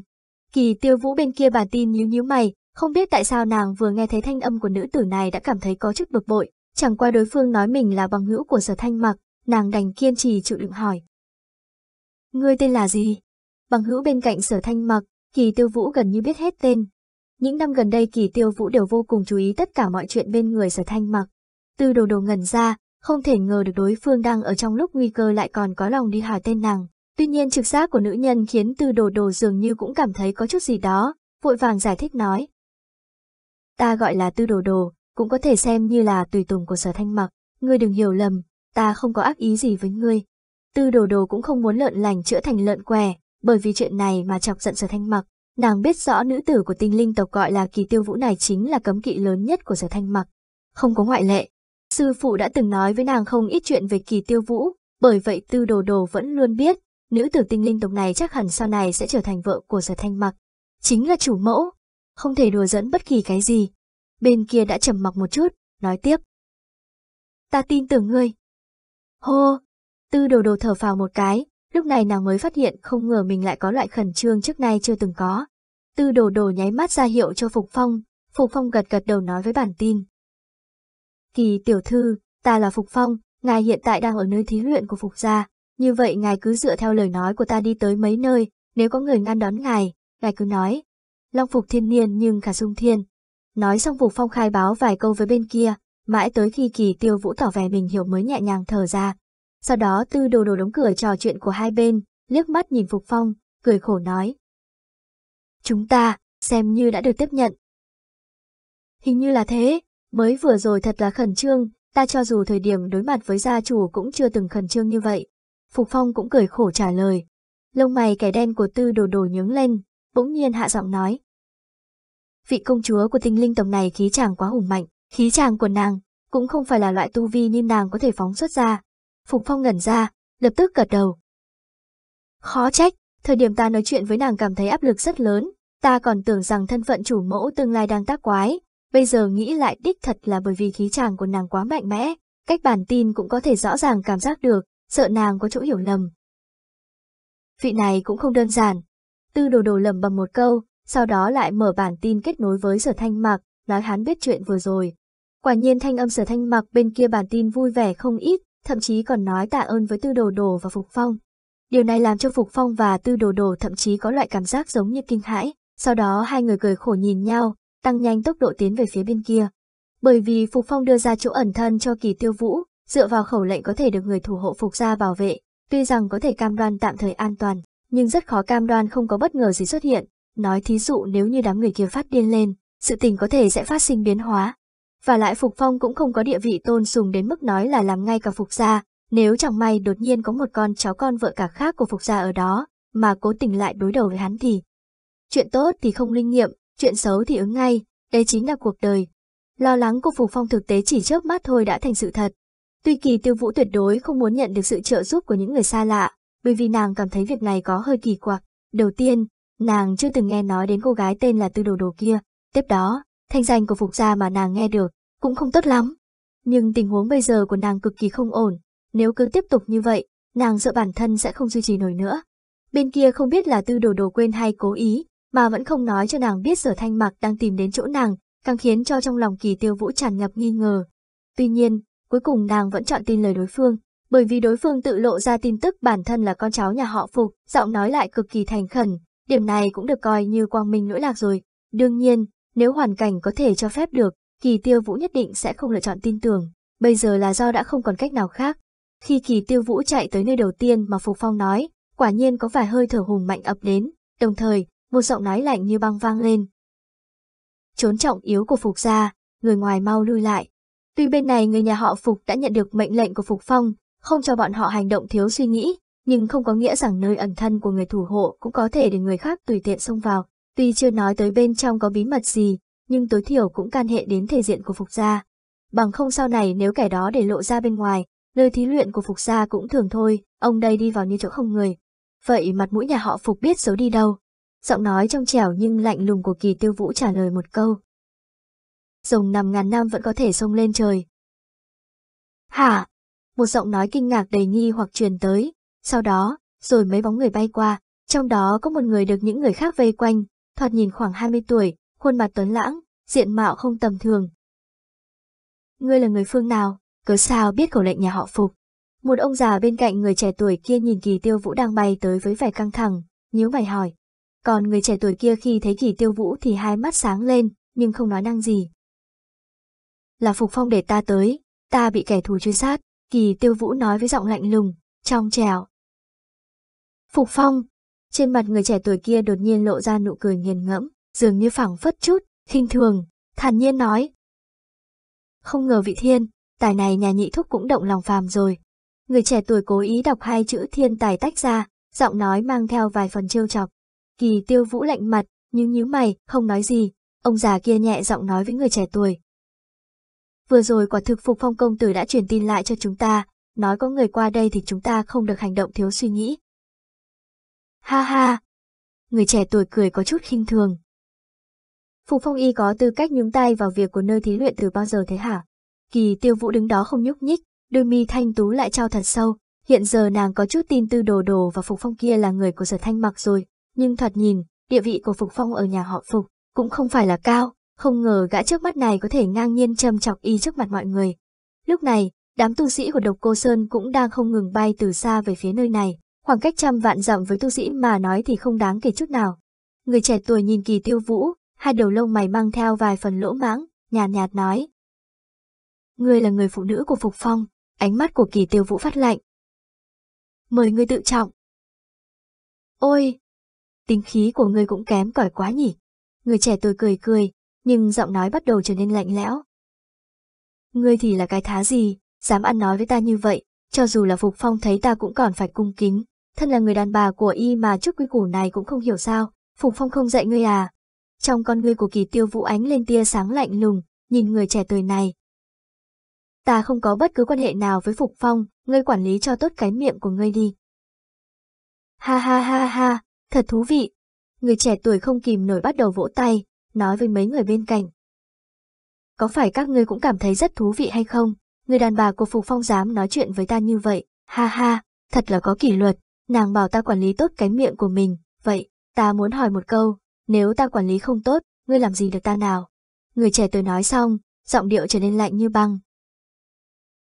[SPEAKER 1] Kỳ tiêu vũ bên kia bàn tin nhíu nhíu mày, không biết tại sao nàng vừa nghe thấy thanh âm của nữ tử này đã cảm thấy có chút bực bội, chẳng qua đối phương nói mình là bằng hữu của sở thanh mặc, nàng đành kiên trì chịu đựng hỏi. Ngươi tên là gì? Bằng hữu bên cạnh sở thanh mặc, kỳ tiêu vũ gần như biết hết tên. Những năm gần đây kỳ tiêu vũ đều vô cùng chú ý tất cả mọi chuyện bên người sở thanh mặc. Từ đồ đồ ngẩn ra, không thể ngờ được đối phương đang ở trong lúc nguy cơ lại còn có lòng đi hỏi tên nàng. Tuy nhiên trực giác của nữ nhân khiến tư đồ đồ dường như cũng cảm thấy có chút gì đó, vội vàng giải thích nói. Ta gọi là tư đồ đồ, cũng có thể xem như là tùy tùng của sở thanh mặc, ngươi đừng hiểu lầm, ta không có ác ý gì với ngươi. Tư đồ đồ cũng không muốn lợn lành chữa thành lợn què, bởi vì chuyện này mà chọc giận sở thanh mặc. Nàng biết rõ nữ tử của tinh linh tộc gọi là kỳ tiêu vũ này chính là cấm kỵ lớn nhất của sở thanh mặc. Không có ngoại lệ. Sư phụ đã từng nói với nàng không ít chuyện về kỳ tiêu vũ, bởi vậy tư đồ đồ vẫn luôn biết, Nữ tử tinh linh tộc này chắc hẳn sau này sẽ trở thành vợ của sở thanh mặc. Chính là chủ mẫu, không thể đùa dẫn bất kỳ cái gì. Bên kia đã trầm mặc một chút, nói tiếp. Ta tin tưởng ngươi. Hô, tư đồ đồ thở phào một cái, lúc này nàng mới phát hiện không ngờ mình lại có loại khẩn trương trước nay chưa từng có. Tư đồ đồ nháy mắt ra hiệu cho Phục Phong, Phục Phong gật gật đầu nói với bản tin. Kỳ tiểu thư, ta là Phục Phong, ngài hiện tại đang ở nơi thí luyện của Phục gia, như vậy ngài cứ dựa theo lời nói của ta đi tới mấy nơi, nếu có người ngăn đón ngài, ngài cứ nói. Long phục thiên niên nhưng cả sung thiên. Nói xong Phục Phong khai báo vài câu với bên kia, mãi tới khi kỳ tiêu vũ tỏ vẻ mình hiểu mới nhẹ nhàng thở ra. Sau đó tư đồ đồ đóng cửa trò chuyện của hai bên, liếc mắt nhìn Phục Phong, cười khổ nói. Chúng ta, xem như đã được tiếp nhận. Hình như là thế, mới vừa rồi thật là khẩn trương, ta cho dù thời điểm đối mặt với gia chủ cũng chưa từng khẩn trương như vậy. Phục Phong cũng cười khổ trả lời. Lông mày kẻ đen của tư đồ đồ nhướng lên, bỗng nhiên hạ giọng nói. Vị công chúa của tinh linh tộc này khí chàng quá hùng mạnh, khí chàng của nàng cũng không phải là loại tu vi nên nàng có thể phóng xuất ra. Phục Phong ngẩn ra, lập tức gật đầu. Khó trách, thời điểm ta nói chuyện với nàng cảm thấy áp lực rất lớn, ta còn tưởng rằng thân phận chủ mẫu tương lai đang tác quái, bây giờ nghĩ lại đích thật là bởi vì khí chàng của nàng quá mạnh mẽ, cách bản tin cũng có thể rõ ràng cảm giác được, sợ nàng có chỗ hiểu lầm. Vị này cũng không đơn giản. Tư đồ đồ lầm bầm một câu, sau đó lại mở bản tin kết nối với sở thanh mạc, nói hắn biết chuyện vừa rồi. Quả nhiên thanh âm sở thanh mạc bên kia bản tin vui vẻ không ít, thậm chí còn nói tạ ơn với tư đồ đồ và Phục Phong. Điều này làm cho Phục Phong và tư đồ đồ thậm chí có loại cảm giác giống như kinh hãi, sau đó hai người cười khổ nhìn nhau, tăng nhanh tốc độ tiến về phía bên kia. Bởi vì Phục Phong đưa ra chỗ ẩn thân cho kỳ tiêu vũ, Dựa vào khẩu lệnh có thể được người thủ hộ phục gia bảo vệ, tuy rằng có thể cam đoan tạm thời an toàn, nhưng rất khó cam đoan không có bất ngờ gì xuất hiện. Nói thí dụ nếu như đám người kia phát điên lên, sự tình có thể sẽ phát sinh biến hóa. Và lại Phục Phong cũng không có địa vị tôn sùng đến mức nói là làm ngay cả Phục gia, nếu chẳng may đột nhiên có một con cháu con vợ cả khác của Phục gia ở đó, mà cố tình lại đối đầu với hắn thì. Chuyện tốt thì không linh nghiệm, chuyện xấu thì ứng ngay, đây chính là cuộc đời. Lo lắng của Phục Phong thực tế chỉ chớp mắt thôi đã thành sự thật, Tuy kỳ tiêu vũ tuyệt đối không muốn nhận được sự trợ giúp của những người xa lạ, bởi vì nàng cảm thấy việc này có hơi kỳ quặc. Đầu tiên, nàng chưa từng nghe nói đến cô gái tên là Tư Đồ Đồ kia. Tiếp đó, thanh danh của Phục Gia mà nàng nghe được cũng không tốt lắm. Nhưng tình huống bây giờ của nàng cực kỳ không ổn. Nếu cứ tiếp tục như vậy, nàng sợ bản thân sẽ không duy trì nổi nữa. Bên kia không biết là Tư Đồ Đồ quên hay cố ý, mà vẫn không nói cho nàng biết sở thanh mặc đang tìm đến chỗ nàng, càng khiến cho trong lòng kỳ tiêu vũ tràn ngập nghi ngờ. Tuy nhiên, cuối cùng nàng vẫn chọn tin lời đối phương, bởi vì đối phương tự lộ ra tin tức bản thân là con cháu nhà họ Phục, giọng nói lại cực kỳ thành khẩn, điểm này cũng được coi như quang minh lỗi lạc rồi. Đương nhiên, nếu hoàn cảnh có thể cho phép được, Kỳ Tiêu Vũ nhất định sẽ không lựa chọn tin tưởng, bây giờ là do đã không còn cách nào khác. Khi Kỳ Tiêu Vũ chạy tới nơi đầu tiên mà Phục Phong nói, quả nhiên có vài hơi thở hùng mạnh ập đến, đồng thời, một giọng nói lạnh như băng vang lên. Trốn trọng yếu của Phục gia, người ngoài mau lui lại, Tuy bên này người nhà họ Phục đã nhận được mệnh lệnh của Phục Phong, không cho bọn họ hành động thiếu suy nghĩ, nhưng không có nghĩa rằng nơi ẩn thân của người thủ hộ cũng có thể để người khác tùy tiện xông vào. Tuy chưa nói tới bên trong có bí mật gì, nhưng tối thiểu cũng can hệ đến thể diện của Phục gia. Bằng không sau này nếu kẻ đó để lộ ra bên ngoài, nơi thí luyện của Phục gia cũng thường thôi, ông đây đi vào như chỗ không người. Vậy mặt mũi nhà họ Phục biết xấu đi đâu? Giọng nói trong trẻo nhưng lạnh lùng của kỳ tiêu vũ trả lời một câu rồng nằm ngàn năm vẫn có thể xông lên trời. Hả? Một giọng nói kinh ngạc đầy nghi hoặc truyền tới, sau đó, rồi mấy bóng người bay qua, trong đó có một người được những người khác vây quanh, thoạt nhìn khoảng 20 tuổi, khuôn mặt tuấn lãng, diện mạo không tầm thường. Ngươi là người phương nào, cớ sao biết khẩu lệnh nhà họ phục. Một ông già bên cạnh người trẻ tuổi kia nhìn kỳ tiêu vũ đang bay tới với vẻ căng thẳng, nhíu mày hỏi. Còn người trẻ tuổi kia khi thấy kỳ tiêu vũ thì hai mắt sáng lên, nhưng không nói năng gì là Phục Phong để ta tới, ta bị kẻ thù truy sát, kỳ tiêu vũ nói với giọng lạnh lùng, trong trèo. Phục Phong, trên mặt người trẻ tuổi kia đột nhiên lộ ra nụ cười nghiền ngẫm, dường như phảng phất chút, khinh thường, thản nhiên nói. Không ngờ vị thiên, tài này nhà nhị thúc cũng động lòng phàm rồi. Người trẻ tuổi cố ý đọc hai chữ thiên tài tách ra, giọng nói mang theo vài phần trêu chọc. Kỳ tiêu vũ lạnh mặt, nhíu nhíu mày, không nói gì. Ông già kia nhẹ giọng nói với người trẻ tuổi, Vừa rồi quả thực Phục Phong công tử đã truyền tin lại cho chúng ta, nói có người qua đây thì chúng ta không được hành động thiếu suy nghĩ. Ha ha! Người trẻ tuổi cười có chút khinh thường. Phục Phong y có tư cách nhúng tay vào việc của nơi thí luyện từ bao giờ thế hả? Kỳ tiêu vũ đứng đó không nhúc nhích, đôi mi thanh tú lại trao thật sâu. Hiện giờ nàng có chút tin tư đồ đồ và Phục Phong kia là người của sở thanh mặc rồi, nhưng thoạt nhìn, địa vị của Phục Phong ở nhà họ Phục cũng không phải là cao, không ngờ gã trước mắt này có thể ngang nhiên châm chọc y trước mặt mọi người. Lúc này, đám tu sĩ của độc cô Sơn cũng đang không ngừng bay từ xa về phía nơi này. Khoảng cách trăm vạn dặm với tu sĩ mà nói thì không đáng kể chút nào. Người trẻ tuổi nhìn kỳ tiêu vũ, hai đầu lông mày mang theo vài phần lỗ mãng, nhàn nhạt, nhạt nói. người là người phụ nữ của Phục Phong, ánh mắt của kỳ tiêu vũ phát lạnh. Mời người tự trọng. Ôi, tính khí của người cũng kém cỏi quá nhỉ. Người trẻ tuổi cười cười, nhưng giọng nói bắt đầu trở nên lạnh lẽo. Ngươi thì là cái thá gì, dám ăn nói với ta như vậy, cho dù là Phục Phong thấy ta cũng còn phải cung kính, thân là người đàn bà của y mà trước quy củ này cũng không hiểu sao, Phục Phong không dạy ngươi à. Trong con ngươi của kỳ tiêu vũ ánh lên tia sáng lạnh lùng, nhìn người trẻ tuổi này. Ta không có bất cứ quan hệ nào với Phục Phong, ngươi quản lý cho tốt cái miệng của ngươi đi. Ha ha ha ha, thật thú vị. Người trẻ tuổi không kìm nổi bắt đầu vỗ tay, nói với mấy người bên cạnh. Có phải các ngươi cũng cảm thấy rất thú vị hay không? Người đàn bà của Phục Phong dám nói chuyện với ta như vậy, ha ha, thật là có kỷ luật, nàng bảo ta quản lý tốt cái miệng của mình, vậy, ta muốn hỏi một câu, nếu ta quản lý không tốt, ngươi làm gì được ta nào? Người trẻ tuổi nói xong, giọng điệu trở nên lạnh như băng.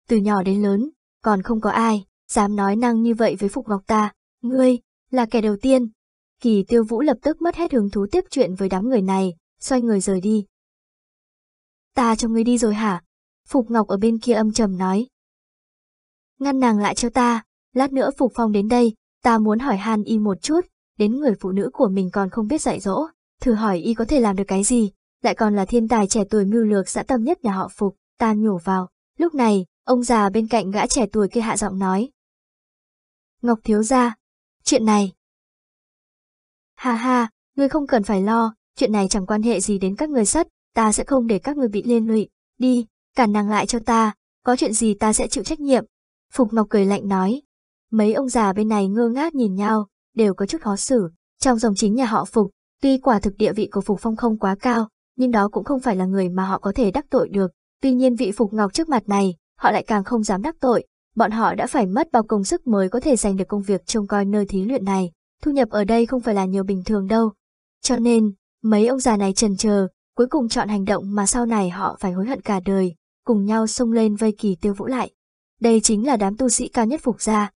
[SPEAKER 1] Từ nhỏ đến lớn, còn không có ai, dám nói năng như vậy với Phục Ngọc ta, ngươi, là kẻ đầu tiên. Kỳ tiêu vũ lập tức mất hết hứng thú tiếp chuyện với đám người này, xoay người rời đi. Ta cho ngươi đi rồi hả? Phục Ngọc ở bên kia âm trầm nói. Ngăn nàng lại cho ta, lát nữa Phục Phong đến đây, ta muốn hỏi Hàn Y một chút, đến người phụ nữ của mình còn không biết dạy dỗ, thử hỏi Y có thể làm được cái gì, lại còn là thiên tài trẻ tuổi mưu lược dã tâm nhất nhà họ Phục, ta nhổ vào. Lúc này, ông già bên cạnh gã trẻ tuổi kia hạ giọng nói. Ngọc thiếu gia, chuyện này. Hà hà, ngươi không cần phải lo, chuyện này chẳng quan hệ gì đến các người sắt, ta sẽ không để các người bị liên lụy, đi, cản nàng lại cho ta, có chuyện gì ta sẽ chịu trách nhiệm. Phục Ngọc cười lạnh nói, mấy ông già bên này ngơ ngác nhìn nhau, đều có chút khó xử, trong dòng chính nhà họ Phục, tuy quả thực địa vị của Phục Phong không quá cao, nhưng đó cũng không phải là người mà họ có thể đắc tội được, tuy nhiên vị Phục Ngọc trước mặt này, họ lại càng không dám đắc tội, bọn họ đã phải mất bao công sức mới có thể giành được công việc trông coi nơi thí luyện này, thu nhập ở đây không phải là nhiều bình thường đâu. Cho nên, Mấy ông già này trần chờ, cuối cùng chọn hành động mà sau này họ phải hối hận cả đời, cùng nhau xông lên vây kỳ tiêu vũ lại. Đây chính là đám tu sĩ cao nhất phục gia.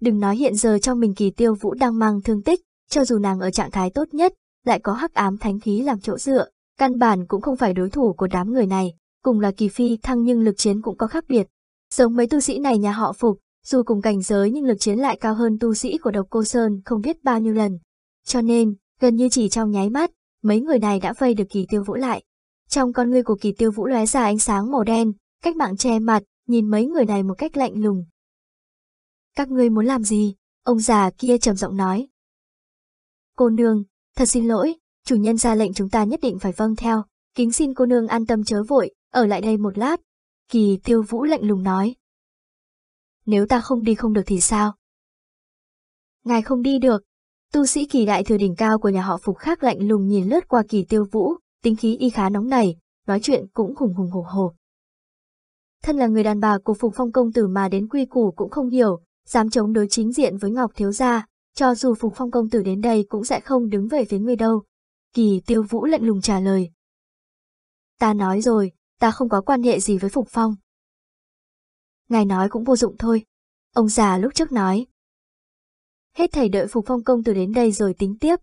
[SPEAKER 1] Đừng nói hiện giờ trong mình kỳ tiêu vũ đang mang thương tích, cho dù nàng ở trạng thái tốt nhất, lại có hắc ám thánh khí làm chỗ dựa, căn bản cũng không phải đối thủ của đám người này, cùng là kỳ phi thăng nhưng lực chiến cũng có khác biệt. Giống mấy tu sĩ này nhà họ phục, dù cùng cảnh giới nhưng lực chiến lại cao hơn tu sĩ của độc cô Sơn không biết bao nhiêu lần. Cho nên, gần như chỉ trong nháy mắt, mấy người này đã vây được kỳ tiêu vũ lại. Trong con ngươi của kỳ tiêu vũ lóe ra ánh sáng màu đen, cách mạng che mặt, nhìn mấy người này một cách lạnh lùng. Các ngươi muốn làm gì? Ông già kia trầm giọng nói. Cô nương, thật xin lỗi, chủ nhân ra lệnh chúng ta nhất định phải vâng theo, kính xin cô nương an tâm chớ vội, ở lại đây một lát. Kỳ tiêu vũ lạnh lùng nói. Nếu ta không đi không được thì sao? Ngài không đi được, Tu sĩ kỳ đại thừa đỉnh cao của nhà họ Phục khác lạnh lùng nhìn lướt qua kỳ tiêu vũ, tính khí y khá nóng này, nói chuyện cũng hùng hùng hổ hổ. Thân là người đàn bà của Phục Phong công tử mà đến quy củ cũng không hiểu, dám chống đối chính diện với Ngọc thiếu gia, cho dù Phục Phong công tử đến đây cũng sẽ không đứng về phía người đâu. Kỳ tiêu vũ lạnh lùng trả lời. Ta nói rồi, ta không có quan hệ gì với Phục Phong. Ngài nói cũng vô dụng thôi. Ông già lúc trước nói, Hết thầy đợi Phục Phong Công từ đến đây rồi tính tiếp.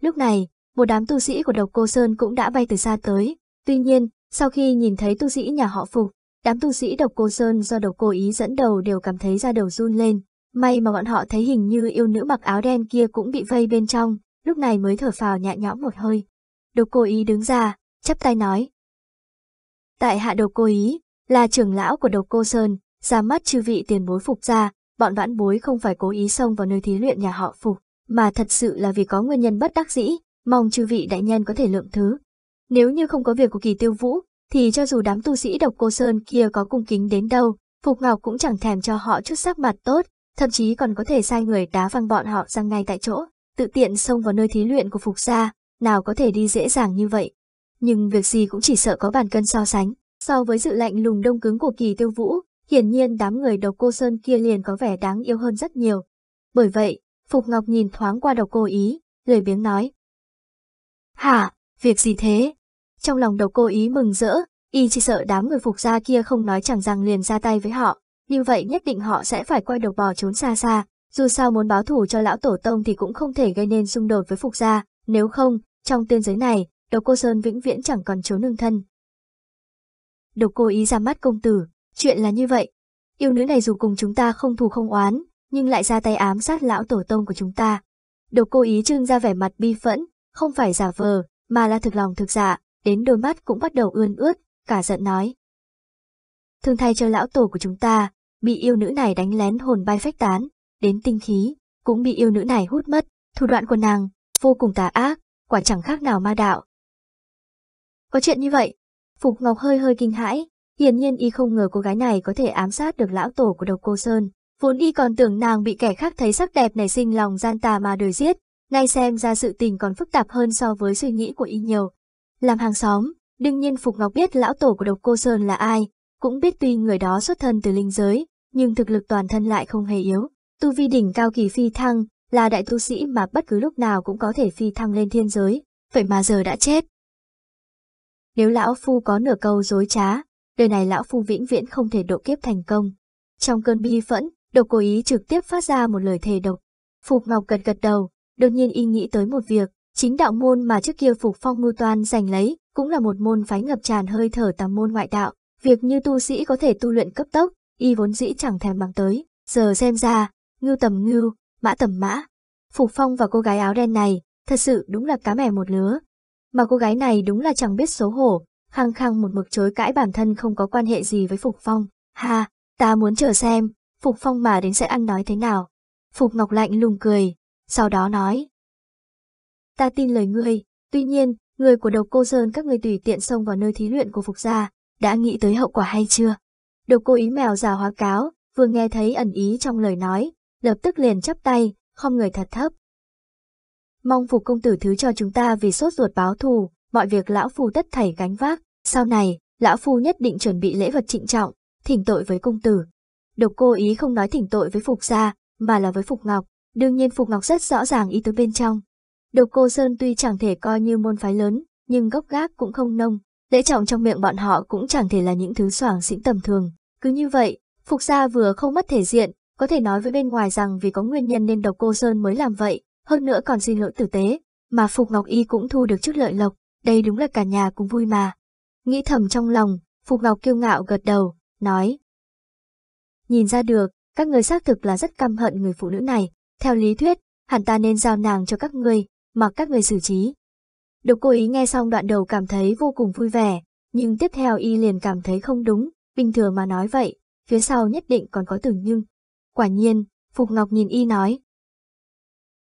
[SPEAKER 1] Lúc này, một đám tu sĩ của độc cô Sơn cũng đã bay từ xa tới. Tuy nhiên, sau khi nhìn thấy tu sĩ nhà họ Phục, đám tu sĩ độc cô Sơn do độc cô ý dẫn đầu đều cảm thấy ra đầu run lên. May mà bọn họ thấy hình như yêu nữ mặc áo đen kia cũng bị vây bên trong, lúc này mới thở phào nhẹ nhõm một hơi. Độc cô ý đứng ra, chắp tay nói. Tại hạ độc cô ý, là trưởng lão của độc cô Sơn, ra mắt chư vị tiền bối phục gia, bọn vãn bối không phải cố ý xông vào nơi thí luyện nhà họ phủ, mà thật sự là vì có nguyên nhân bất đắc dĩ, mong chư vị đại nhân có thể lượng thứ. Nếu như không có việc của kỳ tiêu vũ, thì cho dù đám tu sĩ độc cô Sơn kia có cung kính đến đâu, Phục Ngọc cũng chẳng thèm cho họ chút sắc mặt tốt, thậm chí còn có thể sai người đá văng bọn họ ra ngay tại chỗ, tự tiện xông vào nơi thí luyện của Phục gia, nào có thể đi dễ dàng như vậy. Nhưng việc gì cũng chỉ sợ có bàn cân so sánh, so với sự lạnh lùng đông cứng của kỳ tiêu vũ, Hiển nhiên đám người độc cô Sơn kia liền có vẻ đáng yêu hơn rất nhiều. Bởi vậy, Phục Ngọc nhìn thoáng qua độc cô ý, lười biếng nói. Hả, việc gì thế? Trong lòng độc cô ý mừng rỡ, y chỉ sợ đám người Phục gia kia không nói chẳng rằng liền ra tay với họ, như vậy nhất định họ sẽ phải quay đầu bò trốn xa xa, dù sao muốn báo thù cho lão tổ tông thì cũng không thể gây nên xung đột với Phục gia, nếu không, trong tiên giới này, độc cô Sơn vĩnh viễn chẳng còn chỗ nương thân. Độc cô ý ra mắt công tử, Chuyện là như vậy. Yêu nữ này dù cùng chúng ta không thù không oán, nhưng lại ra tay ám sát lão tổ tông của chúng ta. Độc cô ý trưng ra vẻ mặt bi phẫn, không phải giả vờ, mà là thực lòng thực dạ, đến đôi mắt cũng bắt đầu ươn ướt, cả giận nói. thường thay cho lão tổ của chúng ta, bị yêu nữ này đánh lén hồn bay phách tán, đến tinh khí, cũng bị yêu nữ này hút mất, thủ đoạn của nàng, vô cùng tà ác, quả chẳng khác nào ma đạo. Có chuyện như vậy, Phục Ngọc hơi hơi kinh hãi, Hiển nhiên y không ngờ cô gái này có thể ám sát được lão tổ của độc cô Sơn. Vốn y còn tưởng nàng bị kẻ khác thấy sắc đẹp này sinh lòng gian tà mà đời giết, ngay xem ra sự tình còn phức tạp hơn so với suy nghĩ của y nhiều. Làm hàng xóm, đương nhiên Phục Ngọc biết lão tổ của độc cô Sơn là ai, cũng biết tuy người đó xuất thân từ linh giới, nhưng thực lực toàn thân lại không hề yếu. Tu vi đỉnh cao kỳ phi thăng, là đại tu sĩ mà bất cứ lúc nào cũng có thể phi thăng lên thiên giới, vậy mà giờ đã chết. Nếu lão phu có nửa câu dối trá, đời này lão phu vĩnh viễn không thể độ kiếp thành công. Trong cơn bi phẫn, độc cố ý trực tiếp phát ra một lời thề độc. Phục Ngọc gật gật đầu, đột nhiên y nghĩ tới một việc, chính đạo môn mà trước kia Phục Phong Mưu Toan giành lấy, cũng là một môn phái ngập tràn hơi thở tà môn ngoại đạo, việc như tu sĩ có thể tu luyện cấp tốc, y vốn dĩ chẳng thèm bằng tới, giờ xem ra, ngưu tầm ngưu, mã tầm mã. Phục Phong và cô gái áo đen này, thật sự đúng là cá mè một lứa. Mà cô gái này đúng là chẳng biết xấu hổ, khăng khăng một mực chối cãi bản thân không có quan hệ gì với Phục Phong. Ha, ta muốn chờ xem, Phục Phong mà đến sẽ ăn nói thế nào. Phục Ngọc lạnh lùng cười, sau đó nói. Ta tin lời ngươi, tuy nhiên, người của đầu cô Sơn các người tùy tiện xông vào nơi thí luyện của Phục gia, đã nghĩ tới hậu quả hay chưa? đầu cô ý mèo già hóa cáo, vừa nghe thấy ẩn ý trong lời nói, lập tức liền chắp tay, không người thật thấp. Mong Phục công tử thứ cho chúng ta vì sốt ruột báo thù, mọi việc lão phù tất thảy gánh vác, sau này, lão phu nhất định chuẩn bị lễ vật trịnh trọng, thỉnh tội với công tử. Độc cô ý không nói thỉnh tội với Phục gia, mà là với Phục Ngọc, đương nhiên Phục Ngọc rất rõ ràng ý tới bên trong. Độc cô Sơn tuy chẳng thể coi như môn phái lớn, nhưng gốc gác cũng không nông, lễ trọng trong miệng bọn họ cũng chẳng thể là những thứ soảng xĩnh tầm thường. Cứ như vậy, Phục gia vừa không mất thể diện, có thể nói với bên ngoài rằng vì có nguyên nhân nên độc cô Sơn mới làm vậy, hơn nữa còn xin lỗi tử tế, mà Phục Ngọc Y cũng thu được chút lợi lộc, đây đúng là cả nhà cũng vui mà. Nghĩ thầm trong lòng, Phục Ngọc kiêu ngạo gật đầu, nói. Nhìn ra được, các người xác thực là rất căm hận người phụ nữ này. Theo lý thuyết, hẳn ta nên giao nàng cho các người, mặc các người xử trí. Độc cô ý nghe xong đoạn đầu cảm thấy vô cùng vui vẻ, nhưng tiếp theo y liền cảm thấy không đúng, bình thường mà nói vậy, phía sau nhất định còn có tưởng nhưng. Quả nhiên, Phục Ngọc nhìn y nói.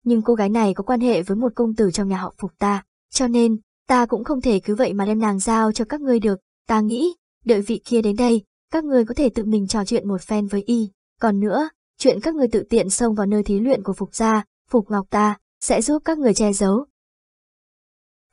[SPEAKER 1] Nhưng cô gái này có quan hệ với một công tử trong nhà họ Phục ta, cho nên, ta cũng không thể cứ vậy mà đem nàng giao cho các ngươi được, ta nghĩ, đợi vị kia đến đây, các ngươi có thể tự mình trò chuyện một phen với y, còn nữa, chuyện các ngươi tự tiện xông vào nơi thí luyện của Phục gia, Phục Ngọc ta, sẽ giúp các người che giấu.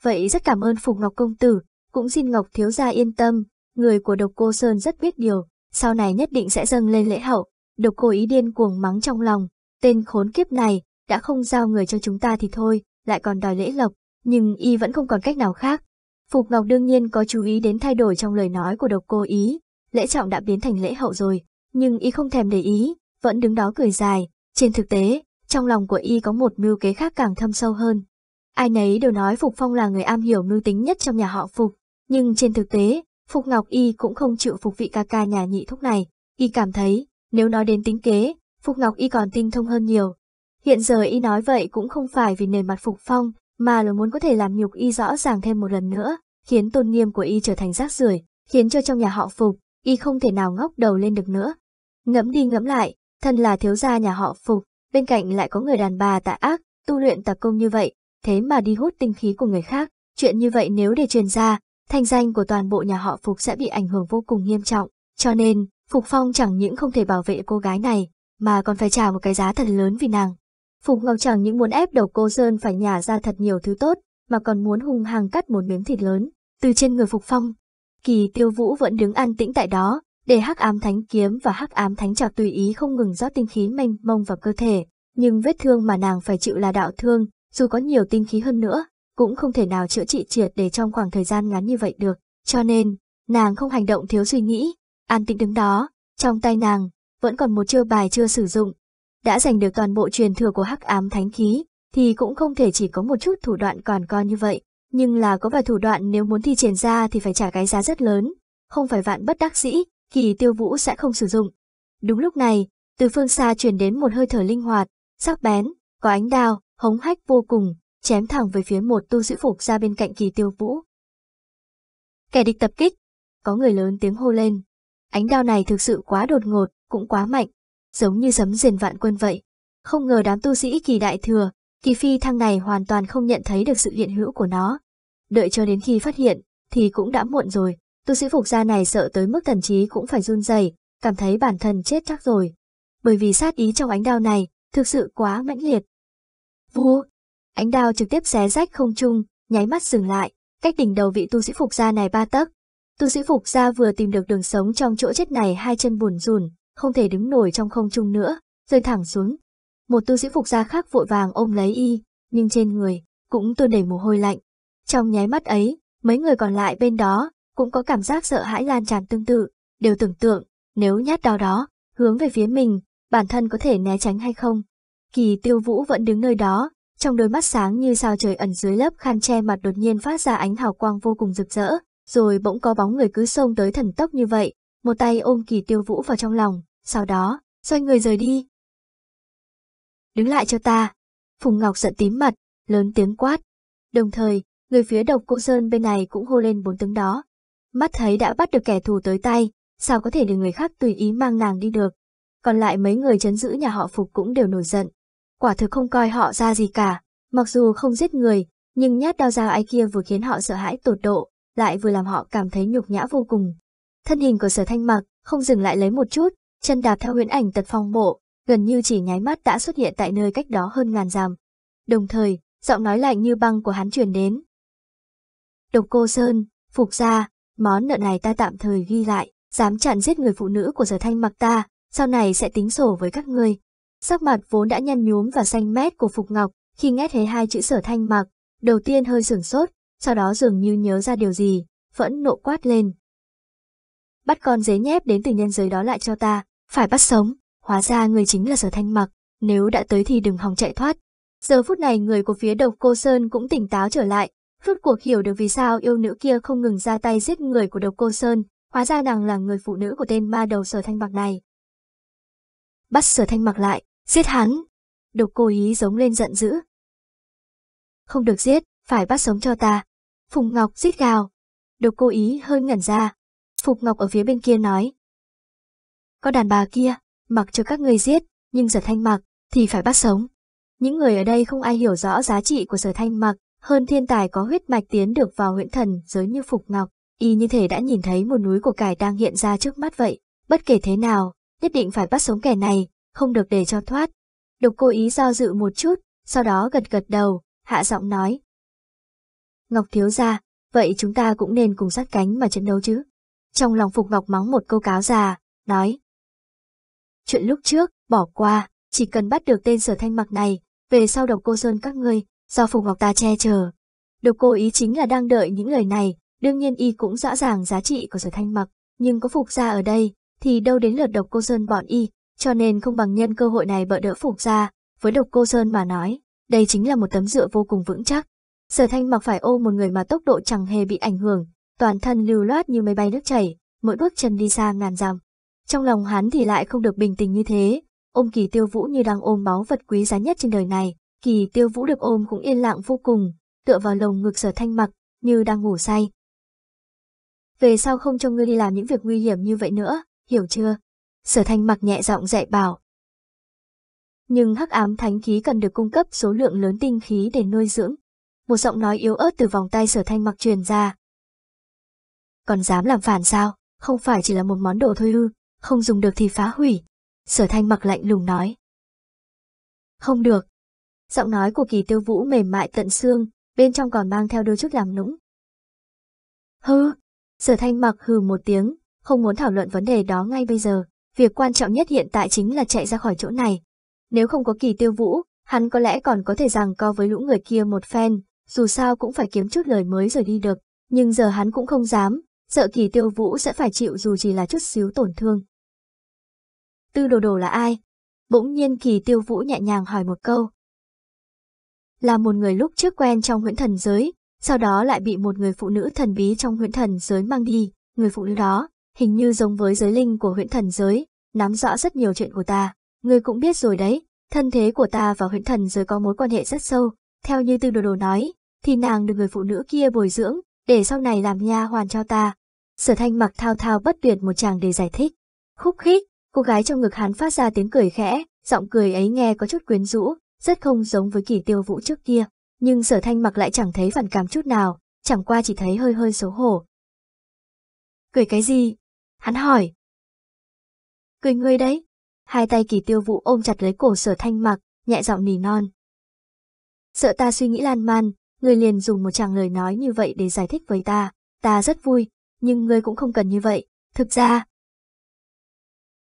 [SPEAKER 1] Vậy rất cảm ơn Phục Ngọc Công Tử, cũng xin Ngọc Thiếu Gia yên tâm, người của độc cô Sơn rất biết điều, sau này nhất định sẽ dâng lên lễ hậu, độc cô ý điên cuồng mắng trong lòng, tên khốn kiếp này, đã không giao người cho chúng ta thì thôi, lại còn đòi lễ lộc, nhưng y vẫn không còn cách nào khác. Phục Ngọc đương nhiên có chú ý đến thay đổi trong lời nói của độc cô ý, lễ trọng đã biến thành lễ hậu rồi, nhưng y không thèm để ý, vẫn đứng đó cười dài. Trên thực tế, trong lòng của y có một mưu kế khác càng thâm sâu hơn. Ai nấy đều nói Phục Phong là người am hiểu mưu tính nhất trong nhà họ Phục, nhưng trên thực tế, Phục Ngọc y cũng không chịu phục vị ca ca nhà nhị thúc này, y cảm thấy, nếu nói đến tính kế, Phục Ngọc y còn tinh thông hơn nhiều. Hiện giờ y nói vậy cũng không phải vì nề mặt Phục Phong, mà là muốn có thể làm nhục y rõ ràng thêm một lần nữa, khiến tôn nghiêm của y trở thành rác rưởi, khiến cho trong nhà họ Phục, y không thể nào ngóc đầu lên được nữa. Ngẫm đi ngẫm lại, thân là thiếu gia nhà họ Phục, bên cạnh lại có người đàn bà tạ ác, tu luyện tà công như vậy, thế mà đi hút tinh khí của người khác, chuyện như vậy nếu để truyền ra, thanh danh của toàn bộ nhà họ Phục sẽ bị ảnh hưởng vô cùng nghiêm trọng, cho nên, Phục Phong chẳng những không thể bảo vệ cô gái này, mà còn phải trả một cái giá thật lớn vì nàng. Phùng Ngọc chẳng những muốn ép đầu cô Sơn phải nhả ra thật nhiều thứ tốt, mà còn muốn hung hăng cắt một miếng thịt lớn, từ trên người Phục Phong. Kỳ tiêu vũ vẫn đứng an tĩnh tại đó, để hắc ám thánh kiếm và hắc ám thánh trạc tùy ý không ngừng rót tinh khí mênh mông vào cơ thể, nhưng vết thương mà nàng phải chịu là đạo thương, dù có nhiều tinh khí hơn nữa, cũng không thể nào chữa trị triệt để trong khoảng thời gian ngắn như vậy được, cho nên, nàng không hành động thiếu suy nghĩ, an tĩnh đứng đó, trong tay nàng, vẫn còn một chiêu bài chưa sử dụng, đã giành được toàn bộ truyền thừa của hắc ám thánh khí, thì cũng không thể chỉ có một chút thủ đoạn còn con như vậy. Nhưng là có vài thủ đoạn nếu muốn thi triển ra thì phải trả cái giá rất lớn, không phải vạn bất đắc dĩ, kỳ tiêu vũ sẽ không sử dụng. Đúng lúc này, từ phương xa truyền đến một hơi thở linh hoạt, sắc bén, có ánh đao, hống hách vô cùng, chém thẳng về phía một tu sĩ phục ra bên cạnh kỳ tiêu vũ. Kẻ địch tập kích, có người lớn tiếng hô lên. Ánh đao này thực sự quá đột ngột, cũng quá mạnh, giống như sấm rền vạn quân vậy. Không ngờ đám tu sĩ kỳ đại thừa, kỳ phi thăng này hoàn toàn không nhận thấy được sự hiện hữu của nó. Đợi cho đến khi phát hiện, thì cũng đã muộn rồi, tu sĩ phục gia này sợ tới mức thần trí cũng phải run rẩy, cảm thấy bản thân chết chắc rồi. Bởi vì sát ý trong ánh đao này, thực sự quá mãnh liệt. Vua! Ánh đao trực tiếp xé rách không trung, nháy mắt dừng lại, cách đỉnh đầu vị tu sĩ phục gia này ba tấc. Tu sĩ phục gia vừa tìm được đường sống trong chỗ chết này hai chân buồn rùn, không thể đứng nổi trong không trung nữa, rơi thẳng xuống. Một tu sĩ phục gia khác vội vàng ôm lấy y, nhưng trên người cũng tuôn đầy mồ hôi lạnh. Trong nháy mắt ấy, mấy người còn lại bên đó cũng có cảm giác sợ hãi lan tràn tương tự, đều tưởng tượng nếu nhát đao đó hướng về phía mình, bản thân có thể né tránh hay không. Kỳ tiêu vũ vẫn đứng nơi đó, trong đôi mắt sáng như sao trời ẩn dưới lớp khăn che mặt đột nhiên phát ra ánh hào quang vô cùng rực rỡ, rồi bỗng có bóng người cứ xông tới thần tốc như vậy, một tay ôm kỳ tiêu vũ vào trong lòng, sau đó, xoay người rời đi. Đứng lại cho ta. Phùng Ngọc giận tím mặt, lớn tiếng quát. Đồng thời, người phía độc cụ sơn bên này cũng hô lên bốn tướng đó. Mắt thấy đã bắt được kẻ thù tới tay, sao có thể để người khác tùy ý mang nàng đi được. Còn lại mấy người chấn giữ nhà họ Phục cũng đều nổi giận. Quả thực không coi họ ra gì cả, mặc dù không giết người, nhưng nhát đao dao ai kia vừa khiến họ sợ hãi tột độ, lại vừa làm họ cảm thấy nhục nhã vô cùng. Thân hình của sở thanh mặc, không dừng lại lấy một chút, chân đạp theo huyễn ảnh tật phong mộ, gần như chỉ nháy mắt đã xuất hiện tại nơi cách đó hơn ngàn dặm. Đồng thời, giọng nói lạnh như băng của hắn truyền đến. Độc cô Sơn, phục gia món nợ này ta tạm thời ghi lại, dám chặn giết người phụ nữ của sở thanh mặc ta, sau này sẽ tính sổ với các ngươi. Sắc mặt vốn đã nhăn nhúm và xanh mét của Phục Ngọc khi nghe thấy hai chữ sở thanh mặc, đầu tiên hơi sửng sốt, sau đó dường như nhớ ra điều gì, phẫn nộ quát lên bắt con dế nhép đến từ nhân giới đó lại cho ta, phải bắt sống, hóa ra người chính là sở thanh mặc, nếu đã tới thì đừng hòng chạy thoát. Giờ phút này người của phía độc cô Sơn cũng tỉnh táo trở lại, rốt cuộc hiểu được vì sao yêu nữ kia không ngừng ra tay giết người của độc cô Sơn, hóa ra nàng là người phụ nữ của tên ma đầu sở thanh mặc này. Bắt sở thanh mặc lại, giết hắn, độc cô ý giống lên giận dữ. Không được giết, phải bắt sống cho ta. Phùng Ngọc giết gào. Độc cô ý hơi ngẩn ra, Phục Ngọc ở phía bên kia nói. Có đàn bà kia, mặc cho các người giết, nhưng Sở Thanh Mặc thì phải bắt sống. Những người ở đây không ai hiểu rõ giá trị của Sở Thanh Mặc, hơn thiên tài có huyết mạch tiến được vào huyện thần giới như Phục Ngọc, y như thể đã nhìn thấy một núi của cải đang hiện ra trước mắt vậy, bất kể thế nào, nhất định phải bắt sống kẻ này, không được để cho thoát. Độc cô ý do dự một chút, sau đó gật gật đầu, hạ giọng nói. Ngọc thiếu ra, vậy chúng ta cũng nên cùng sát cánh mà chiến đấu chứ trong lòng Phục Ngọc mắng một câu cáo già, nói. Chuyện lúc trước, bỏ qua, chỉ cần bắt được tên sở thanh mặc này, về sau độc cô Sơn các ngươi, do Phục Ngọc ta che chở. Độc cô ý chính là đang đợi những lời này, đương nhiên y cũng rõ ràng giá trị của sở thanh mặc, nhưng có Phục ra ở đây, thì đâu đến lượt độc cô Sơn bọn y, cho nên không bằng nhân cơ hội này bợ đỡ Phục ra, với độc cô Sơn mà nói, đây chính là một tấm dựa vô cùng vững chắc. Sở thanh mặc phải ô một người mà tốc độ chẳng hề bị ảnh hưởng, toàn thân lưu loát như máy bay nước chảy, mỗi bước chân đi xa ngàn dặm. Trong lòng hắn thì lại không được bình tĩnh như thế, ôm kỳ tiêu vũ như đang ôm báu vật quý giá nhất trên đời này, kỳ tiêu vũ được ôm cũng yên lặng vô cùng, tựa vào lồng ngực sở thanh mặc, như đang ngủ say. Về sau không cho ngươi đi làm những việc nguy hiểm như vậy nữa, hiểu chưa? Sở thanh mặc nhẹ giọng dạy bảo. Nhưng hắc ám thánh khí cần được cung cấp số lượng lớn tinh khí để nuôi dưỡng. Một giọng nói yếu ớt từ vòng tay sở thanh mặc truyền ra, còn dám làm phản sao, không phải chỉ là một món đồ thôi ư, không dùng được thì phá hủy. Sở thanh mặc lạnh lùng nói. Không được. Giọng nói của kỳ tiêu vũ mềm mại tận xương, bên trong còn mang theo đôi chút làm nũng. Hư, sở thanh mặc hừ một tiếng, không muốn thảo luận vấn đề đó ngay bây giờ. Việc quan trọng nhất hiện tại chính là chạy ra khỏi chỗ này. Nếu không có kỳ tiêu vũ, hắn có lẽ còn có thể rằng co với lũ người kia một phen, dù sao cũng phải kiếm chút lời mới rồi đi được. Nhưng giờ hắn cũng không dám, sợ kỳ tiêu vũ sẽ phải chịu dù chỉ là chút xíu tổn thương. Tư đồ đồ là ai? Bỗng nhiên kỳ tiêu vũ nhẹ nhàng hỏi một câu. Là một người lúc trước quen trong huyễn thần giới, sau đó lại bị một người phụ nữ thần bí trong huyễn thần giới mang đi, người phụ nữ đó, hình như giống với giới linh của huyễn thần giới, nắm rõ rất nhiều chuyện của ta, người cũng biết rồi đấy, thân thế của ta và huyễn thần giới có mối quan hệ rất sâu, theo như tư đồ đồ nói, thì nàng được người phụ nữ kia bồi dưỡng, để sau này làm nha hoàn cho ta. Sở thanh mặc thao thao bất tuyệt một chàng để giải thích. Khúc khích, cô gái trong ngực hắn phát ra tiếng cười khẽ, giọng cười ấy nghe có chút quyến rũ, rất không giống với kỳ tiêu vũ trước kia. Nhưng sở thanh mặc lại chẳng thấy phản cảm chút nào, chẳng qua chỉ thấy hơi hơi xấu hổ. Cười cái gì? Hắn hỏi. Cười ngươi đấy. Hai tay kỳ tiêu vũ ôm chặt lấy cổ sở thanh mặc, nhẹ giọng nỉ non. Sợ ta suy nghĩ lan man, người liền dùng một chàng lời nói như vậy để giải thích với ta, ta rất vui, nhưng người cũng không cần như vậy, thực ra...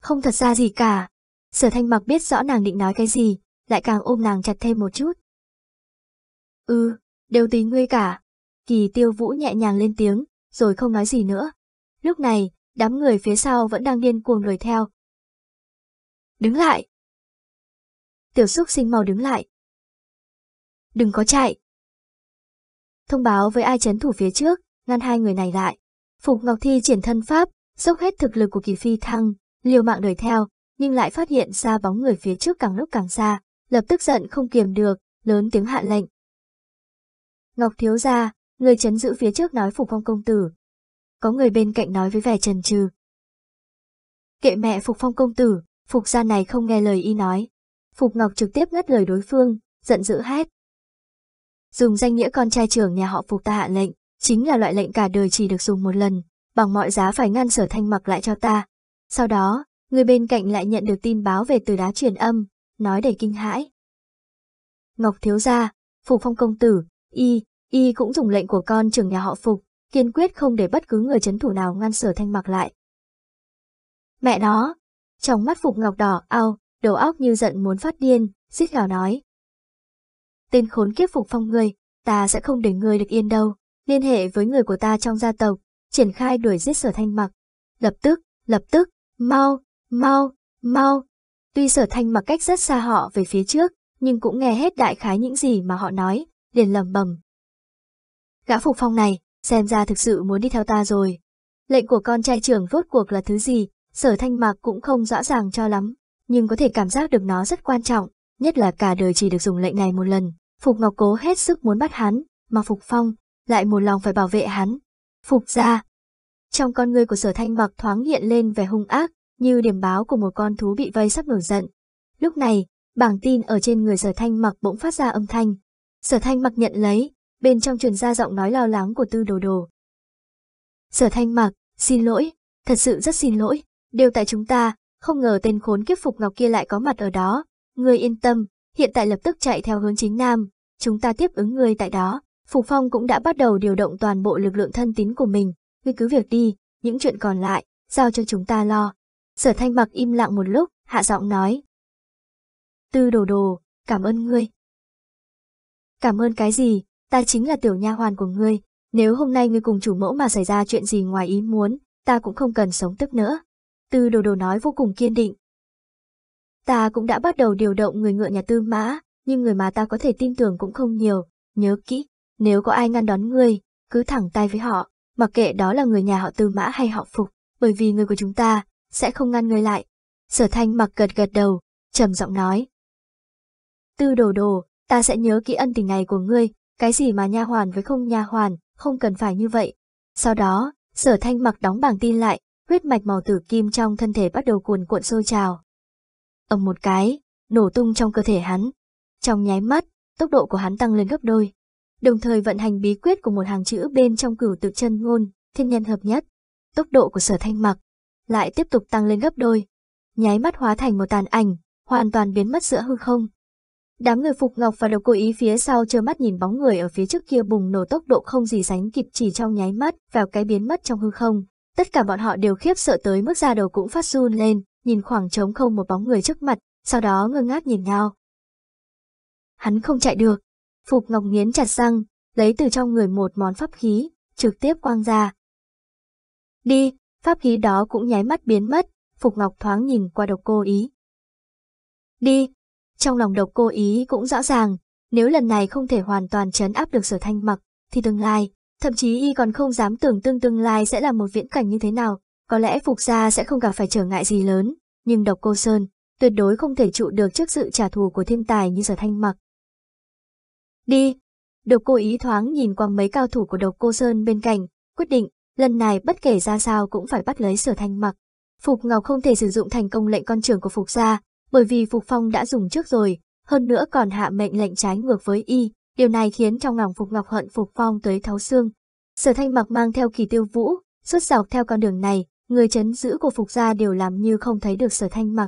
[SPEAKER 1] Không thật ra gì cả, sở thanh mặc biết rõ nàng định nói cái gì, lại càng ôm nàng chặt thêm một chút. Ừ, đều tùy ngươi cả. Kỳ tiêu vũ nhẹ nhàng lên tiếng, rồi không nói gì nữa. Lúc này, đám người phía sau vẫn đang điên cuồng đuổi theo. Đứng lại! Tiểu xúc sinh mau đứng lại. Đừng có chạy, thông báo với ai chấn thủ phía trước, ngăn hai người này lại. Phục Ngọc Thi triển thân pháp, dốc hết thực lực của kỳ phi thăng, liều mạng đuổi theo, nhưng lại phát hiện ra bóng người phía trước càng lúc càng xa, lập tức giận không kiềm được, lớn tiếng hạ lệnh. Ngọc thiếu gia, người chấn giữ phía trước nói Phục Phong công tử. Có người bên cạnh nói với vẻ trần trừ. Kệ mẹ Phục Phong công tử, Phục gia này không nghe lời y nói. Phục Ngọc trực tiếp ngắt lời đối phương, giận dữ hét dùng danh nghĩa con trai trưởng nhà họ Phục ta hạ lệnh, chính là loại lệnh cả đời chỉ được dùng một lần, bằng mọi giá phải ngăn sở thanh mặc lại cho ta. Sau đó, người bên cạnh lại nhận được tin báo về từ đá truyền âm, nói đầy kinh hãi. Ngọc thiếu gia, Phục phong công tử, y, y cũng dùng lệnh của con trưởng nhà họ Phục, kiên quyết không để bất cứ người chấn thủ nào ngăn sở thanh mặc lại. Mẹ nó, trong mắt Phục Ngọc đỏ ao, đầu óc như giận muốn phát điên, xít gào nói, tên khốn kiếp phục phong người, ta sẽ không để người được yên đâu, liên hệ với người của ta trong gia tộc, triển khai đuổi giết sở thanh mặc. Lập tức, lập tức, mau, mau, mau. Tuy sở thanh mặc cách rất xa họ về phía trước, nhưng cũng nghe hết đại khái những gì mà họ nói, liền lầm bầm. Gã phục phong này, xem ra thực sự muốn đi theo ta rồi. Lệnh của con trai trưởng vốt cuộc là thứ gì, sở thanh Mặc cũng không rõ ràng cho lắm, nhưng có thể cảm giác được nó rất quan trọng nhất là cả đời chỉ được dùng lệnh này một lần. Phục Ngọc cố hết sức muốn bắt hắn, mà Phục Phong lại một lòng phải bảo vệ hắn. Phục ra. Trong con người của sở thanh mặc thoáng hiện lên vẻ hung ác, như điểm báo của một con thú bị vây sắp nổi giận. Lúc này, bảng tin ở trên người sở thanh mặc bỗng phát ra âm thanh. Sở thanh mặc nhận lấy, bên trong truyền ra giọng nói lo lắng của tư đồ đồ. Sở thanh mặc, xin lỗi, thật sự rất xin lỗi, đều tại chúng ta, không ngờ tên khốn kiếp Phục Ngọc kia lại có mặt ở đó, Ngươi yên tâm, hiện tại lập tức chạy theo hướng chính nam, chúng ta tiếp ứng người tại đó. Phục Phong cũng đã bắt đầu điều động toàn bộ lực lượng thân tín của mình, ngươi cứ việc đi, những chuyện còn lại, giao cho chúng ta lo. Sở thanh mặc im lặng một lúc, hạ giọng nói. Tư đồ đồ, cảm ơn ngươi. Cảm ơn cái gì, ta chính là tiểu nha hoàn của ngươi, nếu hôm nay ngươi cùng chủ mẫu mà xảy ra chuyện gì ngoài ý muốn, ta cũng không cần sống tức nữa. Tư đồ đồ nói vô cùng kiên định, Ta cũng đã bắt đầu điều động người ngựa nhà tư mã, nhưng người mà ta có thể tin tưởng cũng không nhiều, nhớ kỹ, nếu có ai ngăn đón ngươi, cứ thẳng tay với họ, mặc kệ đó là người nhà họ tư mã hay họ phục, bởi vì người của chúng ta sẽ không ngăn người lại. Sở thanh mặc gật gật đầu, trầm giọng nói. Tư đồ đồ, ta sẽ nhớ kỹ ân tình này của ngươi, cái gì mà nha hoàn với không nha hoàn, không cần phải như vậy. Sau đó, sở thanh mặc đóng bảng tin lại, huyết mạch màu tử kim trong thân thể bắt đầu cuồn cuộn sôi trào, ầm một cái, nổ tung trong cơ thể hắn. Trong nháy mắt, tốc độ của hắn tăng lên gấp đôi, đồng thời vận hành bí quyết của một hàng chữ bên trong cửu tự chân ngôn, thiên nhân hợp nhất. Tốc độ của sở thanh mặc lại tiếp tục tăng lên gấp đôi, nháy mắt hóa thành một tàn ảnh, hoàn toàn biến mất giữa hư không. Đám người Phục Ngọc và Độc Cô Ý phía sau trơ mắt nhìn bóng người ở phía trước kia bùng nổ tốc độ không gì sánh kịp chỉ trong nháy mắt vào cái biến mất trong hư không. Tất cả bọn họ đều khiếp sợ tới mức da đầu cũng phát run lên, nhìn khoảng trống không một bóng người trước mặt, sau đó ngơ ngác nhìn nhau. Hắn không chạy được, Phục Ngọc nghiến chặt răng, lấy từ trong người một món pháp khí, trực tiếp quang ra. Đi, pháp khí đó cũng nháy mắt biến mất, Phục Ngọc thoáng nhìn qua độc cô ý. Đi, trong lòng độc cô ý cũng rõ ràng, nếu lần này không thể hoàn toàn chấn áp được sở thanh mặc, thì tương lai, thậm chí y còn không dám tưởng tương tương lai sẽ là một viễn cảnh như thế nào, có lẽ Phục Gia sẽ không gặp phải trở ngại gì lớn, nhưng độc cô Sơn tuyệt đối không thể trụ được trước sự trả thù của thiên tài như giờ thanh mặc. Đi! Độc cô ý thoáng nhìn qua mấy cao thủ của độc cô Sơn bên cạnh, quyết định, lần này bất kể ra sao cũng phải bắt lấy sở thanh mặc. Phục Ngọc không thể sử dụng thành công lệnh con trưởng của Phục Gia, bởi vì Phục Phong đã dùng trước rồi, hơn nữa còn hạ mệnh lệnh trái ngược với y, điều này khiến trong lòng Phục Ngọc hận Phục Phong tới thấu xương. Sở thanh mặc mang theo kỳ tiêu vũ, xuất dọc theo con đường này, người chấn giữ của Phục gia đều làm như không thấy được sở thanh mặc.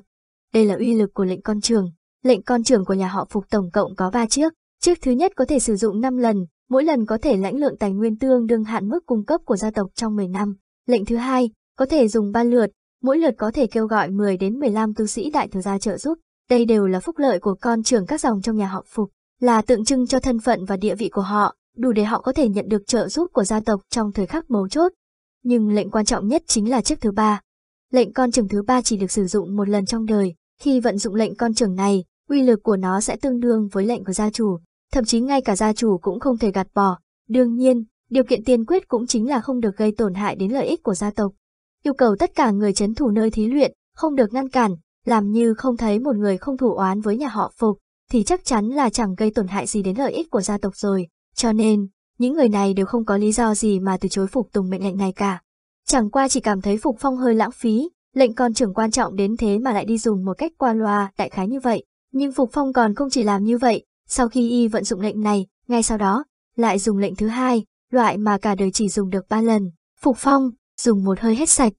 [SPEAKER 1] Đây là uy lực của lệnh con trường. Lệnh con trường của nhà họ Phục tổng cộng có 3 chiếc. Chiếc thứ nhất có thể sử dụng 5 lần, mỗi lần có thể lãnh lượng tài nguyên tương đương hạn mức cung cấp của gia tộc trong 10 năm. Lệnh thứ hai có thể dùng 3 lượt, mỗi lượt có thể kêu gọi 10 đến 15 tu sĩ đại thừa gia trợ giúp. Đây đều là phúc lợi của con trưởng các dòng trong nhà họ Phục, là tượng trưng cho thân phận và địa vị của họ, đủ để họ có thể nhận được trợ giúp của gia tộc trong thời khắc mấu chốt, nhưng lệnh quan trọng nhất chính là chiếc thứ ba. Lệnh con trưởng thứ ba chỉ được sử dụng một lần trong đời, khi vận dụng lệnh con trưởng này, quy lực của nó sẽ tương đương với lệnh của gia chủ, thậm chí ngay cả gia chủ cũng không thể gạt bỏ. Đương nhiên, điều kiện tiên quyết cũng chính là không được gây tổn hại đến lợi ích của gia tộc. Yêu cầu tất cả người chấn thủ nơi thí luyện, không được ngăn cản, làm như không thấy một người không thủ oán với nhà họ Phục, thì chắc chắn là chẳng gây tổn hại gì đến lợi ích của gia tộc rồi. Cho nên, những người này đều không có lý do gì mà từ chối phục tùng mệnh lệnh này cả. Chẳng qua chỉ cảm thấy Phục Phong hơi lãng phí, lệnh con trưởng quan trọng đến thế mà lại đi dùng một cách qua loa đại khái như vậy. Nhưng Phục Phong còn không chỉ làm như vậy, sau khi y vận dụng lệnh này, ngay sau đó, lại dùng lệnh thứ hai, loại mà cả đời chỉ dùng được ba lần. Phục Phong, dùng một hơi hết sạch.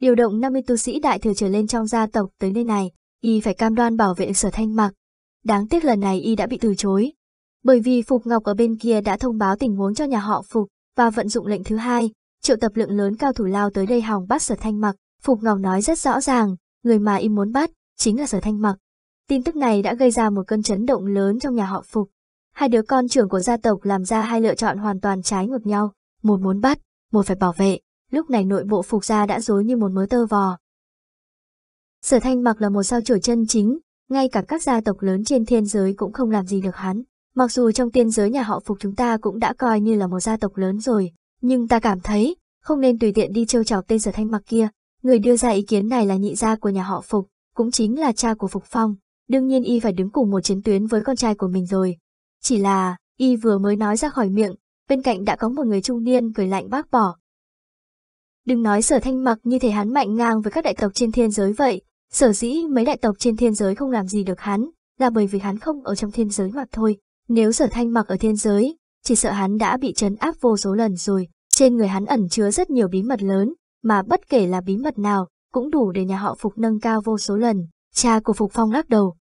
[SPEAKER 1] Điều động 50 tu sĩ đại thừa trở lên trong gia tộc tới nơi này, y phải cam đoan bảo vệ sở thanh mặc. Đáng tiếc lần này y đã bị từ chối, bởi vì Phục Ngọc ở bên kia đã thông báo tình huống cho nhà họ Phục và vận dụng lệnh thứ hai, triệu tập lượng lớn cao thủ lao tới đây hòng bắt Sở Thanh Mặc. Phục Ngọc nói rất rõ ràng, người mà im muốn bắt chính là Sở Thanh Mặc. Tin tức này đã gây ra một cơn chấn động lớn trong nhà họ Phục. Hai đứa con trưởng của gia tộc làm ra hai lựa chọn hoàn toàn trái ngược nhau, một muốn bắt, một phải bảo vệ. Lúc này nội bộ Phục gia đã rối như một mớ tơ vò. Sở Thanh Mặc là một sao chổi chân chính, ngay cả các gia tộc lớn trên thiên giới cũng không làm gì được hắn. Mặc dù trong tiên giới nhà họ Phục chúng ta cũng đã coi như là một gia tộc lớn rồi, nhưng ta cảm thấy không nên tùy tiện đi trêu chọc tên sở thanh mặc kia. Người đưa ra ý kiến này là nhị gia của nhà họ Phục, cũng chính là cha của Phục Phong. Đương nhiên y phải đứng cùng một chiến tuyến với con trai của mình rồi. Chỉ là, y vừa mới nói ra khỏi miệng, bên cạnh đã có một người trung niên cười lạnh bác bỏ. Đừng nói sở thanh mặc như thể hắn mạnh ngang với các đại tộc trên thiên giới vậy, sở dĩ mấy đại tộc trên thiên giới không làm gì được hắn, là bởi vì hắn không ở trong thiên giới mà thôi. Nếu sở thanh mặc ở thiên giới, chỉ sợ hắn đã bị trấn áp vô số lần rồi, trên người hắn ẩn chứa rất nhiều bí mật lớn, mà bất kể là bí mật nào, cũng đủ để nhà họ Phục nâng cao vô số lần, cha của Phục Phong lắc đầu.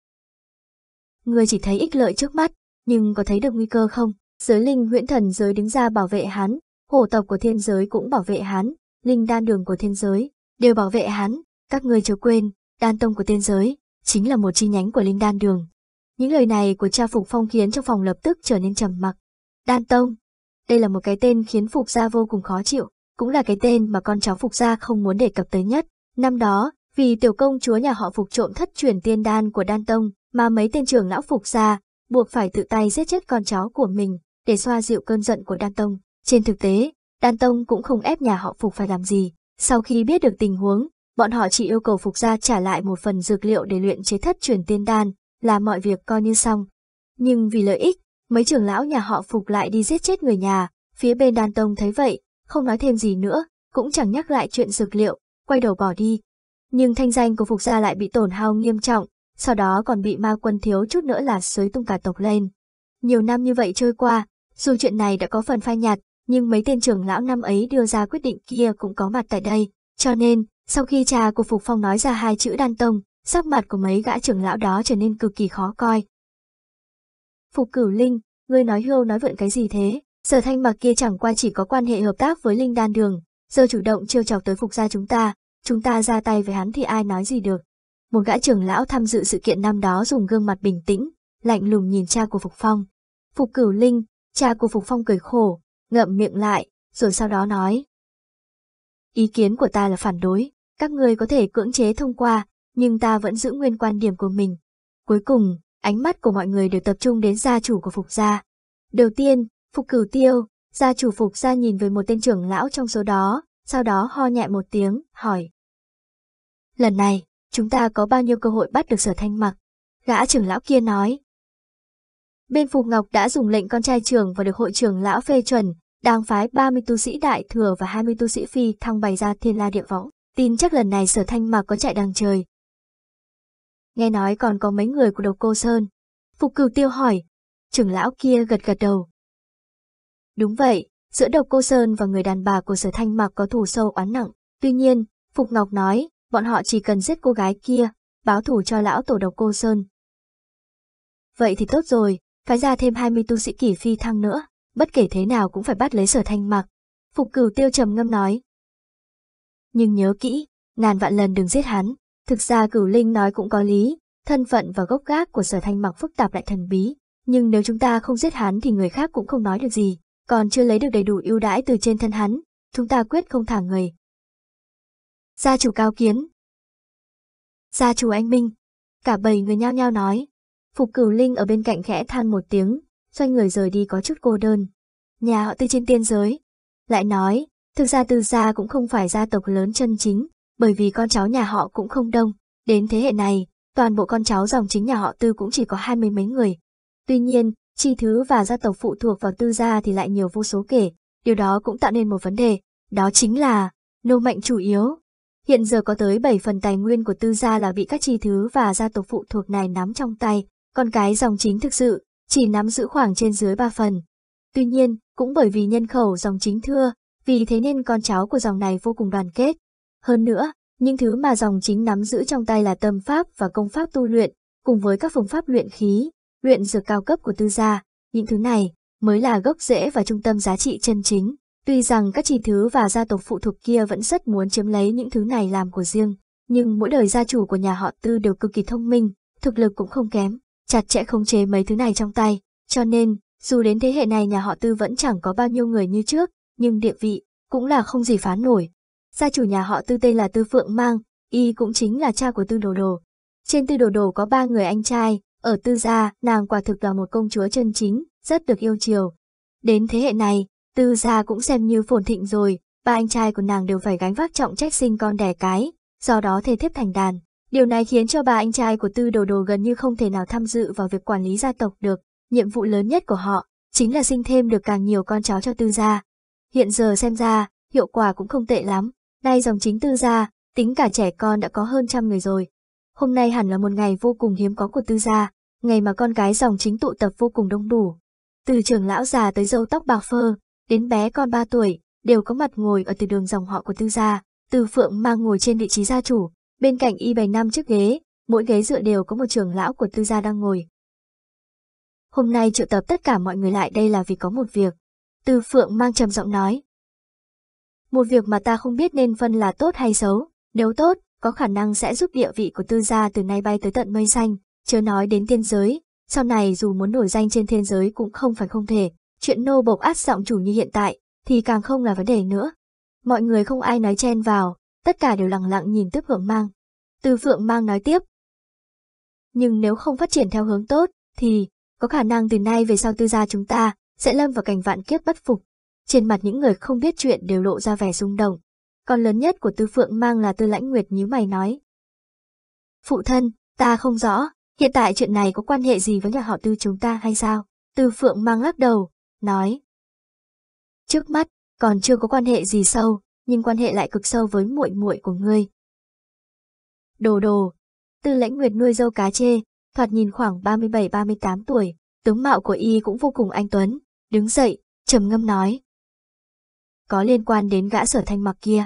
[SPEAKER 1] Người chỉ thấy ích lợi trước mắt, nhưng có thấy được nguy cơ không? Giới linh huyễn thần giới đứng ra bảo vệ hắn, hổ tộc của thiên giới cũng bảo vệ hắn, linh đan đường của thiên giới, đều bảo vệ hắn, các ngươi chưa quên, đan tông của thiên giới, chính là một chi nhánh của linh đan đường. Những lời này của cha Phục Phong khiến trong phòng lập tức trở nên trầm mặc. Đan Tông. Đây là một cái tên khiến Phục Gia vô cùng khó chịu, cũng là cái tên mà con cháu Phục Gia không muốn đề cập tới nhất. Năm đó, vì tiểu công chúa nhà họ Phục trộm thất truyền tiên đan của Đan Tông mà mấy tên trưởng lão Phục Gia buộc phải tự tay giết chết con cháu của mình để xoa dịu cơn giận của Đan Tông. Trên thực tế, Đan Tông cũng không ép nhà họ Phục phải làm gì. Sau khi biết được tình huống, bọn họ chỉ yêu cầu Phục Gia trả lại một phần dược liệu để luyện chế thất truyền tiên đan là mọi việc coi như xong. Nhưng vì lợi ích, mấy trưởng lão nhà họ Phục lại đi giết chết người nhà, phía bên đan tông thấy vậy, không nói thêm gì nữa, cũng chẳng nhắc lại chuyện dược liệu, quay đầu bỏ đi. Nhưng thanh danh của Phục gia lại bị tổn hao nghiêm trọng, sau đó còn bị ma quân thiếu chút nữa là xới tung cả tộc lên. Nhiều năm như vậy trôi qua, dù chuyện này đã có phần phai nhạt, nhưng mấy tên trưởng lão năm ấy đưa ra quyết định kia cũng có mặt tại đây, cho nên, sau khi cha của Phục Phong nói ra hai chữ đan tông, sắc mặt của mấy gã trưởng lão đó trở nên cực kỳ khó coi. Phục cửu linh, ngươi nói hưu nói vượn cái gì thế, sở thanh mặc kia chẳng qua chỉ có quan hệ hợp tác với linh đan đường, giờ chủ động trêu chọc tới phục gia chúng ta, chúng ta ra tay với hắn thì ai nói gì được. Một gã trưởng lão tham dự sự kiện năm đó dùng gương mặt bình tĩnh, lạnh lùng nhìn cha của Phục Phong. Phục cửu linh, cha của Phục Phong cười khổ, ngậm miệng lại, rồi sau đó nói. Ý kiến của ta là phản đối, các ngươi có thể cưỡng chế thông qua, nhưng ta vẫn giữ nguyên quan điểm của mình. Cuối cùng, ánh mắt của mọi người đều tập trung đến gia chủ của Phục gia. Đầu tiên, Phục Cửu Tiêu, gia chủ Phục gia nhìn với một tên trưởng lão trong số đó, sau đó ho nhẹ một tiếng, hỏi. Lần này, chúng ta có bao nhiêu cơ hội bắt được sở thanh mặc? Gã trưởng lão kia nói. Bên Phục Ngọc đã dùng lệnh con trai trưởng và được hội trưởng lão phê chuẩn, đang phái 30 tu sĩ đại thừa và 20 tu sĩ phi thăng bày ra thiên la địa võng. Tin chắc lần này sở thanh mặc có chạy đằng trời, nghe nói còn có mấy người của độc cô Sơn. Phục cửu tiêu hỏi, trưởng lão kia gật gật đầu. Đúng vậy, giữa độc cô Sơn và người đàn bà của sở thanh mạc có thù sâu oán nặng, tuy nhiên, Phục Ngọc nói, bọn họ chỉ cần giết cô gái kia, báo thù cho lão tổ độc cô Sơn. Vậy thì tốt rồi, phái ra thêm 20 tu sĩ kỷ phi thăng nữa, bất kể thế nào cũng phải bắt lấy sở thanh mạc. Phục cửu tiêu trầm ngâm nói. Nhưng nhớ kỹ, ngàn vạn lần đừng giết hắn, Thực ra cửu linh nói cũng có lý, thân phận và gốc gác của sở thanh mặc phức tạp lại thần bí, nhưng nếu chúng ta không giết hắn thì người khác cũng không nói được gì, còn chưa lấy được đầy đủ ưu đãi từ trên thân hắn, chúng ta quyết không thả người. Gia chủ cao kiến Gia chủ anh Minh Cả bầy người nhao nhao nói, Phục cửu linh ở bên cạnh khẽ than một tiếng, xoay người rời đi có chút cô đơn. Nhà họ tư trên tiên giới. Lại nói, thực ra tư gia cũng không phải gia tộc lớn chân chính, bởi vì con cháu nhà họ cũng không đông, đến thế hệ này, toàn bộ con cháu dòng chính nhà họ Tư cũng chỉ có hai mươi mấy người. Tuy nhiên, chi thứ và gia tộc phụ thuộc vào Tư gia thì lại nhiều vô số kể, điều đó cũng tạo nên một vấn đề, đó chính là nô mạnh chủ yếu. Hiện giờ có tới 7 phần tài nguyên của Tư gia là bị các chi thứ và gia tộc phụ thuộc này nắm trong tay, còn cái dòng chính thực sự chỉ nắm giữ khoảng trên dưới 3 phần. Tuy nhiên, cũng bởi vì nhân khẩu dòng chính thưa, vì thế nên con cháu của dòng này vô cùng đoàn kết, hơn nữa, những thứ mà dòng chính nắm giữ trong tay là tâm pháp và công pháp tu luyện, cùng với các phương pháp luyện khí, luyện dược cao cấp của tư gia, những thứ này mới là gốc rễ và trung tâm giá trị chân chính. Tuy rằng các chi thứ và gia tộc phụ thuộc kia vẫn rất muốn chiếm lấy những thứ này làm của riêng, nhưng mỗi đời gia chủ của nhà họ tư đều cực kỳ thông minh, thực lực cũng không kém, chặt chẽ khống chế mấy thứ này trong tay, cho nên, dù đến thế hệ này nhà họ tư vẫn chẳng có bao nhiêu người như trước, nhưng địa vị cũng là không gì phá nổi. Gia chủ nhà họ Tư tên là Tư Phượng Mang, y cũng chính là cha của Tư Đồ Đồ. Trên Tư Đồ Đồ có ba người anh trai, ở Tư Gia, nàng quả thực là một công chúa chân chính, rất được yêu chiều. Đến thế hệ này, Tư Gia cũng xem như phồn thịnh rồi, ba anh trai của nàng đều phải gánh vác trọng trách sinh con đẻ cái, do đó thề thiếp thành đàn. Điều này khiến cho ba anh trai của Tư Đồ Đồ gần như không thể nào tham dự vào việc quản lý gia tộc được, nhiệm vụ lớn nhất của họ chính là sinh thêm được càng nhiều con cháu cho Tư Gia. Hiện giờ xem ra, hiệu quả cũng không tệ lắm. Nay dòng chính tư gia, tính cả trẻ con đã có hơn trăm người rồi. Hôm nay hẳn là một ngày vô cùng hiếm có của tư gia, ngày mà con cái dòng chính tụ tập vô cùng đông đủ. Từ trưởng lão già tới dâu tóc bạc phơ, đến bé con ba tuổi, đều có mặt ngồi ở từ đường dòng họ của tư gia. Từ phượng mang ngồi trên vị trí gia chủ, bên cạnh y bày năm chiếc ghế, mỗi ghế dựa đều có một trưởng lão của tư gia đang ngồi. Hôm nay triệu tập tất cả mọi người lại đây là vì có một việc. Từ phượng mang trầm giọng nói, một việc mà ta không biết nên phân là tốt hay xấu. Nếu tốt, có khả năng sẽ giúp địa vị của tư gia từ nay bay tới tận mây xanh, Chưa nói đến tiên giới, sau này dù muốn nổi danh trên thiên giới cũng không phải không thể. Chuyện nô bộc át giọng chủ như hiện tại thì càng không là vấn đề nữa. Mọi người không ai nói chen vào, tất cả đều lặng lặng nhìn Tước Phượng Mang. tư Phượng Mang nói tiếp. Nhưng nếu không phát triển theo hướng tốt, thì có khả năng từ nay về sau tư gia chúng ta sẽ lâm vào cảnh vạn kiếp bất phục trên mặt những người không biết chuyện đều lộ ra vẻ rung động. Con lớn nhất của Tư Phượng mang là Tư Lãnh Nguyệt như mày nói. Phụ thân, ta không rõ, hiện tại chuyện này có quan hệ gì với nhà họ Tư chúng ta hay sao? Tư Phượng mang lắc đầu, nói. Trước mắt, còn chưa có quan hệ gì sâu, nhưng quan hệ lại cực sâu với muội muội của ngươi. Đồ đồ, Tư Lãnh Nguyệt nuôi dâu cá chê, thoạt nhìn khoảng 37-38 tuổi, tướng mạo của y cũng vô cùng anh tuấn, đứng dậy, trầm ngâm nói có liên quan đến gã sở thanh mặc kia.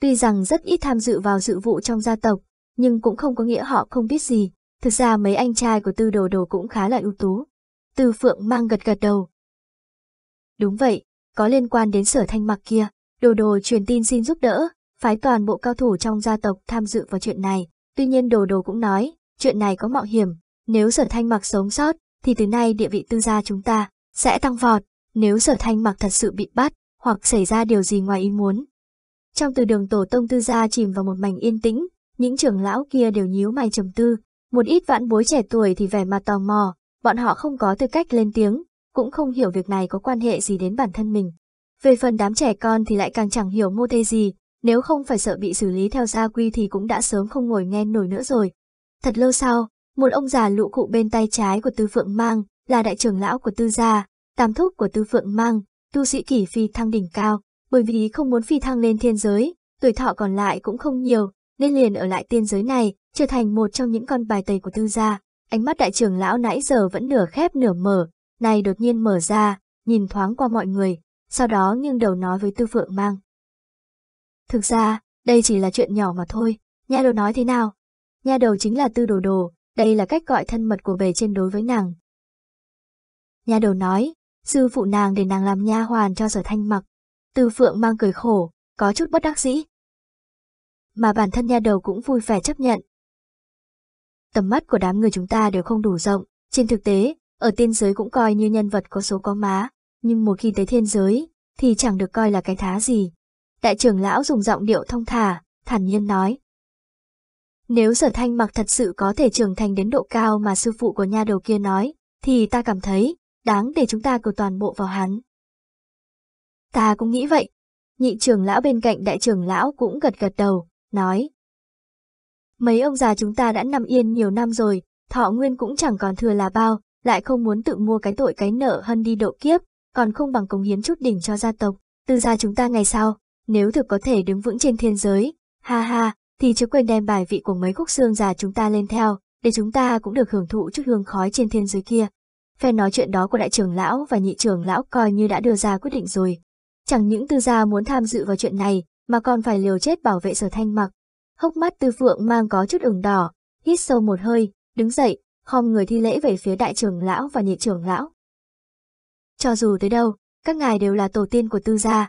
[SPEAKER 1] Tuy rằng rất ít tham dự vào sự vụ trong gia tộc, nhưng cũng không có nghĩa họ không biết gì, thực ra mấy anh trai của tư đồ đồ cũng khá là ưu tú. Tư phượng mang gật gật đầu. Đúng vậy, có liên quan đến sở thanh mặc kia, đồ đồ truyền tin xin giúp đỡ, phái toàn bộ cao thủ trong gia tộc tham dự vào chuyện này, tuy nhiên đồ đồ cũng nói, chuyện này có mạo hiểm, nếu sở thanh mặc sống sót, thì từ nay địa vị tư gia chúng ta sẽ tăng vọt, nếu sở thanh mặc thật sự bị bắt, hoặc xảy ra điều gì ngoài ý muốn. Trong từ đường tổ tông tư gia chìm vào một mảnh yên tĩnh, những trưởng lão kia đều nhíu mày trầm tư, một ít vãn bối trẻ tuổi thì vẻ mặt tò mò, bọn họ không có tư cách lên tiếng, cũng không hiểu việc này có quan hệ gì đến bản thân mình. Về phần đám trẻ con thì lại càng chẳng hiểu mô tê gì, nếu không phải sợ bị xử lý theo gia quy thì cũng đã sớm không ngồi nghe nổi nữa rồi. Thật lâu sau, một ông già lũ cụ bên tay trái của Tư Phượng Mang là đại trưởng lão của Tư gia, tam thúc của Tư Phượng Mang, tu sĩ kỷ phi thăng đỉnh cao, bởi vì không muốn phi thăng lên thiên giới, tuổi thọ còn lại cũng không nhiều, nên liền ở lại tiên giới này, trở thành một trong những con bài tây của tư gia. Ánh mắt đại trưởng lão nãy giờ vẫn nửa khép nửa mở, này đột nhiên mở ra, nhìn thoáng qua mọi người, sau đó nghiêng đầu nói với tư phượng mang. Thực ra, đây chỉ là chuyện nhỏ mà thôi, nha đầu nói thế nào? Nha đầu chính là tư đồ đồ, đây là cách gọi thân mật của bề trên đối với nàng. Nha đầu nói, sư phụ nàng để nàng làm nha hoàn cho sở thanh mặc. Từ phượng mang cười khổ, có chút bất đắc dĩ. Mà bản thân nha đầu cũng vui vẻ chấp nhận. Tầm mắt của đám người chúng ta đều không đủ rộng, trên thực tế, ở tiên giới cũng coi như nhân vật có số có má, nhưng một khi tới thiên giới, thì chẳng được coi là cái thá gì. Đại trưởng lão dùng giọng điệu thông thả, thản nhiên nói. Nếu sở thanh mặc thật sự có thể trưởng thành đến độ cao mà sư phụ của nha đầu kia nói, thì ta cảm thấy, đáng để chúng ta cầu toàn bộ vào hắn. Ta cũng nghĩ vậy. Nhị trưởng lão bên cạnh đại trưởng lão cũng gật gật đầu, nói. Mấy ông già chúng ta đã nằm yên nhiều năm rồi, thọ nguyên cũng chẳng còn thừa là bao, lại không muốn tự mua cái tội cái nợ hơn đi độ kiếp, còn không bằng cống hiến chút đỉnh cho gia tộc, Từ gia chúng ta ngày sau, nếu thực có thể đứng vững trên thiên giới, ha ha, thì chứ quên đem bài vị của mấy khúc xương già chúng ta lên theo, để chúng ta cũng được hưởng thụ chút hương khói trên thiên giới kia, Phe nói chuyện đó của đại trưởng lão và nhị trưởng lão coi như đã đưa ra quyết định rồi. Chẳng những tư gia muốn tham dự vào chuyện này, mà còn phải liều chết bảo vệ sở thanh mặc. Hốc mắt tư phượng mang có chút ửng đỏ, hít sâu một hơi, đứng dậy, khom người thi lễ về phía đại trưởng lão và nhị trưởng lão. Cho dù tới đâu, các ngài đều là tổ tiên của tư gia.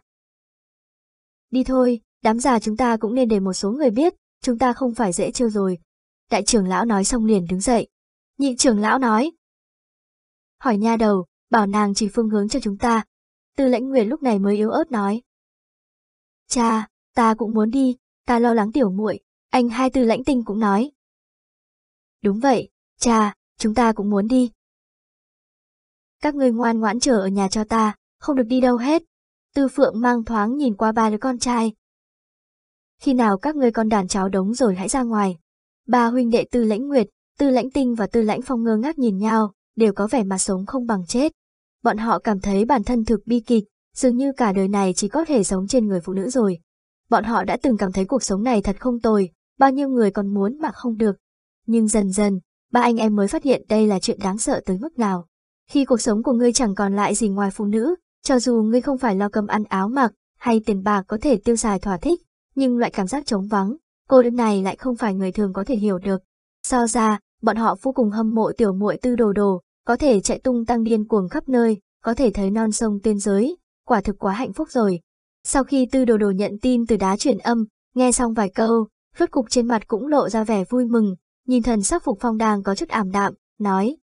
[SPEAKER 1] Đi thôi, đám già chúng ta cũng nên để một số người biết, chúng ta không phải dễ chơi rồi. Đại trưởng lão nói xong liền đứng dậy. Nhị trưởng lão nói, hỏi nha đầu, bảo nàng chỉ phương hướng cho chúng ta. Tư lãnh nguyệt lúc này mới yếu ớt nói. Cha, ta cũng muốn đi, ta lo lắng tiểu muội, anh hai tư lãnh tinh cũng nói. Đúng vậy, cha, chúng ta cũng muốn đi. Các ngươi ngoan ngoãn chờ ở nhà cho ta, không được đi đâu hết. Tư phượng mang thoáng nhìn qua ba đứa con trai. Khi nào các ngươi con đàn cháu đống rồi hãy ra ngoài. Ba huynh đệ tư lãnh nguyệt, tư lãnh tinh và tư lãnh phong ngơ ngác nhìn nhau, đều có vẻ mặt sống không bằng chết. Bọn họ cảm thấy bản thân thực bi kịch, dường như cả đời này chỉ có thể sống trên người phụ nữ rồi. Bọn họ đã từng cảm thấy cuộc sống này thật không tồi, bao nhiêu người còn muốn mà không được. Nhưng dần dần, ba anh em mới phát hiện đây là chuyện đáng sợ tới mức nào. Khi cuộc sống của ngươi chẳng còn lại gì ngoài phụ nữ, cho dù ngươi không phải lo cơm ăn áo mặc, hay tiền bạc có thể tiêu xài thỏa thích, nhưng loại cảm giác trống vắng, cô đơn này lại không phải người thường có thể hiểu được. So ra, bọn họ vô cùng hâm mộ tiểu muội tư đồ đồ, có thể chạy tung tăng điên cuồng khắp nơi, có thể thấy non sông tiên giới, quả thực quá hạnh phúc rồi. Sau khi tư đồ đồ nhận tin từ đá truyền âm, nghe xong vài câu, rốt cục trên mặt cũng lộ ra vẻ vui mừng, nhìn thần sắc phục phong đang có chút ảm đạm, nói.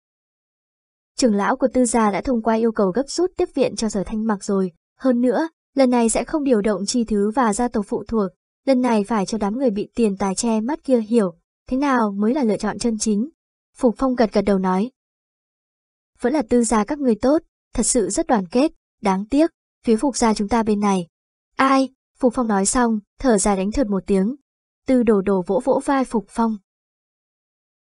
[SPEAKER 1] Trưởng lão của tư gia đã thông qua yêu cầu gấp rút tiếp viện cho sở thanh mặc rồi, hơn nữa, lần này sẽ không điều động chi thứ và gia tộc phụ thuộc, lần này phải cho đám người bị tiền tài che mắt kia hiểu, Thế nào mới là lựa chọn chân chính? Phục Phong gật gật đầu nói. Vẫn là tư gia các người tốt, thật sự rất đoàn kết, đáng tiếc, phía Phục gia chúng ta bên này. Ai? Phục Phong nói xong, thở dài đánh thượt một tiếng. Tư đổ đổ vỗ vỗ vai Phục Phong.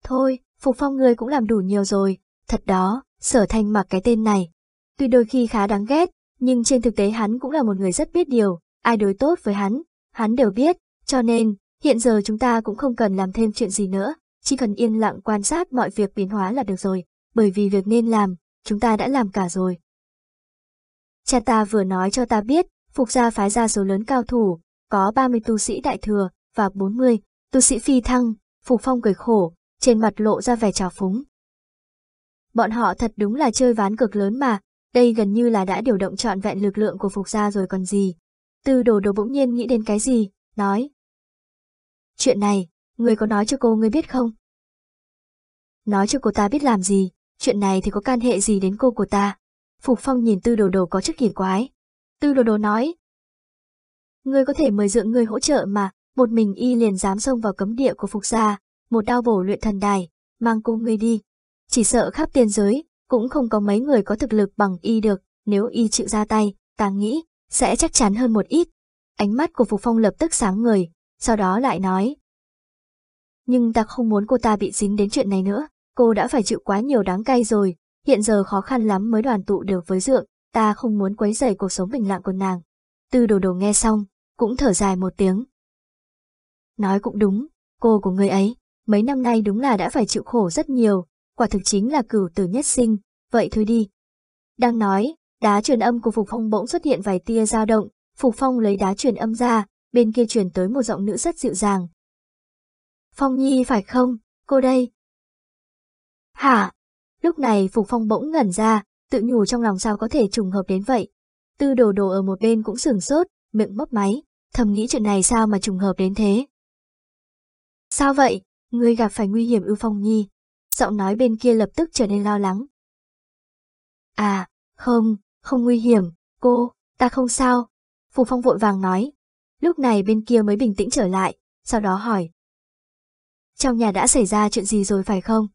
[SPEAKER 1] Thôi, Phục Phong người cũng làm đủ nhiều rồi, thật đó, sở thanh mặc cái tên này. Tuy đôi khi khá đáng ghét, nhưng trên thực tế hắn cũng là một người rất biết điều, ai đối tốt với hắn, hắn đều biết, cho nên, Hiện giờ chúng ta cũng không cần làm thêm chuyện gì nữa, chỉ cần yên lặng quan sát mọi việc biến hóa là được rồi, bởi vì việc nên làm, chúng ta đã làm cả rồi. Cha ta vừa nói cho ta biết, Phục gia phái ra số lớn cao thủ, có 30 tu sĩ đại thừa và 40 tu sĩ phi thăng, Phục Phong cười khổ, trên mặt lộ ra vẻ trào phúng. Bọn họ thật đúng là chơi ván cực lớn mà, đây gần như là đã điều động trọn vẹn lực lượng của Phục gia rồi còn gì. Tư đồ đồ bỗng nhiên nghĩ đến cái gì, nói, Chuyện này, người có nói cho cô người biết không? Nói cho cô ta biết làm gì, chuyện này thì có can hệ gì đến cô của ta? Phục Phong nhìn Tư Đồ Đồ có chút kỳ quái. Tư Đồ Đồ nói. người có thể mời dượng người hỗ trợ mà, một mình y liền dám xông vào cấm địa của Phục gia, một đao bổ luyện thần đài, mang cô người đi. Chỉ sợ khắp tiên giới, cũng không có mấy người có thực lực bằng y được, nếu y chịu ra tay, ta nghĩ, sẽ chắc chắn hơn một ít. Ánh mắt của Phục Phong lập tức sáng người sau đó lại nói. Nhưng ta không muốn cô ta bị dính đến chuyện này nữa, cô đã phải chịu quá nhiều đáng cay rồi, hiện giờ khó khăn lắm mới đoàn tụ được với dượng, ta không muốn quấy rầy cuộc sống bình lặng của nàng. Tư đồ đồ nghe xong, cũng thở dài một tiếng. Nói cũng đúng, cô của người ấy, mấy năm nay đúng là đã phải chịu khổ rất nhiều, quả thực chính là cửu tử nhất sinh, vậy thôi đi. Đang nói, đá truyền âm của Phục Phong bỗng xuất hiện vài tia dao động, Phục Phong lấy đá truyền âm ra, bên kia truyền tới một giọng nữ rất dịu dàng. Phong Nhi phải không, cô đây? Hả? Lúc này Phục Phong bỗng ngẩn ra, tự nhủ trong lòng sao có thể trùng hợp đến vậy. Tư đồ đồ ở một bên cũng sửng sốt, miệng mấp máy, thầm nghĩ chuyện này sao mà trùng hợp đến thế. Sao vậy? người gặp phải nguy hiểm ưu Phong Nhi. Giọng nói bên kia lập tức trở nên lo lắng. À, không, không nguy hiểm, cô, ta không sao. Phù Phong vội vàng nói, Lúc này bên kia mới bình tĩnh trở lại, sau đó hỏi. Trong nhà đã xảy ra chuyện gì rồi phải không?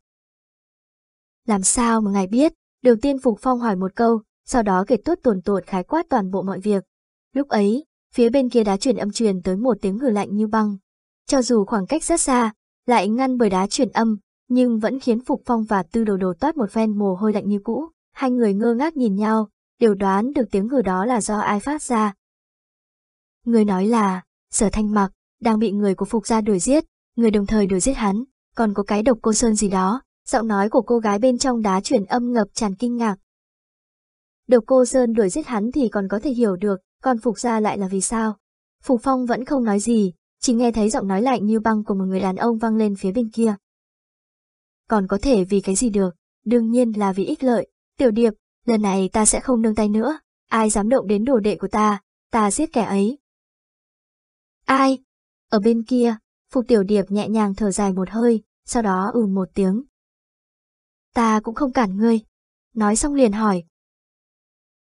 [SPEAKER 1] Làm sao mà ngài biết? Đầu tiên Phục Phong hỏi một câu, sau đó kể tốt tuồn tuột khái quát toàn bộ mọi việc. Lúc ấy, phía bên kia đá truyền âm truyền tới một tiếng ngử lạnh như băng. Cho dù khoảng cách rất xa, lại ngăn bởi đá truyền âm, nhưng vẫn khiến Phục Phong và Tư Đồ Đồ toát một phen mồ hôi lạnh như cũ. Hai người ngơ ngác nhìn nhau, đều đoán được tiếng ngử đó là do ai phát ra, Người nói là, sở thanh mặc, đang bị người của Phục gia đuổi giết, người đồng thời đuổi giết hắn, còn có cái độc cô sơn gì đó, giọng nói của cô gái bên trong đá chuyển âm ngập tràn kinh ngạc. Độc cô sơn đuổi giết hắn thì còn có thể hiểu được, còn Phục gia lại là vì sao? Phục Phong vẫn không nói gì, chỉ nghe thấy giọng nói lạnh như băng của một người đàn ông vang lên phía bên kia. Còn có thể vì cái gì được, đương nhiên là vì ích lợi, tiểu điệp, lần này ta sẽ không nương tay nữa, ai dám động đến đồ đệ của ta, ta giết kẻ ấy, Ai? Ở bên kia, Phục Tiểu Điệp nhẹ nhàng thở dài một hơi, sau đó ừ một tiếng. Ta cũng không cản ngươi. Nói xong liền hỏi.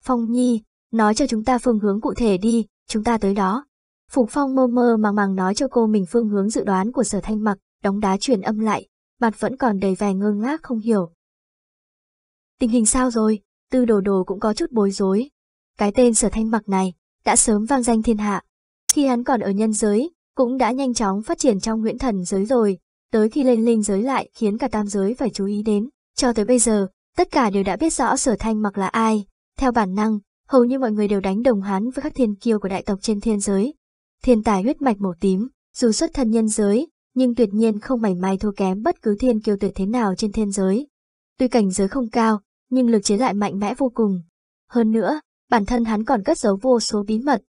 [SPEAKER 1] Phong Nhi, nói cho chúng ta phương hướng cụ thể đi, chúng ta tới đó. Phục Phong mơ mơ màng màng nói cho cô mình phương hướng dự đoán của sở thanh mặc, đóng đá truyền âm lại, mặt vẫn còn đầy vẻ ngơ ngác không hiểu. Tình hình sao rồi? Tư đồ đồ cũng có chút bối rối. Cái tên sở thanh mặc này, đã sớm vang danh thiên hạ, khi hắn còn ở nhân giới, cũng đã nhanh chóng phát triển trong nguyễn thần giới rồi, tới khi lên linh giới lại khiến cả tam giới phải chú ý đến. Cho tới bây giờ, tất cả đều đã biết rõ sở thanh mặc là ai. Theo bản năng, hầu như mọi người đều đánh đồng hắn với các thiên kiêu của đại tộc trên thiên giới. Thiên tài huyết mạch màu tím, dù xuất thân nhân giới, nhưng tuyệt nhiên không mảy may thua kém bất cứ thiên kiêu tuyệt thế nào trên thiên giới. Tuy cảnh giới không cao, nhưng lực chế lại mạnh mẽ vô cùng. Hơn nữa, bản thân hắn còn cất giấu vô số bí mật,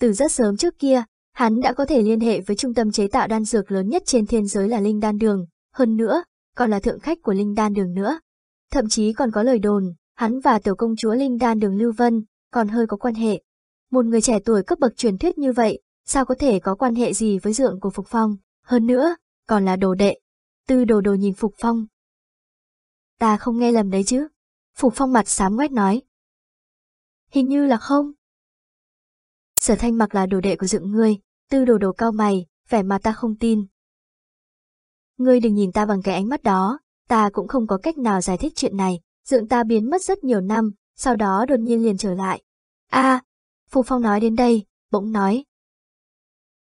[SPEAKER 1] từ rất sớm trước kia, hắn đã có thể liên hệ với trung tâm chế tạo đan dược lớn nhất trên thiên giới là Linh Đan Đường, hơn nữa, còn là thượng khách của Linh Đan Đường nữa. Thậm chí còn có lời đồn, hắn và tiểu công chúa Linh Đan Đường Lưu Vân còn hơi có quan hệ. Một người trẻ tuổi cấp bậc truyền thuyết như vậy, sao có thể có quan hệ gì với dượng của Phục Phong, hơn nữa, còn là đồ đệ. Tư đồ đồ nhìn Phục Phong. Ta không nghe lầm đấy chứ. Phục Phong mặt sám quét nói. Hình như là không. Sở thanh mặc là đồ đệ của dựng ngươi, tư đồ đồ cao mày, vẻ mà ta không tin. Ngươi đừng nhìn ta bằng cái ánh mắt đó, ta cũng không có cách nào giải thích chuyện này, dưỡng ta biến mất rất nhiều năm, sau đó đột nhiên liền trở lại. a à, Phù Phong nói đến đây, bỗng nói.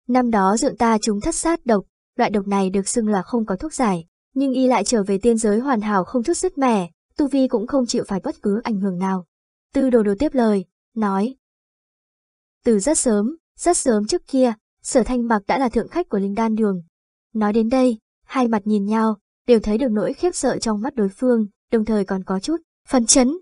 [SPEAKER 1] Năm đó dưỡng ta chúng thất sát độc, loại độc này được xưng là không có thuốc giải, nhưng y lại trở về tiên giới hoàn hảo không chút sức mẻ, tu vi cũng không chịu phải bất cứ ảnh hưởng nào. Tư đồ đồ tiếp lời, nói, từ rất sớm, rất sớm trước kia, sở thanh mặc đã là thượng khách của linh đan đường. Nói đến đây, hai mặt nhìn nhau, đều thấy được nỗi khiếp sợ trong mắt đối phương, đồng thời còn có chút, phấn chấn.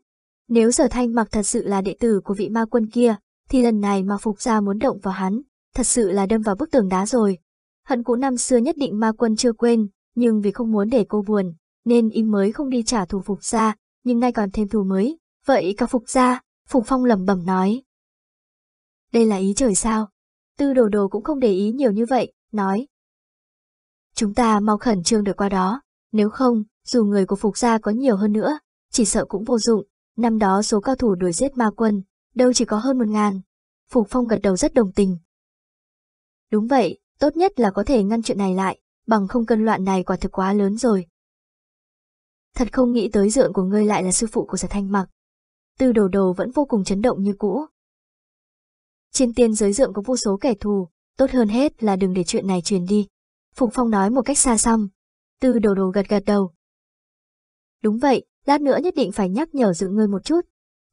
[SPEAKER 1] Nếu sở thanh mặc thật sự là đệ tử của vị ma quân kia, thì lần này mà phục gia muốn động vào hắn, thật sự là đâm vào bức tường đá rồi. Hận cũ năm xưa nhất định ma quân chưa quên, nhưng vì không muốn để cô buồn, nên im mới không đi trả thù phục gia, nhưng nay còn thêm thù mới, vậy cả phục gia, phục phong lẩm bẩm nói đây là ý trời sao? Tư đồ đồ cũng không để ý nhiều như vậy, nói. Chúng ta mau khẩn trương được qua đó, nếu không, dù người của Phục gia có nhiều hơn nữa, chỉ sợ cũng vô dụng, năm đó số cao thủ đuổi giết ma quân, đâu chỉ có hơn một ngàn. Phục Phong gật đầu rất đồng tình. Đúng vậy, tốt nhất là có thể ngăn chuyện này lại, bằng không cân loạn này quả thực quá lớn rồi. Thật không nghĩ tới dượng của ngươi lại là sư phụ của giả thanh mặc. Tư đồ đồ vẫn vô cùng chấn động như cũ, trên tiên giới dượng có vô số kẻ thù, tốt hơn hết là đừng để chuyện này truyền đi. Phùng Phong nói một cách xa xăm. Tư đồ đồ gật gật đầu. Đúng vậy, lát nữa nhất định phải nhắc nhở dự ngươi một chút.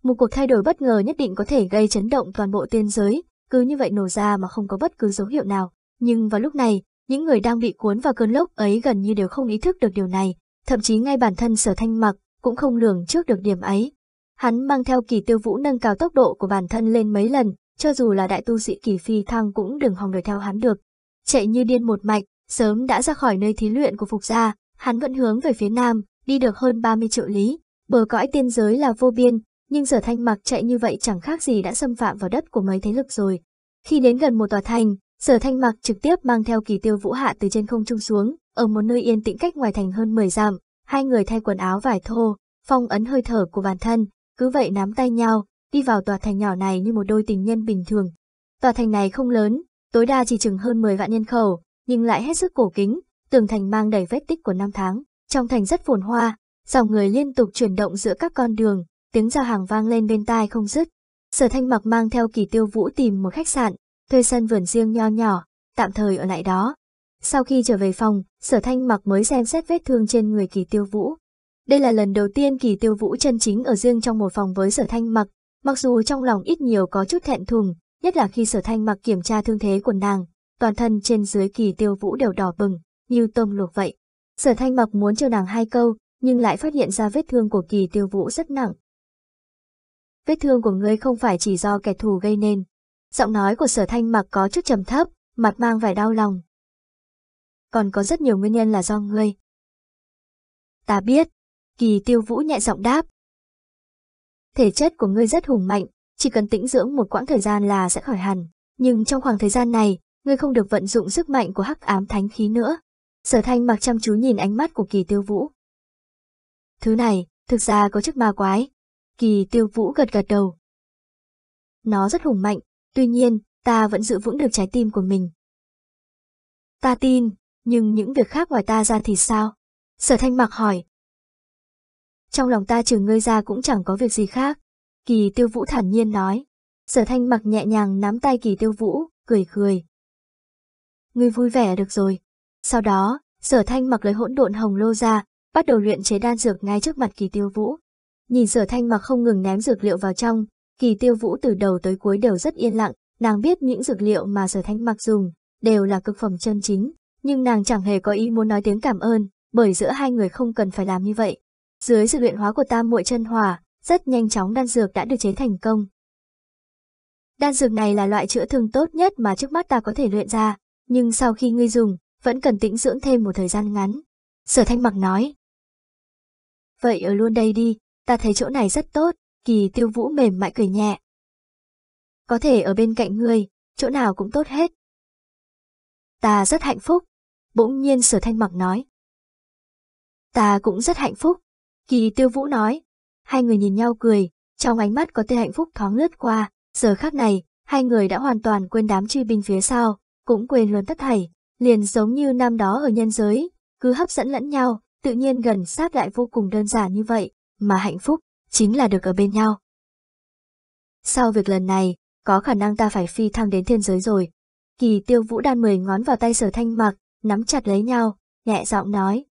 [SPEAKER 1] Một cuộc thay đổi bất ngờ nhất định có thể gây chấn động toàn bộ tiên giới, cứ như vậy nổ ra mà không có bất cứ dấu hiệu nào. Nhưng vào lúc này, những người đang bị cuốn vào cơn lốc ấy gần như đều không ý thức được điều này, thậm chí ngay bản thân sở thanh mặc cũng không lường trước được điểm ấy. Hắn mang theo kỳ tiêu vũ nâng cao tốc độ của bản thân lên mấy lần, cho dù là đại tu sĩ kỳ phi thăng cũng đừng hòng đuổi theo hắn được. Chạy như điên một mạch, sớm đã ra khỏi nơi thí luyện của Phục gia, hắn vẫn hướng về phía nam, đi được hơn 30 triệu lý. Bờ cõi tiên giới là vô biên, nhưng giờ thanh mặc chạy như vậy chẳng khác gì đã xâm phạm vào đất của mấy thế lực rồi. Khi đến gần một tòa thành, sở thanh mặc trực tiếp mang theo kỳ tiêu vũ hạ từ trên không trung xuống, ở một nơi yên tĩnh cách ngoài thành hơn 10 dặm, hai người thay quần áo vải thô, phong ấn hơi thở của bản thân, cứ vậy nắm tay nhau, đi vào tòa thành nhỏ này như một đôi tình nhân bình thường. Tòa thành này không lớn, tối đa chỉ chừng hơn 10 vạn nhân khẩu, nhưng lại hết sức cổ kính, tường thành mang đầy vết tích của năm tháng. Trong thành rất phồn hoa, dòng người liên tục chuyển động giữa các con đường, tiếng giao hàng vang lên bên tai không dứt. Sở Thanh Mặc mang theo Kỳ Tiêu Vũ tìm một khách sạn, thuê sân vườn riêng nho nhỏ, tạm thời ở lại đó. Sau khi trở về phòng, Sở Thanh Mặc mới xem xét vết thương trên người Kỳ Tiêu Vũ. Đây là lần đầu tiên Kỳ Tiêu Vũ chân chính ở riêng trong một phòng với Sở Thanh Mặc, Mặc dù trong lòng ít nhiều có chút thẹn thùng, nhất là khi sở thanh mặc kiểm tra thương thế của nàng, toàn thân trên dưới kỳ tiêu vũ đều đỏ bừng, như tôm luộc vậy. Sở thanh mặc muốn cho nàng hai câu, nhưng lại phát hiện ra vết thương của kỳ tiêu vũ rất nặng. Vết thương của ngươi không phải chỉ do kẻ thù gây nên. Giọng nói của sở thanh mặc có chút trầm thấp, mặt mang vài đau lòng. Còn có rất nhiều nguyên nhân là do ngươi. Ta biết. Kỳ tiêu vũ nhẹ giọng đáp, Thể chất của ngươi rất hùng mạnh, chỉ cần tĩnh dưỡng một quãng thời gian là sẽ khỏi hẳn. Nhưng trong khoảng thời gian này, ngươi không được vận dụng sức mạnh của hắc ám thánh khí nữa. Sở thanh mặc chăm chú nhìn ánh mắt của kỳ tiêu vũ. Thứ này, thực ra có chức ma quái. Kỳ tiêu vũ gật gật đầu. Nó rất hùng mạnh, tuy nhiên, ta vẫn giữ vững được trái tim của mình. Ta tin, nhưng những việc khác ngoài ta ra thì sao? Sở thanh mặc hỏi, trong lòng ta trừ ngươi ra cũng chẳng có việc gì khác. Kỳ tiêu vũ thản nhiên nói. Sở thanh mặc nhẹ nhàng nắm tay kỳ tiêu vũ, cười cười. Ngươi vui vẻ được rồi. Sau đó, sở thanh mặc lấy hỗn độn hồng lô ra, bắt đầu luyện chế đan dược ngay trước mặt kỳ tiêu vũ. Nhìn sở thanh mặc không ngừng ném dược liệu vào trong, kỳ tiêu vũ từ đầu tới cuối đều rất yên lặng, nàng biết những dược liệu mà sở thanh mặc dùng, đều là cực phẩm chân chính, nhưng nàng chẳng hề có ý muốn nói tiếng cảm ơn, bởi giữa hai người không cần phải làm như vậy, dưới sự luyện hóa của tam muội chân hỏa, rất nhanh chóng đan dược đã được chế thành công. Đan dược này là loại chữa thương tốt nhất mà trước mắt ta có thể luyện ra, nhưng sau khi ngươi dùng, vẫn cần tĩnh dưỡng thêm một thời gian ngắn. Sở Thanh Mặc nói. Vậy ở luôn đây đi, ta thấy chỗ này rất tốt, kỳ tiêu vũ mềm mại cười nhẹ. Có thể ở bên cạnh ngươi, chỗ nào cũng tốt hết. Ta rất hạnh phúc, bỗng nhiên sở thanh mặc nói. Ta cũng rất hạnh phúc. Kỳ tiêu vũ nói. Hai người nhìn nhau cười, trong ánh mắt có tia hạnh phúc thoáng lướt qua, giờ khác này, hai người đã hoàn toàn quên đám truy binh phía sau, cũng quên luôn tất thảy, liền giống như năm đó ở nhân giới, cứ hấp dẫn lẫn nhau, tự nhiên gần sát lại vô cùng đơn giản như vậy, mà hạnh phúc chính là được ở bên nhau. Sau việc lần này, có khả năng ta phải phi thăng đến thiên giới rồi. Kỳ tiêu vũ đan mười ngón vào tay sở thanh mặc, nắm chặt lấy nhau, nhẹ giọng nói,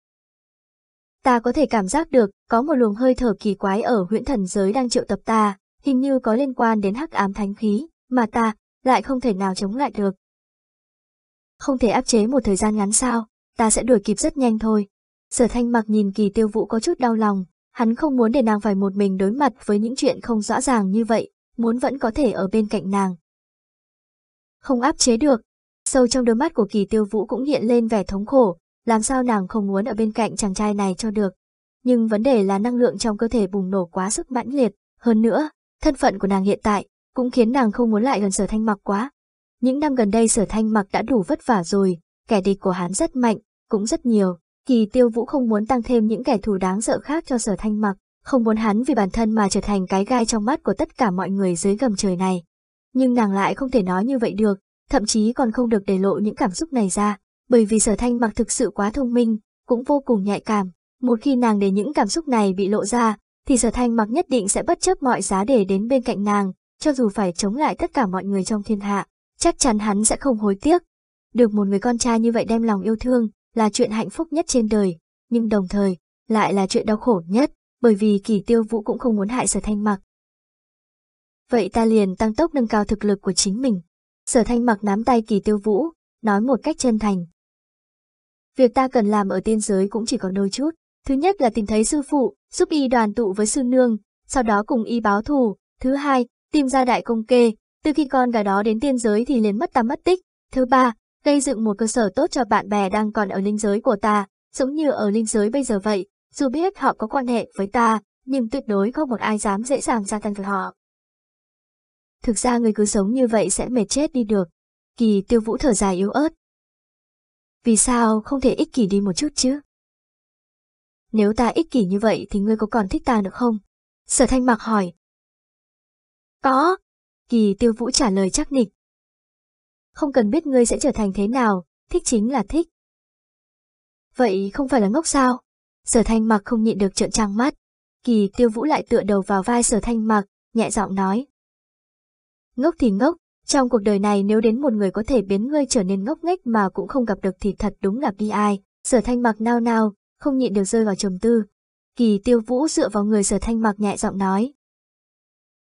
[SPEAKER 1] Ta có thể cảm giác được, có một luồng hơi thở kỳ quái ở huyễn thần giới đang triệu tập ta, hình như có liên quan đến hắc ám thánh khí, mà ta lại không thể nào chống lại được. Không thể áp chế một thời gian ngắn sao, ta sẽ đuổi kịp rất nhanh thôi. Sở thanh mặc nhìn kỳ tiêu vũ có chút đau lòng, hắn không muốn để nàng phải một mình đối mặt với những chuyện không rõ ràng như vậy, muốn vẫn có thể ở bên cạnh nàng. Không áp chế được, sâu trong đôi mắt của kỳ tiêu vũ cũng hiện lên vẻ thống khổ, làm sao nàng không muốn ở bên cạnh chàng trai này cho được. Nhưng vấn đề là năng lượng trong cơ thể bùng nổ quá sức mãnh liệt, hơn nữa, thân phận của nàng hiện tại cũng khiến nàng không muốn lại gần sở thanh mặc quá. Những năm gần đây sở thanh mặc đã đủ vất vả rồi, kẻ địch của hắn rất mạnh, cũng rất nhiều, thì tiêu vũ không muốn tăng thêm những kẻ thù đáng sợ khác cho sở thanh mặc, không muốn hắn vì bản thân mà trở thành cái gai trong mắt của tất cả mọi người dưới gầm trời này. Nhưng nàng lại không thể nói như vậy được, thậm chí còn không được để lộ những cảm xúc này ra, bởi vì sở thanh mặc thực sự quá thông minh, cũng vô cùng nhạy cảm. Một khi nàng để những cảm xúc này bị lộ ra, thì sở thanh mặc nhất định sẽ bất chấp mọi giá để đến bên cạnh nàng, cho dù phải chống lại tất cả mọi người trong thiên hạ, chắc chắn hắn sẽ không hối tiếc. Được một người con trai như vậy đem lòng yêu thương là chuyện hạnh phúc nhất trên đời, nhưng đồng thời lại là chuyện đau khổ nhất, bởi vì kỳ tiêu vũ cũng không muốn hại sở thanh mặc. Vậy ta liền tăng tốc nâng cao thực lực của chính mình. Sở thanh mặc nắm tay kỳ tiêu vũ, nói một cách chân thành, Việc ta cần làm ở tiên giới cũng chỉ còn đôi chút. Thứ nhất là tìm thấy sư phụ, giúp y đoàn tụ với sư nương, sau đó cùng y báo thù. Thứ hai, tìm ra đại công kê, từ khi con gái đó đến tiên giới thì liền mất tăm mất tích. Thứ ba, gây dựng một cơ sở tốt cho bạn bè đang còn ở linh giới của ta, giống như ở linh giới bây giờ vậy, dù biết họ có quan hệ với ta, nhưng tuyệt đối không một ai dám dễ dàng ra tay với họ. Thực ra người cứ sống như vậy sẽ mệt chết đi được. Kỳ tiêu vũ thở dài yếu ớt, vì sao không thể ích kỷ đi một chút chứ? Nếu ta ích kỷ như vậy thì ngươi có còn thích ta nữa không? Sở thanh mạc hỏi. Có. Kỳ tiêu vũ trả lời chắc nịch. Không cần biết ngươi sẽ trở thành thế nào, thích chính là thích. Vậy không phải là ngốc sao? Sở thanh mạc không nhịn được trợn trăng mắt. Kỳ tiêu vũ lại tựa đầu vào vai sở thanh mạc, nhẹ giọng nói. Ngốc thì ngốc, trong cuộc đời này nếu đến một người có thể biến ngươi trở nên ngốc nghếch mà cũng không gặp được thì thật đúng là bi ai. Sở thanh mặc nao nao, không nhịn được rơi vào trầm tư. Kỳ tiêu vũ dựa vào người sở thanh mặc nhẹ giọng nói.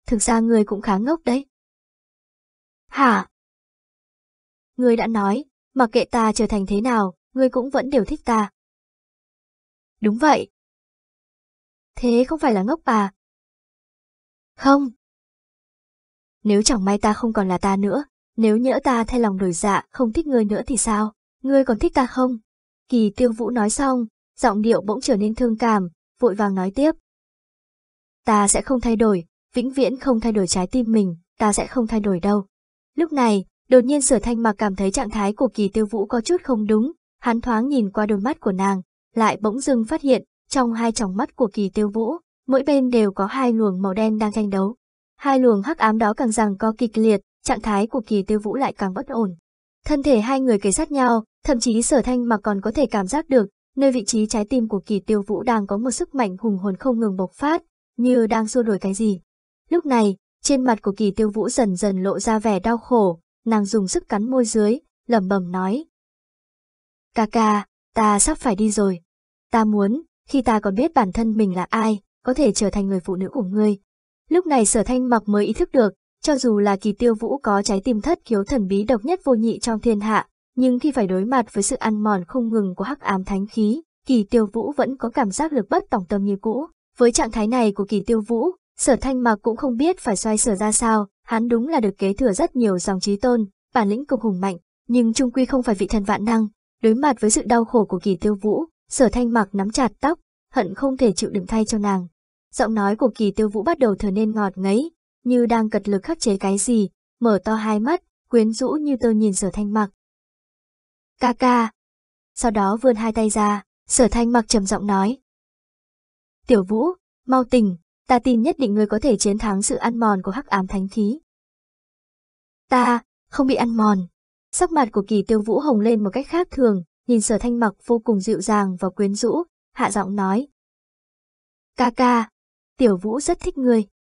[SPEAKER 1] Thực ra ngươi cũng khá ngốc đấy. Hả? Ngươi đã nói, mặc kệ ta trở thành thế nào, ngươi cũng vẫn đều thích ta. Đúng vậy. Thế không phải là ngốc à? Không, nếu chẳng may ta không còn là ta nữa, nếu nhỡ ta thay lòng đổi dạ, không thích ngươi nữa thì sao? Ngươi còn thích ta không? Kỳ tiêu vũ nói xong, giọng điệu bỗng trở nên thương cảm, vội vàng nói tiếp. Ta sẽ không thay đổi, vĩnh viễn không thay đổi trái tim mình, ta sẽ không thay đổi đâu. Lúc này, đột nhiên sở thanh Mặc cảm thấy trạng thái của kỳ tiêu vũ có chút không đúng, hắn thoáng nhìn qua đôi mắt của nàng, lại bỗng dưng phát hiện, trong hai tròng mắt của kỳ tiêu vũ, mỗi bên đều có hai luồng màu đen đang tranh đấu. Hai luồng hắc ám đó càng rằng co kịch liệt, trạng thái của kỳ tiêu vũ lại càng bất ổn. Thân thể hai người kề sát nhau, thậm chí sở thanh mà còn có thể cảm giác được, nơi vị trí trái tim của kỳ tiêu vũ đang có một sức mạnh hùng hồn không ngừng bộc phát, như đang xua đuổi cái gì. Lúc này, trên mặt của kỳ tiêu vũ dần dần lộ ra vẻ đau khổ, nàng dùng sức cắn môi dưới, lẩm bẩm nói. Cà cà, ta sắp phải đi rồi. Ta muốn, khi ta còn biết bản thân mình là ai, có thể trở thành người phụ nữ của ngươi, Lúc này sở thanh mặc mới ý thức được, cho dù là kỳ tiêu vũ có trái tim thất kiếu thần bí độc nhất vô nhị trong thiên hạ, nhưng khi phải đối mặt với sự ăn mòn không ngừng của hắc ám thánh khí, kỳ tiêu vũ vẫn có cảm giác lực bất tòng tâm như cũ. Với trạng thái này của kỳ tiêu vũ, sở thanh mặc cũng không biết phải xoay sở ra sao, hắn đúng là được kế thừa rất nhiều dòng trí tôn, bản lĩnh cực hùng mạnh, nhưng trung quy không phải vị thần vạn năng. Đối mặt với sự đau khổ của kỳ tiêu vũ, sở thanh mặc nắm chặt tóc, hận không thể chịu đựng thay cho nàng. Giọng nói của kỳ tiêu vũ bắt đầu trở nên ngọt ngấy, như đang cật lực khắc chế cái gì, mở to hai mắt, quyến rũ như tơ nhìn sở thanh mặc. Ca ca. Sau đó vươn hai tay ra, sở thanh mặc trầm giọng nói. Tiểu vũ, mau tỉnh, ta tin nhất định ngươi có thể chiến thắng sự ăn mòn của hắc ám thánh khí. Ta, không bị ăn mòn. Sắc mặt của kỳ tiêu vũ hồng lên một cách khác thường, nhìn sở thanh mặc vô cùng dịu dàng và quyến rũ, hạ giọng nói. Ca ca, Tiểu Vũ rất thích ngươi,